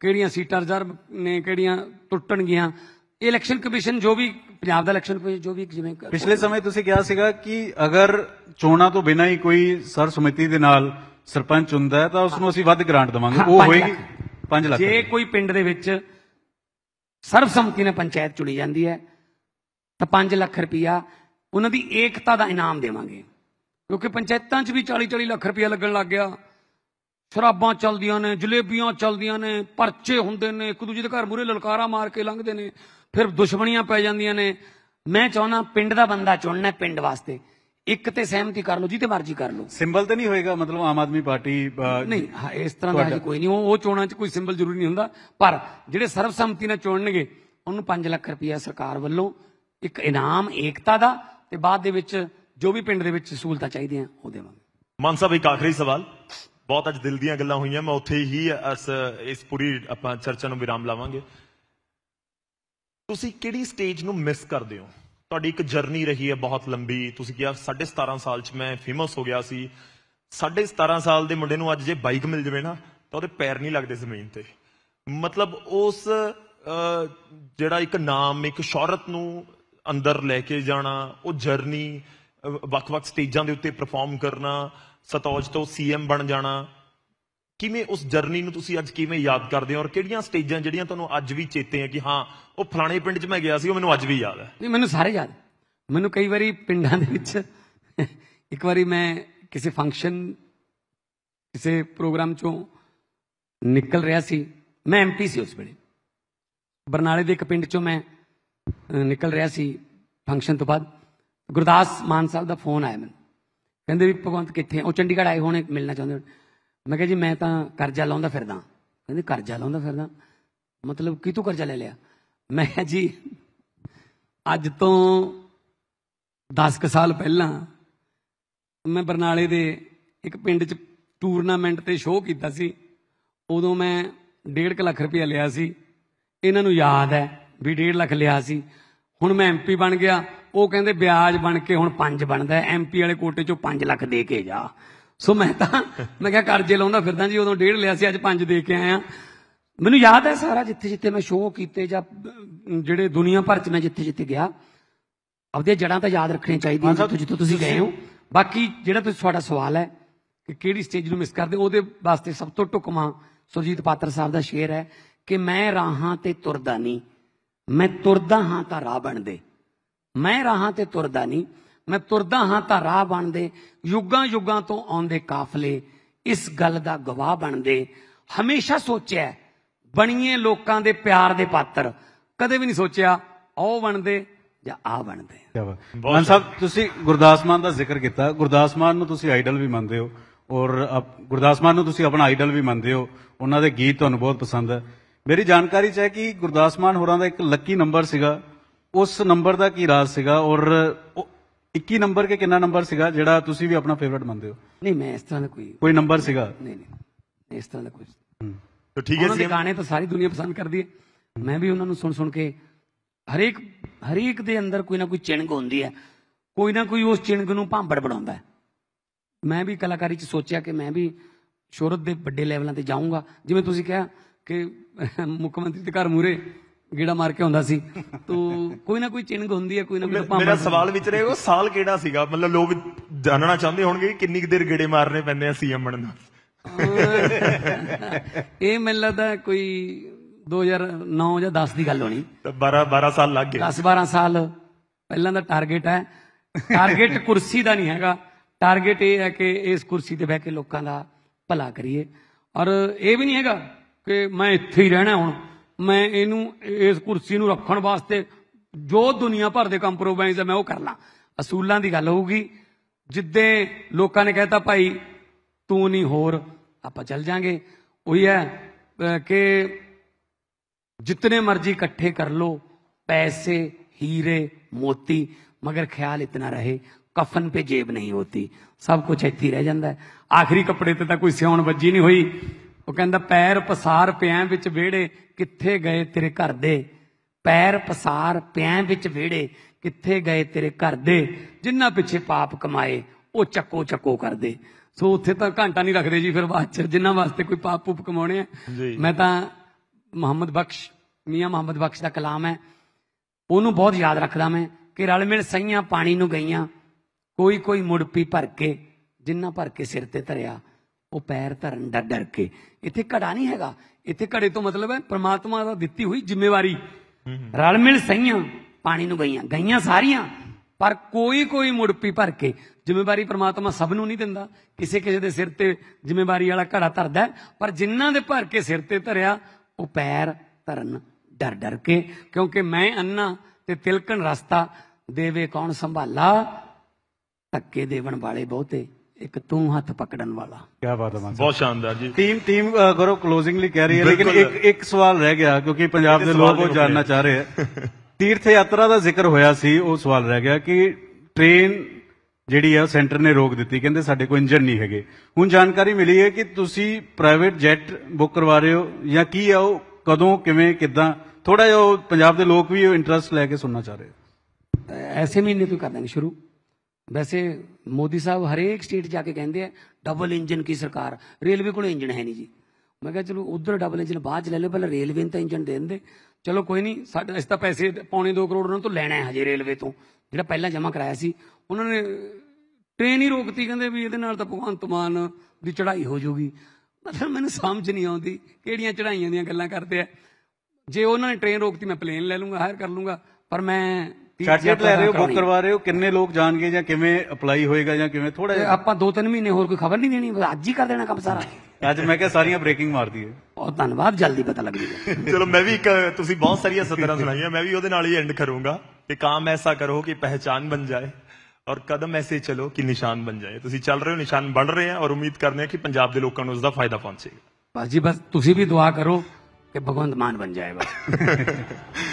[SPEAKER 1] ਕਿਹੜੀਆਂ ਸੀਟਾਂ ਰਿਜ਼ਰਵ ਨੇ ਕਿਹੜੀਆਂ ਟੁੱਟਣਗੀਆਂ ਇਲੈਕਸ਼ਨ ਕਮਿਸ਼ਨ ਜੋ ਵੀ ਪੰਜਾਬ ਦਾ ਇਲੈਕਸ਼ਨ ਕਮਿਸ਼ਨ ਜੋ ਵੀ ਜਿਵੇਂ ਪਿਛਲੇ
[SPEAKER 5] ਸਮੇਂ ਤੁਸੀਂ ਕਿਹਾ ਸੀਗਾ ਕਿ ਅਗਰ ਚੋਣਾਂ ਤੋਂ ਬਿਨਾਂ ਹੀ ਕੋਈ ਸਰ ਸਮਿਤੀ ਦੇ ਨਾਲ ਸਰਪੰਚ ਹੁੰਦਾ ਤਾਂ ਉਸ ਨੂੰ ਅਸੀਂ ਵੱਧ ਗ੍ਰਾਂਟ ਦਵਾਂਗੇ ਉਹ ਹੋਏਗੀ 5 ਲੱਖ ਜੇ ਕੋਈ
[SPEAKER 1] ਪਿੰਡ ਦੇ ਵਿੱਚ ਸਰਵ ਸੰਮਤੀ ਨਾਲ ਪੰਚਾਇਤ ਚੁਣੀ ਜਾਂਦੀ ਹੈ ਤਾਂ 5 ਲੱਖ ਰੁਪਇਆ ਉਹਨਾਂ ਦੀ ਏਕਤਾ ਦਾ ਇਨਾਮ ਦੇਵਾਂਗੇ ਕਿਉਂਕਿ ਪੰਚਾਇਤਾਂ 'ਚ ਵੀ 40-40 ਲੱਖ ਰੁਪਇਆ ਲੱਗਣ ਲੱਗ ਗਿਆ ਸ਼ਰਾਬਾਂ ਚੱਲਦੀਆਂ ਨੇ ਜਲੇਬੀਆਂ ਚੱਲਦੀਆਂ ਨੇ ਪਰਚੇ ਹੁੰਦੇ ਨੇ ਇੱਕ ਦੂਜੇ ਦੇ ਘਰ ਮੂਰੇ ਲਲਕਾਰਾ ਮਾਰ ਕੇ ਲੰਘਦੇ ਨੇ ਫਿਰ ਦੁਸ਼ਮਣੀਆਂ ਪੈ ਜਾਂਦੀਆਂ ਨੇ ਮੈਂ ਚਾਹੁੰਦਾ ਪਿੰਡ ਦਾ ਬੰਦਾ ਚੁਣਨਾ ਪਿੰਡ ਵਾਸਤੇ ਇੱਕ ਤੇ ਸਹਿਮਤੀ ਕਰ ਲਓ ਜਿੱਤੇ ਮਰਜ਼ੀ ਕਰ ਲਓ
[SPEAKER 5] ਸਿੰਬਲ ਤੇ ਨਹੀਂ ਹੋਏਗਾ ਮਤਲਬ ਆਮ ਆਦਮੀ ਪਾਰਟੀ ਨਹੀਂ ਇਸ ਤਰ੍ਹਾਂ ਦਾ ਕੋਈ ਨਹੀਂ ਉਹ ਚੋਣਾਂ 'ਚ ਕੋਈ ਸਿੰਬਲ ਜ਼ਰੂਰੀ ਨਹੀਂ ਹੁੰਦਾ
[SPEAKER 1] ਪਰ ਜਿਹੜੇ ਸਰਬਸੰਮਤੀ ਨਾਲ ਚੁਣਨਗੇ ਉਹਨੂੰ 5 ਲੱਖ ਰੁਪਏ ਸਰਕਾਰ ਵੱਲੋਂ ਇੱਕ
[SPEAKER 4] ਇਨਾਮ ਏਕਤਾ ਦਾ ਤੇ ਬਾਅਦ ਦੇ ਵਿੱਚ ਜੋ ਵੀ ਪਿੰਡ ਦੇ ਵਿੱਚ ਸਹੂਲਤਾਂ ਚਾਹੀਦੀਆਂ ਉਹ ਦੇਵਾਂਗੇ ਮਾਨ ਸਾਹਿਬ ਇੱਕ ਆਖਰੀ ਸਵਾਲ ਬਹੁਤ ਅੱਜ ਦਿਲ ਦੀਆਂ ਗੱਲਾਂ ਹੋਈਆਂ ਮੈਂ ਉੱਥੇ ਹੀ ਇਸ ਪੂਰੀ ਆਪਾਂ ਚਰਚਾ ਨੂੰ ਵਿਰਾਮ ਲਾਵਾਂਗੇ ਤੁਸੀਂ ਕਿਹੜੀ ਸਟੇਜ ਨੂੰ ਮਿਸ ਕਰਦੇ ਹੋ ਤੁਹਾਡੀ ਇੱਕ ਜਰਨੀ ਰਹੀ ਹੈ ਬਹੁਤ ਲੰਬੀ ਤੁਸੀਂ ਕਿਹਾ 17.5 ਸਾਲ 'ਚ ਮੈਂ ਫੇਮਸ ਹੋ ਗਿਆ ਸੀ 17.5 ਸਾਲ ਦੇ ਮੁੰਡੇ ਨੂੰ ਅੱਜ ਜੇ ਬਾਈਕ ਮਿਲ ਜਵੇ ਨਾ ਤਾਂ ਉਹਦੇ ਪੈਰ ਨਹੀਂ ਲੱਗਦੇ ਜ਼ਮੀਨ ਤੇ ਮਤਲਬ ਉਸ ਜਿਹੜਾ ਇੱਕ ਨਾਮ ਇੱਕ ਸ਼ੋਹਰਤ ਨੂੰ ਅੰਦਰ ਲੈ ਕੇ ਜਾਣਾ ਉਹ ਜਰਨੀ ਵੱਖ-ਵੱਖ ਸਟੇਜਾਂ ਦੇ ਉੱਤੇ ਪਰਫਾਰਮ ਕਰਨਾ ਸਤੌਜ ਤੋਂ ਸੀਐਮ ਬਣ ਜਾਣਾ ਕਿਵੇਂ ਉਸ ਜਰਨੀ ਨੂੰ ਤੁਸੀਂ ਅੱਜ ਕਿਵੇਂ ਯਾਦ ਕਰਦੇ ਹੋ ਔਰ ਕਿਹੜੀਆਂ ਸਟੇਜਾਂ ਜਿਹੜੀਆਂ ਤੁਹਾਨੂੰ ਅੱਜ ਵੀ ਚੇਤੇ ਆ ਕਿ ਹਾਂ ਉਹ ਫਲਾਣੇ ਪਿੰਡ 'ਚ ਮੈਂ ਗਿਆ ਸੀ ਉਹ ਮੈਨੂੰ ਅੱਜ ਵੀ ਯਾਦ ਹੈ
[SPEAKER 1] ਨਹੀਂ ਮੈਨੂੰ ਸਾਰੇ ਯਾਦ ਮੈਨੂੰ ਕਈ ਵਾਰੀ ਪਿੰਡਾਂ ਦੇ ਵਿੱਚ [laughs] ਇੱਕ ਵਾਰੀ ਮੈਂ ਕਿਸੇ ਫੰਕਸ਼ਨ ਕਿਸੇ ਪ੍ਰੋਗਰਾਮ 'ਚੋਂ ਨਿਕਲ ਰਿਹਾ ਸੀ ਮੈਂ ਐਮਪੀ ਸੀ ਉਸ ਵੇਲੇ ਬਰਨਾਲੇ ਦੇ ਇੱਕ ਪਿੰਡ 'ਚੋਂ ਮੈਂ ਨਿਕਲ ਰਿਹਾ ਸੀ ਫੰਕਸ਼ਨ ਤੋਂ ਬਾਅਦ ਗੁਰਦਾਸ ਮਾਨ ਸਾਹਿਬ ਦਾ ਫੋਨ ਆਇਆ ਮੈਨੂੰ ਕਹਿੰਦੇ ਵੀ ਭਗਵੰਤ ਕਿੱਥੇ ਉਹ ਚੰਡੀਗੜ੍ਹ ਆਏ ਹੋਣੇ ਮਿਲਣਾ ਚਾਹੁੰਦੇ ਹੋ ਮੈਂ ਕਿਹਾ ਜੀ ਮੈਂ ਤਾਂ ਕਰਜ਼ਾ ਲਾਉਂਦਾ ਫਿਰਦਾ ਕਹਿੰਦੇ ਕਰਜ਼ਾ ਲਾਉਂਦਾ ਫਿਰਦਾ ਮਤਲਬ ਕਿਤੋਂ ਕਰਜ਼ਾ ਲੈ ਲਿਆ ਮੈਂ ਜੀ ਅੱਜ ਤੋਂ 10 ਸਾਲ ਪਹਿਲਾਂ ਮੈਂ ਬਰਨਾਲੇ ਦੇ ਇੱਕ ਪਿੰਡ 'ਚ ਟੂਰਨਾਮੈਂਟ ਤੇ ਸ਼ੋਅ ਕੀਤਾ ਸੀ ਉਦੋਂ ਮੈਂ 1.5 ਲੱਖ ਰੁਪਏ ਲਿਆ ਸੀ ਇਹਨਾਂ ਨੂੰ ਯਾਦ ਹੈ ਵੀ 1.5 ਲੱਖ ਲਿਆ ਸੀ ਹੁਣ ਮੈਂ ਐਮਪੀ ਬਣ ਗਿਆ ਉਹ ਕਹਿੰਦੇ ਵਿਆਜ ਬਣ ਕੇ ਹੁਣ 5 ਬਣਦਾ ਐਮਪੀ ਵਾਲੇ ਕੋਟੇ ਚੋਂ 5 ਲੱਖ ਦੇ ਕੇ ਜਾ ਸੋ ਮੈਂ ਤਾਂ ਮੈਂ ਕਿਹਾ ਕਰਜ਼ੇ ਲਾਉਂਦਾ ਫਿਰਦਾ ਜੀ ਉਦੋਂ ਡੇਢ ਲਿਆ ਸੀ ਅੱਜ ਪੰਜ ਦੇ ਕੇ ਆਇਆ ਮੈਨੂੰ ਯਾਦ ਹੈ ਸਾਰਾ ਜਿੱਥੇ ਜਿੱਥੇ ਮੈਂ ਸ਼ੋਅ ਕੀਤੇ ਜਾਂ ਜਿਹੜੇ ਦੁਨੀਆ ਭਰ 'ਚ ਮੈਂ ਜਿੱਥੇ ਜਿੱਥੇ ਗਿਆ ਆਪਦੇ ਜੜਾਂ ਤਾਂ ਯਾਦ ਰੱਖਣੀਆਂ ਚਾਹੀਦੀਆਂ ਜਿੱਥੇ ਜਿੱਥੇ ਤੁਸੀਂ ਗਏ ਹੋ ਬਾਕੀ ਜਿਹੜਾ ਤੁਸੀਂ ਤੁਹਾਡਾ ਸਵਾਲ ਹੈ ਕਿ ਕਿਹੜੀ ਸਟੇਜ ਨੂੰ ਮਿਸ ਕਰਦੇ ਉਹਦੇ ਵਾਸਤੇ ਸਭ ਤੋਂ ਟੁਕਮਾ ਸੁਜੀਤ ਪਾਤਰ ਸਾਹਿਬ ਦਾ ਸ਼ੇਰ ਹੈ ਕਿ ਮੈਂ ਰਾਹਾਂ ਤੇ ਤੁਰਦਾ ਨਹੀਂ ਮੈਂ ਤੁਰਦਾ ਹਾਂ ਤਾਂ ਰਾਹ ਬਣਦੇ ਮੈਂ ਰਾਹਾਂ ਤੇ ਤੁਰਦਾ ਨਹੀਂ ਮੈਂ ਤੁਰਦਾ ਹਾਂ ਤਾਂ ਰਾਹ ਬਣਦੇ ਯੁੱਗਾਂ ਯੁੱਗਾਂ ਤੋਂ ਆਉਂਦੇ ਕਾਫਲੇ ਇਸ ਗੱਲ ਦਾ ਗਵਾਹ ਬਣਦੇ ਹਮੇਸ਼ਾ ਸੋਚਿਆ ਬਣੀਏ ਲੋਕਾਂ ਦੇ ਪਿਆਰ ਦੇ ਪਾਤਰ ਕਦੇ ਵੀ ਨਹੀਂ ਸੋਚਿਆ ਉਹ ਬਣਦੇ ਜਾਂ ਆ
[SPEAKER 5] ਬਣਦੇ ਮਨ ਸਾਹਿਬ ਤੁਸੀਂ ਗੁਰਦਾਸ ਮਾਨ ਦਾ ਜ਼ਿਕਰ ਕੀਤਾ ਗੁਰਦਾਸ ਮਾਨ ਨੂੰ ਤੁਸੀਂ ਆਈਡਲ ਵੀ ਮੰਨਦੇ ਹੋ ਔਰ ਗੁਰਦਾਸ ਮਾਨ ਨੂੰ ਤੁਸੀਂ ਆਪਣਾ ਆਈਡਲ ਵੀ ਮੰਨਦੇ ਹੋ ਉਹਨਾਂ ਦੇ ਗੀਤ ਤੁਹਾਨੂੰ ਬਹੁਤ ਪਸੰਦ ਹੈ ਮੇਰੀ ਜਾਣਕਾਰੀ ਚ ਹੈ ਕਿ ਗੁਰਦਾਸ ਮਾਨ ਹੋਰਾਂ ਦਾ ਇੱਕ ਲੱਕੀ ਨੰਬਰ ਸੀਗਾ ਉਸ ਨੰਬਰ ਦਾ ਕੀ ਰਾਜ਼ ਸੀਗਾ ਔਰ 21 ਨੰਬਰ ਕੇ ਕਿੰਨਾ ਨੰਬਰ ਸੀਗਾ ਜਿਹੜਾ ਤੁਸੀਂ ਵੀ ਆਪਣਾ ਫੇਵਰਿਟ ਮੰਨਦੇ ਹੋ ਨਹੀਂ ਮੈਂ ਇਸ ਤਰ੍ਹਾਂ ਦਾ ਕੋਈ ਕੋਈ ਨੰਬਰ ਸੀਗਾ
[SPEAKER 1] ਨਹੀਂ ਨਹੀਂ ਇਸ ਤਰ੍ਹਾਂ ਦਾ ਕੋਈ ਹੂੰ ਤਾਂ ਠੀਕ ਹੈ ਉਹਨਾਂ ਦੇ ਗਾਣੇ ਤਾਂ ਸਾਰੀ ਦੁਨੀਆ ਪਸੰਦ ਕਰਦੀ ਹੈ ਮੈਂ ਵੀ ਉਹਨਾਂ ਨੂੰ ਸੁਣ ਸੁਣ ਕੇ ਹਰੇਕ ਹਰੇਕ ਦੇ ਅੰਦਰ ਕੋਈ ਨਾ ਕੋਈ ਚਿੰਗ ਹੁੰਦੀ ਹੈ ਕੋਈ ਨਾ ਕੋਈ ਉਸ ਚਿੰਗ ਨੂੰ ਭਾਂਬੜ ਬਣਾਉਂਦਾ ਹੈ ਮੈਂ ਵੀ ਕਲਾਕਾਰੀ 'ਚ ਸੋਚਿਆ ਕਿ ਮੈਂ ਵੀ ਸ਼ੋਹਰਤ ਦੇ ਵੱਡੇ ਲੈਵਲਾਂ ਤੇ ਜਾਊਂਗਾ ਜਿਵੇਂ ਤੁਸੀਂ ਕਿਹਾ ਕਿ
[SPEAKER 4] ਮੁੱਖ ਮੰਤਰੀ ਦੇ ਘਰ ਮੂਰੇ ਗੇੜਾ ਮਾਰ ਕੇ ਹੁੰਦਾ ਸੀ ਤੋ
[SPEAKER 1] ਕੋਈ ਨਾ ਕੋਈ ਚਿੰਗ
[SPEAKER 4] ਹੁੰਦੀ ਹੈ ਕੋਈ ਨਾ ਕੋਈ ਮੇਰਾ ਸਵਾਲ ਵਿੱਚ ਰਹੇ ਉਹ ਸਾਲ ਕਿਹੜਾ ਸੀਗਾ ਮਤਲਬ ਲੋਕ ਜਾਣਨਾ ਚਾਹੁੰਦੇ ਹੋਣਗੇ ਕਿ ਕਿੰਨੀ ਕੁ ਦੇਰ ਗੇੜੇ ਮਾਰਨੇ ਪੈਂਦੇ ਆ ਸੀਐਮ ਬਣਨ ਦਾ ਇਹ
[SPEAKER 1] ਮੈਨੂੰ ਲੱਗਦਾ ਕੋਈ 2009 ਜਾਂ 10 ਦੀ ਗੱਲ ਹੋਣੀ 12 12 ਸਾਲ ਲੱਗ ਗਏ 10 12 ਸਾਲ ਪਹਿਲਾਂ ਦਾ ਟਾਰਗੇਟ ਹੈ ਟਾਰਗੇਟ ਕੁਰਸੀ ਦਾ ਨਹੀਂ ਹੈਗਾ ਟਾਰਗੇਟ ਇਹ ਹੈ ਕਿ ਇਸ ਕੁਰਸੀ ਤੇ ਬਹਿ ਕੇ ਲੋਕਾਂ ਦਾ ਭਲਾ ਕਰੀਏ ਔਰ ਇਹ ਵੀ ਨਹੀਂ ਹੈਗਾ ਕਿ ਮੈਂ ਇੱਥੇ ਹੀ ਰਹਿਣਾ ਹੁਣ ਮੈਂ ਇਹਨੂੰ ਇਸ ਕੁਰਸੀ ਨੂੰ ਰੱਖਣ ਵਾਸਤੇ ਜੋ ਦੁਨੀਆ ਭਰ ਦੇ ਕੰਪਰੋਮਾਈਜ਼ ਹੈ ਮੈਂ ਉਹ ਕਰ ਲਾਂ ਅਸੂਲਾਂ ਦੀ ਗੱਲ ਹੋਊਗੀ ਜਿੱਦੇ ਲੋਕਾਂ ਨੇ ਕਹਿਤਾ ਭਾਈ ਤੂੰ ਨਹੀਂ ਹੋਰ ਆਪਾਂ ਚੱਲ ਜਾਾਂਗੇ ਉਹੀ ਹੈ ਕਿ ਜਿੰਨੇ ਮਰਜ਼ੀ ਇਕੱਠੇ ਕਰ ਲੋ ਪੈਸੇ ਹੀਰੇ ਮੋਤੀ ਮਗਰ ਖਿਆਲ ਇਤਨਾ ਰਹੇ ਕਫਨ ਤੇ ਜੇਬ ਨਹੀਂ ਹੋਤੀ ਸਭ ਕੁਝ ਇੱਥੇ ਰਹਿ ਜਾਂਦਾ ਆਖਰੀ ਕੱਪੜੇ ਤੇ ਤਾਂ ਕੋਈ ਸਿਉਣ ਵੱਜੀ ਨਹੀਂ ਹੋਈ ਉਹ ਕਹਿੰਦਾ ਪੈਰ ਪਸਾਰ ਪਿਆ ਵਿੱਚ ਵਿਹੜੇ ਕਿੱਥੇ ਗਏ ਤੇਰੇ ਘਰ ਦੇ ਪੈਰ ਪਸਾਰ ਪਿਆ ਵਿੱਚ ਵਿਹੜੇ ਕਿੱਥੇ ਗਏ ਤੇਰੇ ਘਰ ਦੇ ਜਿੰਨਾ ਪਿੱਛੇ ਪਾਪ ਕਮਾਏ ਉਹ ਚੱਕੋ ਚੱਕੋ ਕਰਦੇ ਸੋ ਉੱਥੇ ਤਾਂ ਘੰਟਾ ਨਹੀਂ ਰੱਖਦੇ ਜੀ ਫਿਰ ਬਾਅਦ ਚ ਜਿੰਨਾ ਵਾਸਤੇ ਕੋਈ ਪਾਪ ਪੂਪ ਕਮਾਉਣੇ ਆ ਮੈਂ ਤਾਂ ਮੁਹੰਮਦ ਬਖਸ਼ ਮੀਆਂ ਮੁਹੰਮਦ ਬਖਸ਼ ਦਾ ਕਲਾਮ ਹੈ ਉਹਨੂੰ ਬਹੁਤ ਯਾਦ ਰੱਖਦਾ ਮੈਂ ਕਿ ਰਲ ਮਿਲ ਸਈਆਂ ਪਾਣੀ ਨੂੰ ਗਈਆਂ ਕੋਈ ਕੋਈ ਮੁੜ ਪੀ ਭਰ ਕੇ ਜਿੰਨਾ ਭਰ ਕੇ ਸਿਰ ਤੇ ਧਰਿਆ ਉਹ ਪੈਰ ਧਰਨ ਦਾ ਡਰ ਕੇ ਇੱਥੇ ਘੜਾ ਨਹੀਂ ਹੈਗਾ ਇੱਥੇ ਘੜੇ ਤੋਂ ਮਤਲਬ ਹੈ ਪ੍ਰਮਾਤਮਾ ਦਾ ਦਿੱਤੀ ਹੋਈ ਜ਼ਿੰਮੇਵਾਰੀ ਰਲ ਮਿਲ ਸਹੀਆਂ ਪਾਣੀ ਨੂੰ ਗਈਆਂ ਗਈਆਂ ਸਾਰੀਆਂ ਪਰ ਕੋਈ ਕੋਈ ਮੁੜਪੀ ਭਰ ਕੇ ਜ਼ਿੰਮੇਵਾਰੀ ਪ੍ਰਮਾਤਮਾ ਸਭ ਨੂੰ ਨਹੀਂ ਦਿੰਦਾ ਕਿਸੇ ਕਿਸੇ ਦੇ ਸਿਰ ਤੇ ਜ਼ਿੰਮੇਵਾਰੀ ਵਾਲਾ ਘੜਾ ਧਰਦਾ ਪਰ ਜਿਨ੍ਹਾਂ ਦੇ ਭਰ ਕੇ ਸਿਰ ਤੇ ਧਰਿਆ ਉਹ ਪੈਰ ਧਰਨ ਡਰ ਡਰ ਕੇ ਕਿਉਂਕਿ ਮੈਂ ਅੰਨਾ ਤੇ ਤਿਲਕਣ ਰਸਤਾ ਦੇਵੇ ਕੌਣ ਸੰਭਾਲਾ ਧੱਕੇ ਦੇਵਣ ਵਾਲੇ ਬਹੁਤੇ ਇੱਕ ਤੂੰ ਹੱਥ ਪਕੜਨ
[SPEAKER 5] ਵਾਲਾ ਕੀ ਬਾਤ ਹੈ ਮਾਨ ਬਹੁਤ ਸ਼ਾਨਦਾਰ ਜੀ ਟੀਮ ਟੀਮ ਗੌਰਵ ਕਲੋਜ਼ਿੰਗਲੀ ਕਹਿ ਰਹੀ ਹੈ ਲੇਕਿਨ ਇੱਕ ਇੱਕ ਸਵਾਲ ਰਹਿ ਗਿਆ ਕਿਉਂਕਿ ਪੰਜਾਬ ਦੇ ਲੋਕ ਉਹ ਜਾਨਣਾ ਚਾਹ ਰਹੇ ਆ ਤੀਰਥ ਯਾਤਰਾ ਦਾ ਜ਼ਿਕਰ ਹੋਇਆ ਸੀ ਉਹ ਸਵਾਲ ਰਹਿ ਗਿਆ ਕਿ ਟ੍ਰੇਨ ਜਿਹੜੀ ਆ ਸੈਂਟਰ ਨੇ ਰੋਕ ਦਿੱਤੀ ਕਹਿੰਦੇ ਸਾਡੇ ਕੋਲ ਇੰਜਨ ਨਹੀਂ ਹੈਗੇ ਹੁਣ ਜਾਣਕਾਰੀ ਮਿਲੀ ਹੈ ਕਿ ਤੁਸੀਂ ਪ੍ਰਾਈਵੇਟ ਜੈਟ ਬੁੱਕ ਕਰਵਾ ਰਹੇ ਹੋ ਜਾਂ ਕੀ ਆ ਉਹ ਕਦੋਂ ਕਿਵੇਂ ਕਿਦਾਂ ਥੋੜਾ ਜਿਹਾ ਪੰਜਾਬ ਦੇ ਲੋਕ ਵੀ ਉਹ ਇੰਟਰਸਟ ਲੈ ਕੇ ਸੁਣਨਾ ਚਾਹ ਰਹੇ ਐਸੇ ਮਹੀਨੇ ਤੋਂ ਕਰ ਦਾਂਗੇ ਸ਼ੁਰੂ ਵੈਸੇ ਮੋਦੀ ਸਾਹਿਬ ਹਰੇਕ ਸਟੇਟ ਜਾ ਕੇ ਕਹਿੰਦੇ ਆ ਡਬਲ
[SPEAKER 1] ਇੰਜਨ ਕੀ ਸਰਕਾਰ ਰੇਲਵੇ ਕੋਲ ਇੰਜਨ ਹੈ ਨਹੀਂ ਜੀ ਮੈਂ ਕਿਹਾ ਚਲੋ ਉਧਰ ਡਬਲ ਇੰਜਨ ਬਾਅਦ ਚ ਲੈ ਲਓ ਪਹਿਲਾਂ ਰੇਲਵੇ ਨੂੰ ਤਾਂ ਇੰਜਨ ਦੇ ਦਿੰਦੇ ਚਲੋ ਕੋਈ ਨਹੀਂ ਸਾਡੇ ਅਸੀਂ ਤਾਂ ਪੈਸੇ ਪੌਣੇ 2 ਕਰੋੜ ਉਹਨਾਂ ਤੋਂ ਲੈਣਾ ਹੈ ਹਜੇ ਰੇਲਵੇ ਤੋਂ ਜਿਹੜਾ ਪਹਿਲਾਂ ਜਮ੍ਹਾਂ ਕਰਾਇਆ ਸੀ ਉਹਨਾਂ ਨੇ ਟ੍ਰੇਨ ਹੀ ਰੋਕਤੀ ਕਹਿੰਦੇ ਵੀ ਇਹਦੇ ਨਾਲ ਤਾਂ ਭਗਵੰਤ ਮਾਨ ਦੀ ਚੜ੍ਹਾਈ ਹੋ ਜੂਗੀ ਮਤਲਬ ਮੈਨੂੰ ਸਮਝ ਨਹੀਂ ਆਉਂਦੀ ਕਿਹੜੀਆਂ ਚੜ੍ਹਾਈਆਂ ਦੀਆਂ ਗੱਲਾਂ ਕਰਦੇ ਆ ਜੇ ਉਹਨਾਂ ਨੇ ਟ੍ਰੇਨ ਰੋਕਤੀ ਮੈਂ ਪਲੇਨ ਲੈ ਲੂੰਗਾ ਹਾਇਰ ਕਰ ਲੂੰਗਾ ਪਰ ਮੈਂ ਸ਼ਾਰਟਕਟ ਲੈ ਰਹੇ ਹੋ ਬੁੱਕ
[SPEAKER 5] ਕਰਵਾ ਰਹੇ ਹੋ ਕਿੰਨੇ ਲੋਕ ਜਾਣਗੇ ਜਾਂ ਕਿਵੇਂ ਅਪਲਾਈ ਹੋਏਗਾ ਜਾਂ ਕਿਵੇਂ ਥੋੜਾ ਜਿਹਾ ਆਪਾਂ 2-3 ਮਹੀਨੇ ਹੋਰ ਕੋਈ ਖਬਰ ਨਹੀਂ ਦੇਣੀ ਅੱਜ ਹੀ ਕਰ ਦੇਣਾ ਕੰਮ ਸਾਰਾ
[SPEAKER 4] ਅੱਜ ਮੈਂ ਕਿਹਾ ਸਾਰੀਆਂ ਬ੍ਰੇਕਿੰਗ ਮਾਰ ਦਈਏ ਬਹੁਤ ਧੰਨਵਾਦ ਜਲਦੀ ਪਤਾ ਲੱਗ ਜੂਗਾ ਚਲੋ ਮੈਂ ਵੀ ਇੱਕ ਤੁਸੀਂ ਬਹੁਤ ਸਾਰੀਆਂ ਸਤਰਾਂ ਸੁਣਾਈਆਂ ਮੈਂ ਵੀ ਉਹਦੇ ਨਾਲ ਹੀ ਐਂਡ ਕਰੂੰਗਾ ਕਿ ਕਾਮ ਐਸਾ ਕਰੋ ਕਿ ਪਹਿਚਾਨ ਬਣ ਜਾਏ ਔਰ ਕਦਮ ਐਸੇ ਚਲੋ ਕਿ ਨਿਸ਼ਾਨ ਬਣ ਜਾਏ ਤੁਸੀਂ ਚੱਲ ਰਹੇ ਹੋ ਨਿਸ਼ਾਨ ਬਣ ਰਹੇ ਆ ਔਰ ਉਮੀਦ ਕਰਦੇ ਆ ਕਿ ਪੰਜਾਬ ਦੇ ਲੋਕਾਂ ਨੂੰ ਉਸ ਦਾ ਫਾਇਦਾ ਪਹੁੰਚੇਗਾ
[SPEAKER 1] ਬਾਜੀ ਬਸ ਤੁਸੀਂ ਵੀ ਦੁਆ ਕਰੋ
[SPEAKER 4] ਕਿ ਭਗਵੰਤ ਮਾਨ ਬਣ ਜਾਏ ਬਸ [laughs]